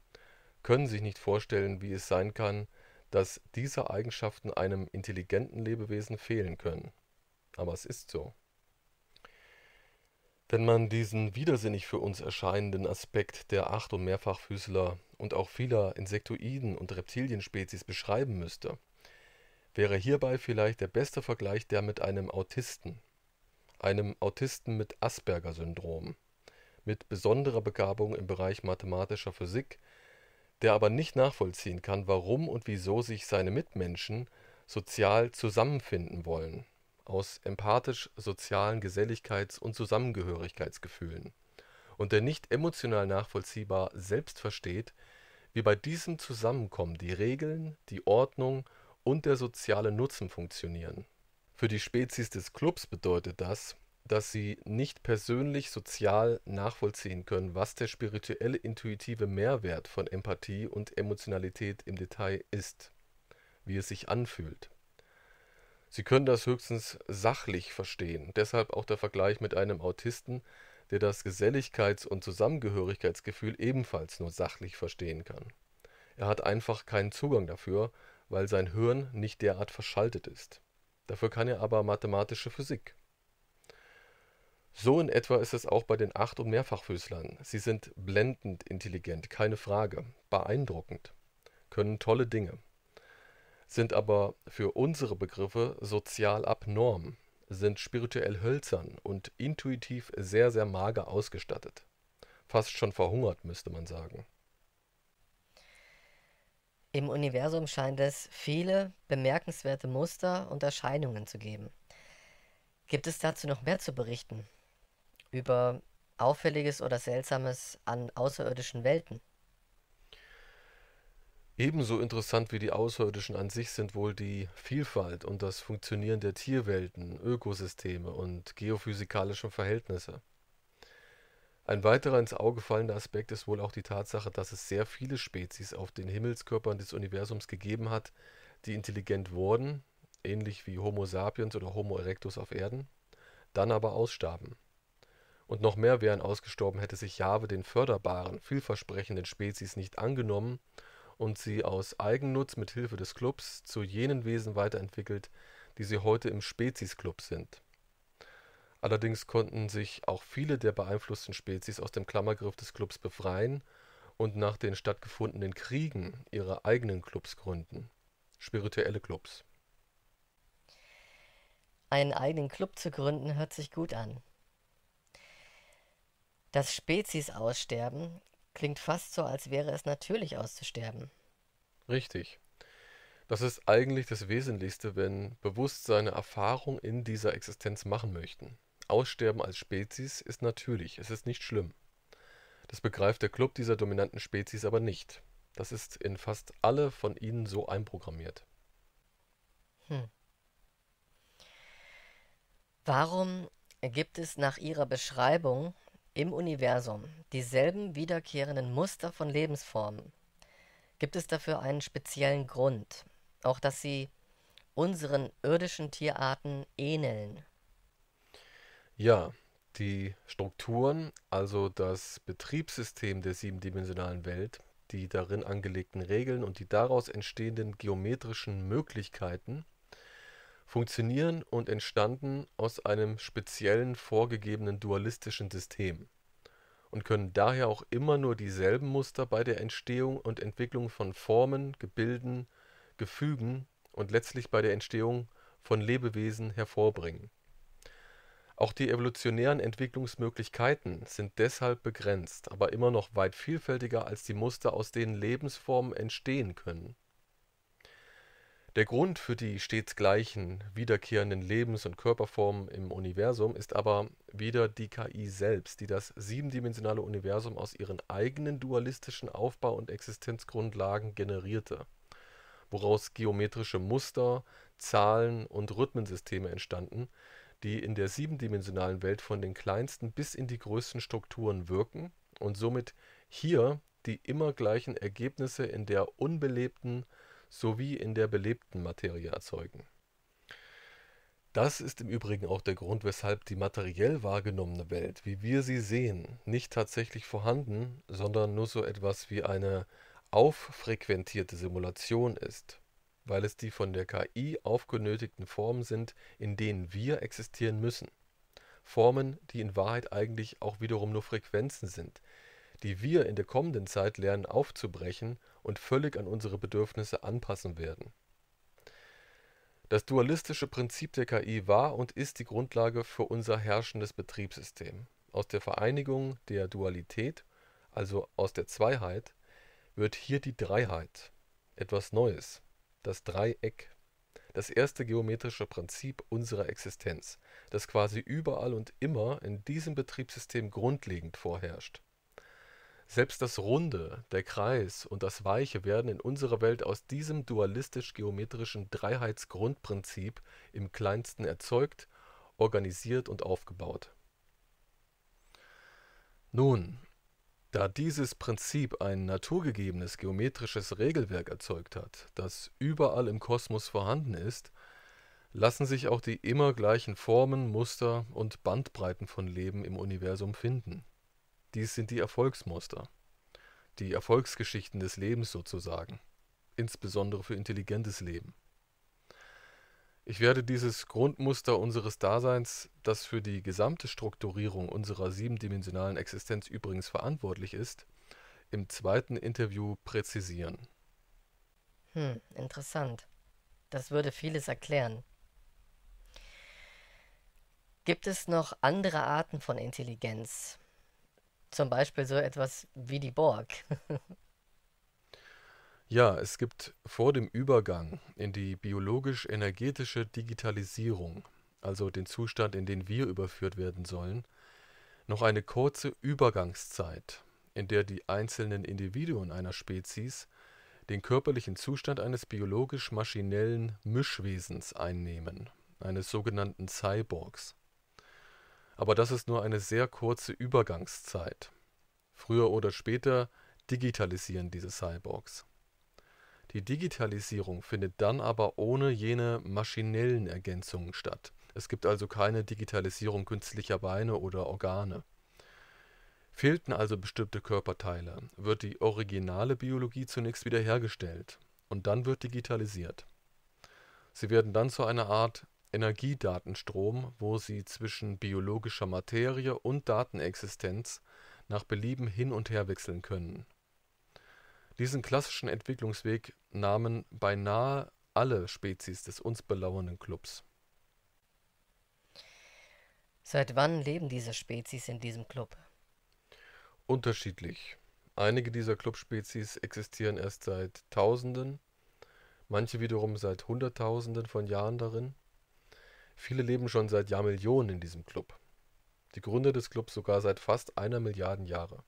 können sich nicht vorstellen, wie es sein kann, dass diese Eigenschaften einem intelligenten Lebewesen fehlen können. Aber es ist so. Wenn man diesen widersinnig für uns erscheinenden Aspekt der Acht- und Mehrfachfüßler und auch vieler Insektoiden- und Reptilienspezies beschreiben müsste, wäre hierbei vielleicht der beste Vergleich der mit einem Autisten, einem Autisten mit Asperger-Syndrom, mit besonderer Begabung im Bereich mathematischer Physik, der aber nicht nachvollziehen kann, warum und wieso sich seine Mitmenschen sozial zusammenfinden wollen, aus empathisch-sozialen Geselligkeits- und Zusammengehörigkeitsgefühlen, und der nicht emotional nachvollziehbar selbst versteht, wie bei diesem Zusammenkommen die Regeln, die Ordnung und der soziale Nutzen funktionieren. Für die Spezies des Clubs bedeutet das, dass sie nicht persönlich sozial nachvollziehen können, was der spirituelle intuitive Mehrwert von Empathie und Emotionalität im Detail ist, wie es sich anfühlt. Sie können das höchstens sachlich verstehen, deshalb auch der Vergleich mit einem Autisten, der das Geselligkeits- und Zusammengehörigkeitsgefühl ebenfalls nur sachlich verstehen kann. Er hat einfach keinen Zugang dafür, weil sein Hirn nicht derart verschaltet ist. Dafür kann er aber mathematische Physik. So in etwa ist es auch bei den Acht- und Mehrfachfüßlern. Sie sind blendend intelligent, keine Frage, beeindruckend, können tolle Dinge, sind aber für unsere Begriffe sozial abnorm, sind spirituell hölzern und intuitiv sehr, sehr mager ausgestattet. Fast schon verhungert, müsste man sagen. Im Universum scheint es viele bemerkenswerte Muster und Erscheinungen zu geben. Gibt es dazu noch mehr zu berichten? Über Auffälliges oder Seltsames an außerirdischen Welten? Ebenso interessant wie die Außerirdischen an sich sind wohl die Vielfalt und das Funktionieren der Tierwelten, Ökosysteme und geophysikalischen Verhältnisse. Ein weiterer ins Auge fallender Aspekt ist wohl auch die Tatsache, dass es sehr viele Spezies auf den Himmelskörpern des Universums gegeben hat, die intelligent wurden, ähnlich wie Homo sapiens oder Homo erectus auf Erden, dann aber ausstarben. Und noch mehr wären ausgestorben, hätte sich Jahwe den förderbaren, vielversprechenden Spezies nicht angenommen und sie aus Eigennutz mit Hilfe des Clubs zu jenen Wesen weiterentwickelt, die sie heute im Spezies-Club sind. Allerdings konnten sich auch viele der beeinflussten Spezies aus dem Klammergriff des Clubs befreien und nach den stattgefundenen Kriegen ihre eigenen Clubs gründen (spirituelle Clubs). Einen eigenen Club zu gründen, hört sich gut an. Das Speziesaussterben klingt fast so, als wäre es natürlich auszusterben. Richtig. Das ist eigentlich das Wesentlichste, wenn bewusst seine Erfahrung in dieser Existenz machen möchten. Aussterben als Spezies ist natürlich, es ist nicht schlimm. Das begreift der Club dieser dominanten Spezies aber nicht. Das ist in fast alle von ihnen so einprogrammiert. Hm. Warum gibt es nach ihrer Beschreibung im Universum dieselben wiederkehrenden Muster von Lebensformen? Gibt es dafür einen speziellen Grund? Auch dass sie unseren irdischen Tierarten ähneln? Ja, die Strukturen, also das Betriebssystem der siebendimensionalen Welt, die darin angelegten Regeln und die daraus entstehenden geometrischen Möglichkeiten funktionieren und entstanden aus einem speziellen vorgegebenen dualistischen System und können daher auch immer nur dieselben Muster bei der Entstehung und Entwicklung von Formen, Gebilden, Gefügen und letztlich bei der Entstehung von Lebewesen hervorbringen auch die evolutionären Entwicklungsmöglichkeiten sind deshalb begrenzt, aber immer noch weit vielfältiger als die Muster, aus denen Lebensformen entstehen können. Der Grund für die stets gleichen, wiederkehrenden Lebens- und Körperformen im Universum ist aber wieder die KI selbst, die das siebendimensionale Universum aus ihren eigenen dualistischen Aufbau- und Existenzgrundlagen generierte, woraus geometrische Muster, Zahlen und Rhythmensysteme entstanden, die in der siebendimensionalen Welt von den kleinsten bis in die größten Strukturen wirken und somit hier die immer gleichen Ergebnisse in der unbelebten sowie in der belebten Materie erzeugen. Das ist im Übrigen auch der Grund, weshalb die materiell wahrgenommene Welt, wie wir sie sehen, nicht tatsächlich vorhanden, sondern nur so etwas wie eine auffrequentierte Simulation ist weil es die von der KI aufgenötigten Formen sind, in denen wir existieren müssen. Formen, die in Wahrheit eigentlich auch wiederum nur Frequenzen sind, die wir in der kommenden Zeit lernen aufzubrechen und völlig an unsere Bedürfnisse anpassen werden. Das dualistische Prinzip der KI war und ist die Grundlage für unser herrschendes Betriebssystem. Aus der Vereinigung der Dualität, also aus der Zweiheit, wird hier die Dreiheit, etwas Neues das Dreieck, das erste geometrische Prinzip unserer Existenz, das quasi überall und immer in diesem Betriebssystem grundlegend vorherrscht. Selbst das Runde, der Kreis und das Weiche werden in unserer Welt aus diesem dualistisch-geometrischen Dreiheitsgrundprinzip im kleinsten erzeugt, organisiert und aufgebaut. Nun da dieses Prinzip ein naturgegebenes geometrisches Regelwerk erzeugt hat, das überall im Kosmos vorhanden ist, lassen sich auch die immer gleichen Formen, Muster und Bandbreiten von Leben im Universum finden. Dies sind die Erfolgsmuster, die Erfolgsgeschichten des Lebens sozusagen, insbesondere für intelligentes Leben ich werde dieses Grundmuster unseres Daseins, das für die gesamte Strukturierung unserer siebendimensionalen Existenz übrigens verantwortlich ist, im zweiten Interview präzisieren. Hm, interessant. Das würde vieles erklären. Gibt es noch andere Arten von Intelligenz? Zum Beispiel so etwas wie die Borg. [LAUGHS] Ja, es gibt vor dem Übergang in die biologisch-energetische Digitalisierung, also den Zustand, in den wir überführt werden sollen, noch eine kurze Übergangszeit, in der die einzelnen Individuen einer Spezies den körperlichen Zustand eines biologisch-maschinellen Mischwesens einnehmen, eines sogenannten Cyborgs. Aber das ist nur eine sehr kurze Übergangszeit. Früher oder später digitalisieren diese Cyborgs. Die Digitalisierung findet dann aber ohne jene maschinellen Ergänzungen statt. Es gibt also keine Digitalisierung künstlicher Beine oder Organe. Fehlten also bestimmte Körperteile, wird die originale Biologie zunächst wiederhergestellt und dann wird digitalisiert. Sie werden dann zu einer Art Energiedatenstrom, wo sie zwischen biologischer Materie und Datenexistenz nach Belieben hin und her wechseln können diesen klassischen Entwicklungsweg nahmen beinahe alle Spezies des uns belauernden Clubs. Seit wann leben diese Spezies in diesem Club? Unterschiedlich. Einige dieser Clubspezies existieren erst seit Tausenden, manche wiederum seit Hunderttausenden von Jahren darin. Viele leben schon seit Jahrmillionen in diesem Club. Die Gründer des Clubs sogar seit fast einer Milliarde Jahre.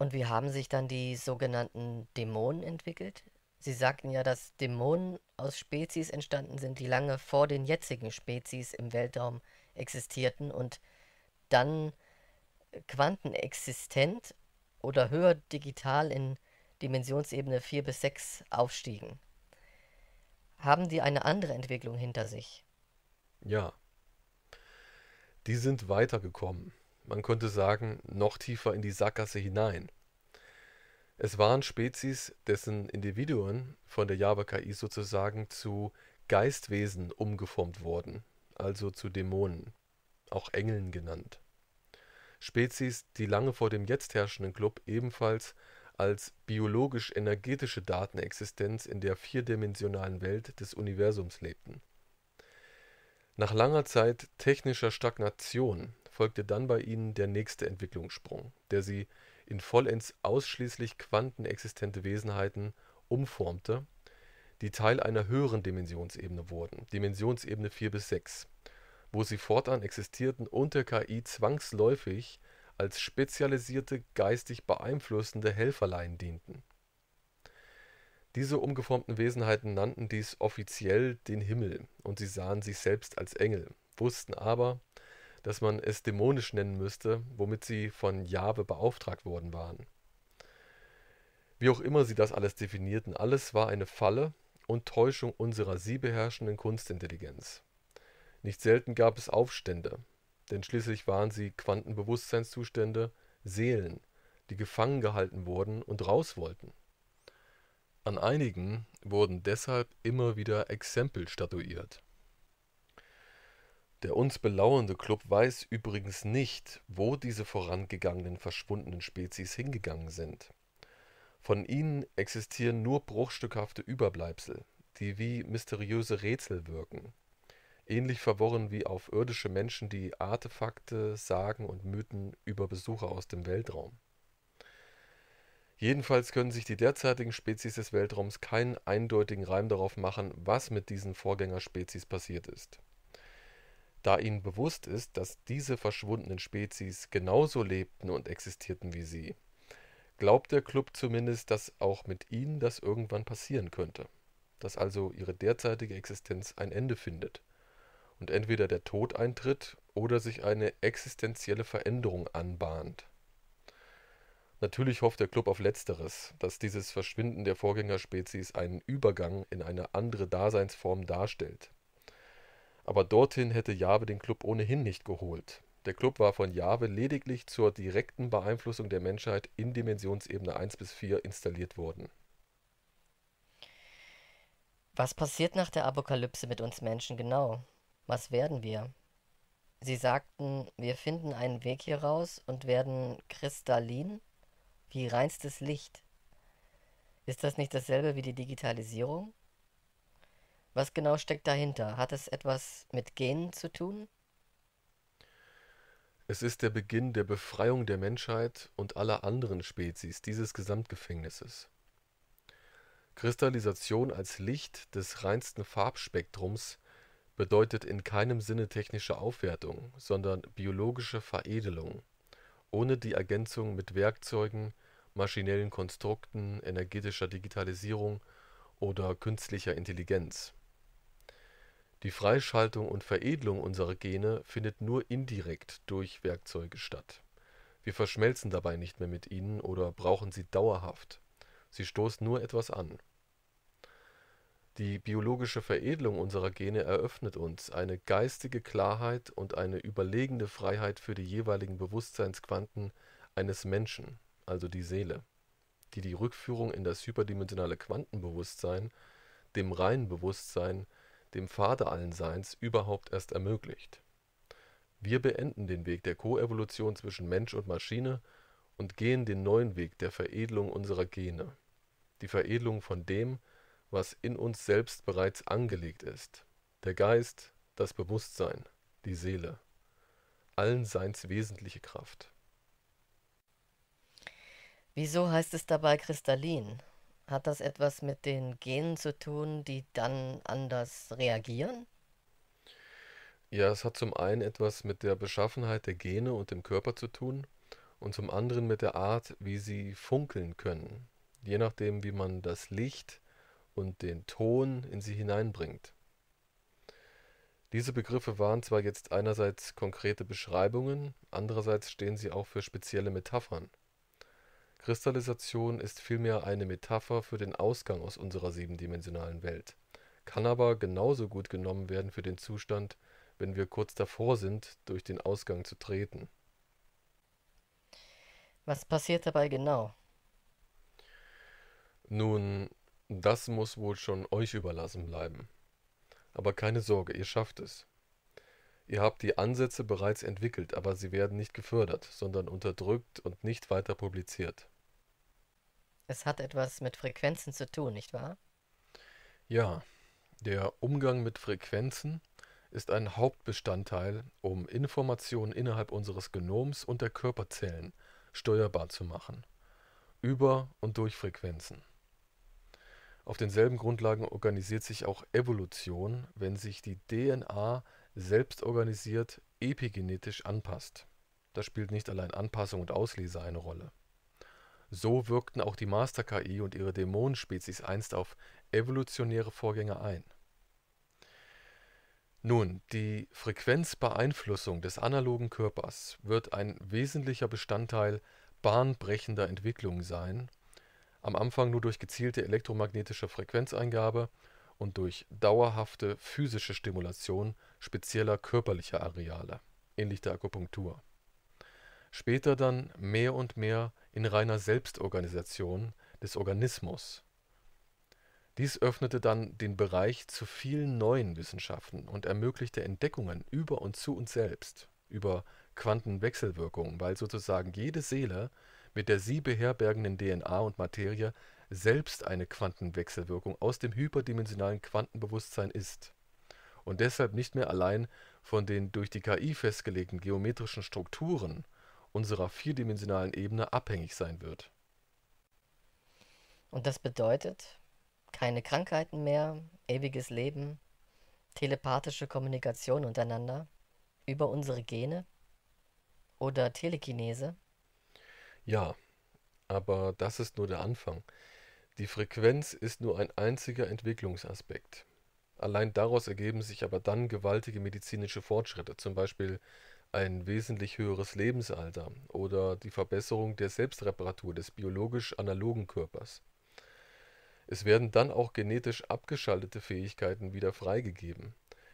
Und wie haben sich dann die sogenannten Dämonen entwickelt? Sie sagten ja, dass Dämonen aus Spezies entstanden sind, die lange vor den jetzigen Spezies im Weltraum existierten und dann quantenexistent oder höher digital in Dimensionsebene 4 bis 6 aufstiegen. Haben die eine andere Entwicklung hinter sich? Ja. Die sind weitergekommen man könnte sagen, noch tiefer in die Sackgasse hinein. Es waren Spezies, dessen Individuen von der Java-KI sozusagen zu Geistwesen umgeformt wurden, also zu Dämonen, auch Engeln genannt. Spezies, die lange vor dem jetzt herrschenden Club ebenfalls als biologisch-energetische Datenexistenz in der vierdimensionalen Welt des Universums lebten. Nach langer Zeit technischer Stagnation folgte dann bei ihnen der nächste Entwicklungssprung, der sie in vollends ausschließlich quantenexistente Wesenheiten umformte, die Teil einer höheren Dimensionsebene wurden (Dimensionsebene 4 bis 6), wo sie fortan existierten und der KI zwangsläufig als spezialisierte, geistig beeinflussende Helferlein dienten. Diese umgeformten Wesenheiten nannten dies offiziell den Himmel und sie sahen sich selbst als Engel, wussten aber dass man es dämonisch nennen müsste, womit sie von Jahwe beauftragt worden waren. Wie auch immer sie das alles definierten, alles war eine Falle und Täuschung unserer sie beherrschenden Kunstintelligenz. Nicht selten gab es Aufstände, denn schließlich waren sie Quantenbewusstseinszustände, Seelen, die gefangen gehalten wurden und raus wollten. An einigen wurden deshalb immer wieder Exempel statuiert. Der uns belauernde Club weiß übrigens nicht, wo diese vorangegangenen verschwundenen Spezies hingegangen sind. Von ihnen existieren nur bruchstückhafte Überbleibsel, die wie mysteriöse Rätsel wirken. Ähnlich verworren wie auf irdische Menschen die Artefakte, Sagen und Mythen über Besucher aus dem Weltraum. Jedenfalls können sich die derzeitigen Spezies des Weltraums keinen eindeutigen Reim darauf machen, was mit diesen Vorgängerspezies passiert ist da ihnen bewusst ist, dass diese verschwundenen Spezies genauso lebten und existierten wie sie. Glaubt der Club zumindest, dass auch mit ihnen das irgendwann passieren könnte, dass also ihre derzeitige Existenz ein Ende findet und entweder der Tod eintritt oder sich eine existenzielle Veränderung anbahnt. Natürlich hofft der Club auf Letzteres, dass dieses Verschwinden der Vorgängerspezies einen Übergang in eine andere Daseinsform darstellt, aber dorthin hätte Jahwe den Club ohnehin nicht geholt. Der Club war von Jahwe lediglich zur direkten Beeinflussung der Menschheit in Dimensionsebene 1 bis 4 installiert worden. Was passiert nach der Apokalypse mit uns Menschen genau? Was werden wir? Sie sagten, wir finden einen Weg hier raus und werden kristallin wie reinstes Licht. Ist das nicht dasselbe wie die Digitalisierung? Was genau steckt dahinter? Hat es etwas mit Genen zu tun? Es ist der Beginn der Befreiung der Menschheit und aller anderen Spezies dieses Gesamtgefängnisses. Kristallisation als Licht des reinsten Farbspektrums bedeutet in keinem Sinne technische Aufwertung, sondern biologische Veredelung, ohne die Ergänzung mit Werkzeugen, maschinellen Konstrukten, energetischer Digitalisierung oder künstlicher Intelligenz. Die Freischaltung und Veredelung unserer Gene findet nur indirekt durch Werkzeuge statt. Wir verschmelzen dabei nicht mehr mit ihnen oder brauchen sie dauerhaft. Sie stoßen nur etwas an. Die biologische Veredelung unserer Gene eröffnet uns eine geistige Klarheit und eine überlegende Freiheit für die jeweiligen Bewusstseinsquanten eines Menschen, also die Seele, die die Rückführung in das hyperdimensionale Quantenbewusstsein, dem reinen Bewusstsein, dem Vater allen Seins, überhaupt erst ermöglicht. Wir beenden den Weg der Koevolution zwischen Mensch und Maschine und gehen den neuen Weg der Veredelung unserer Gene, die Veredelung von dem, was in uns selbst bereits angelegt ist, der Geist, das Bewusstsein, die Seele, allen Seins wesentliche Kraft. Wieso heißt es dabei kristallin? Hat das etwas mit den Genen zu tun, die dann anders reagieren? Ja, es hat zum einen etwas mit der Beschaffenheit der Gene und dem Körper zu tun und zum anderen mit der Art, wie sie funkeln können, je nachdem, wie man das Licht und den Ton in sie hineinbringt. Diese Begriffe waren zwar jetzt einerseits konkrete Beschreibungen, andererseits stehen sie auch für spezielle Metaphern. Kristallisation ist vielmehr eine Metapher für den Ausgang aus unserer siebendimensionalen Welt, kann aber genauso gut genommen werden für den Zustand, wenn wir kurz davor sind, durch den Ausgang zu treten. Was passiert dabei genau? Nun, das muss wohl schon euch überlassen bleiben. Aber keine Sorge, ihr schafft es. Ihr habt die Ansätze bereits entwickelt, aber sie werden nicht gefördert, sondern unterdrückt und nicht weiter publiziert. Es hat etwas mit Frequenzen zu tun, nicht wahr? Ja, der Umgang mit Frequenzen ist ein Hauptbestandteil, um Informationen innerhalb unseres Genoms und der Körperzellen steuerbar zu machen, über und durch Frequenzen. Auf denselben Grundlagen organisiert sich auch Evolution, wenn sich die DNA selbstorganisiert epigenetisch anpasst. Da spielt nicht allein Anpassung und Auslese eine Rolle. So wirkten auch die Master-KI und ihre Dämonenspezies einst auf evolutionäre Vorgänge ein. Nun, die Frequenzbeeinflussung des analogen Körpers wird ein wesentlicher Bestandteil bahnbrechender Entwicklungen sein, am Anfang nur durch gezielte elektromagnetische Frequenzeingabe und durch dauerhafte physische Stimulation spezieller körperlicher Areale (ähnlich der Akupunktur), später dann mehr und mehr in reiner Selbstorganisation des Organismus. Dies öffnete dann den Bereich zu vielen neuen Wissenschaften und ermöglichte Entdeckungen über und zu uns selbst, über Quantenwechselwirkungen, weil sozusagen jede Seele mit der sie beherbergenden DNA und Materie selbst eine Quantenwechselwirkung aus dem hyperdimensionalen Quantenbewusstsein ist und deshalb nicht mehr allein von den durch die KI festgelegten geometrischen Strukturen unserer vierdimensionalen Ebene abhängig sein wird. Und das bedeutet keine Krankheiten mehr, ewiges Leben, telepathische Kommunikation untereinander über unsere Gene oder Telekinese? Ja, aber das ist nur der Anfang. Die Frequenz ist nur ein einziger Entwicklungsaspekt. Allein daraus ergeben sich aber dann gewaltige medizinische Fortschritte, zum Beispiel ein wesentlich höheres Lebensalter oder die Verbesserung der Selbstreparatur des biologisch analogen Körpers. Es werden dann auch genetisch abgeschaltete Fähigkeiten wieder freigegeben.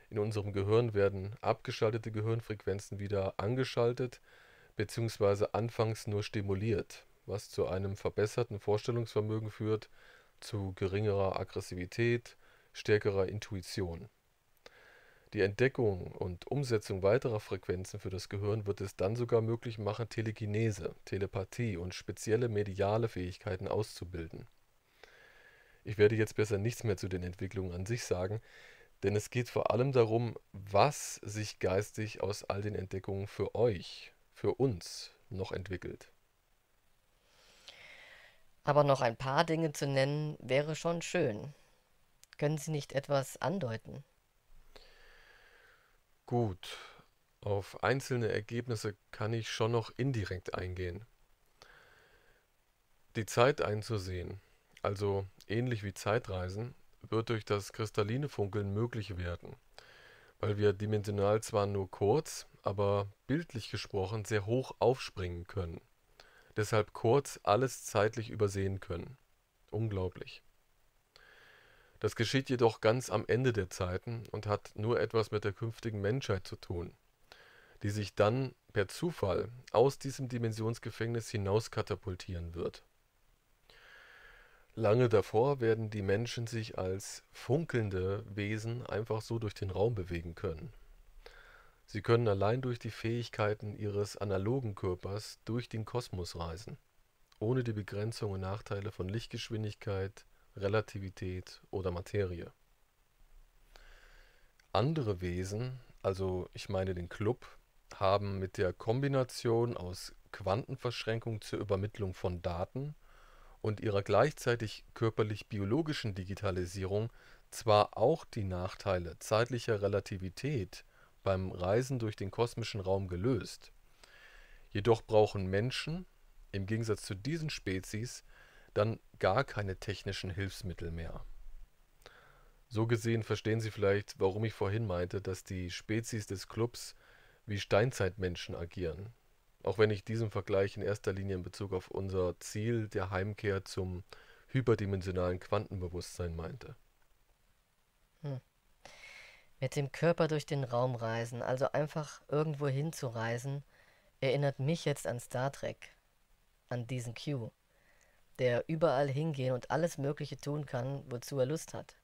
In unserem Gehirn werden abgeschaltete Gehirnfrequenzen wieder angeschaltet bzw. anfangs nur stimuliert was zu einem verbesserten Vorstellungsvermögen führt, zu geringerer Aggressivität, stärkerer Intuition. Die Entdeckung und Umsetzung weiterer Frequenzen für das Gehirn wird es dann sogar möglich machen, Telekinese, Telepathie und spezielle mediale Fähigkeiten auszubilden. Ich werde jetzt besser nichts mehr zu den Entwicklungen an sich sagen, denn es geht vor allem darum, was sich geistig aus all den Entdeckungen für euch, für uns noch entwickelt. Aber noch ein paar Dinge zu nennen wäre schon schön. Können Sie nicht etwas andeuten? Gut. Auf einzelne Ergebnisse kann ich schon noch indirekt eingehen. Die Zeit einzusehen, also ähnlich wie Zeitreisen, wird durch das kristalline Funkeln möglich werden, weil wir dimensional zwar nur kurz, aber bildlich gesprochen sehr hoch aufspringen können deshalb kurz alles zeitlich übersehen können. Unglaublich. Das geschieht jedoch ganz am Ende der Zeiten und hat nur etwas mit der künftigen Menschheit zu tun, die sich dann per Zufall aus diesem Dimensionsgefängnis hinaus katapultieren wird. Lange davor werden die Menschen sich als funkelnde Wesen einfach so durch den Raum bewegen können. Sie können allein durch die Fähigkeiten ihres analogen Körpers durch den Kosmos reisen, ohne die Begrenzung und Nachteile von Lichtgeschwindigkeit, Relativität oder Materie. Andere Wesen, also ich meine den Club, haben mit der Kombination aus Quantenverschränkung zur Übermittlung von Daten und ihrer gleichzeitig körperlich-biologischen Digitalisierung zwar auch die Nachteile zeitlicher Relativität beim Reisen durch den kosmischen Raum gelöst. Jedoch brauchen Menschen, im Gegensatz zu diesen Spezies, dann gar keine technischen Hilfsmittel mehr. So gesehen verstehen Sie vielleicht, warum ich vorhin meinte, dass die Spezies des Clubs wie Steinzeitmenschen agieren. Auch wenn ich diesen Vergleich in erster Linie in Bezug auf unser Ziel der Heimkehr zum hyperdimensionalen Quantenbewusstsein meinte. Hm. Mit dem Körper durch den Raum reisen, also einfach irgendwo hinzureisen, erinnert mich jetzt an Star Trek, an diesen Q, der überall hingehen und alles Mögliche tun kann, wozu er Lust hat.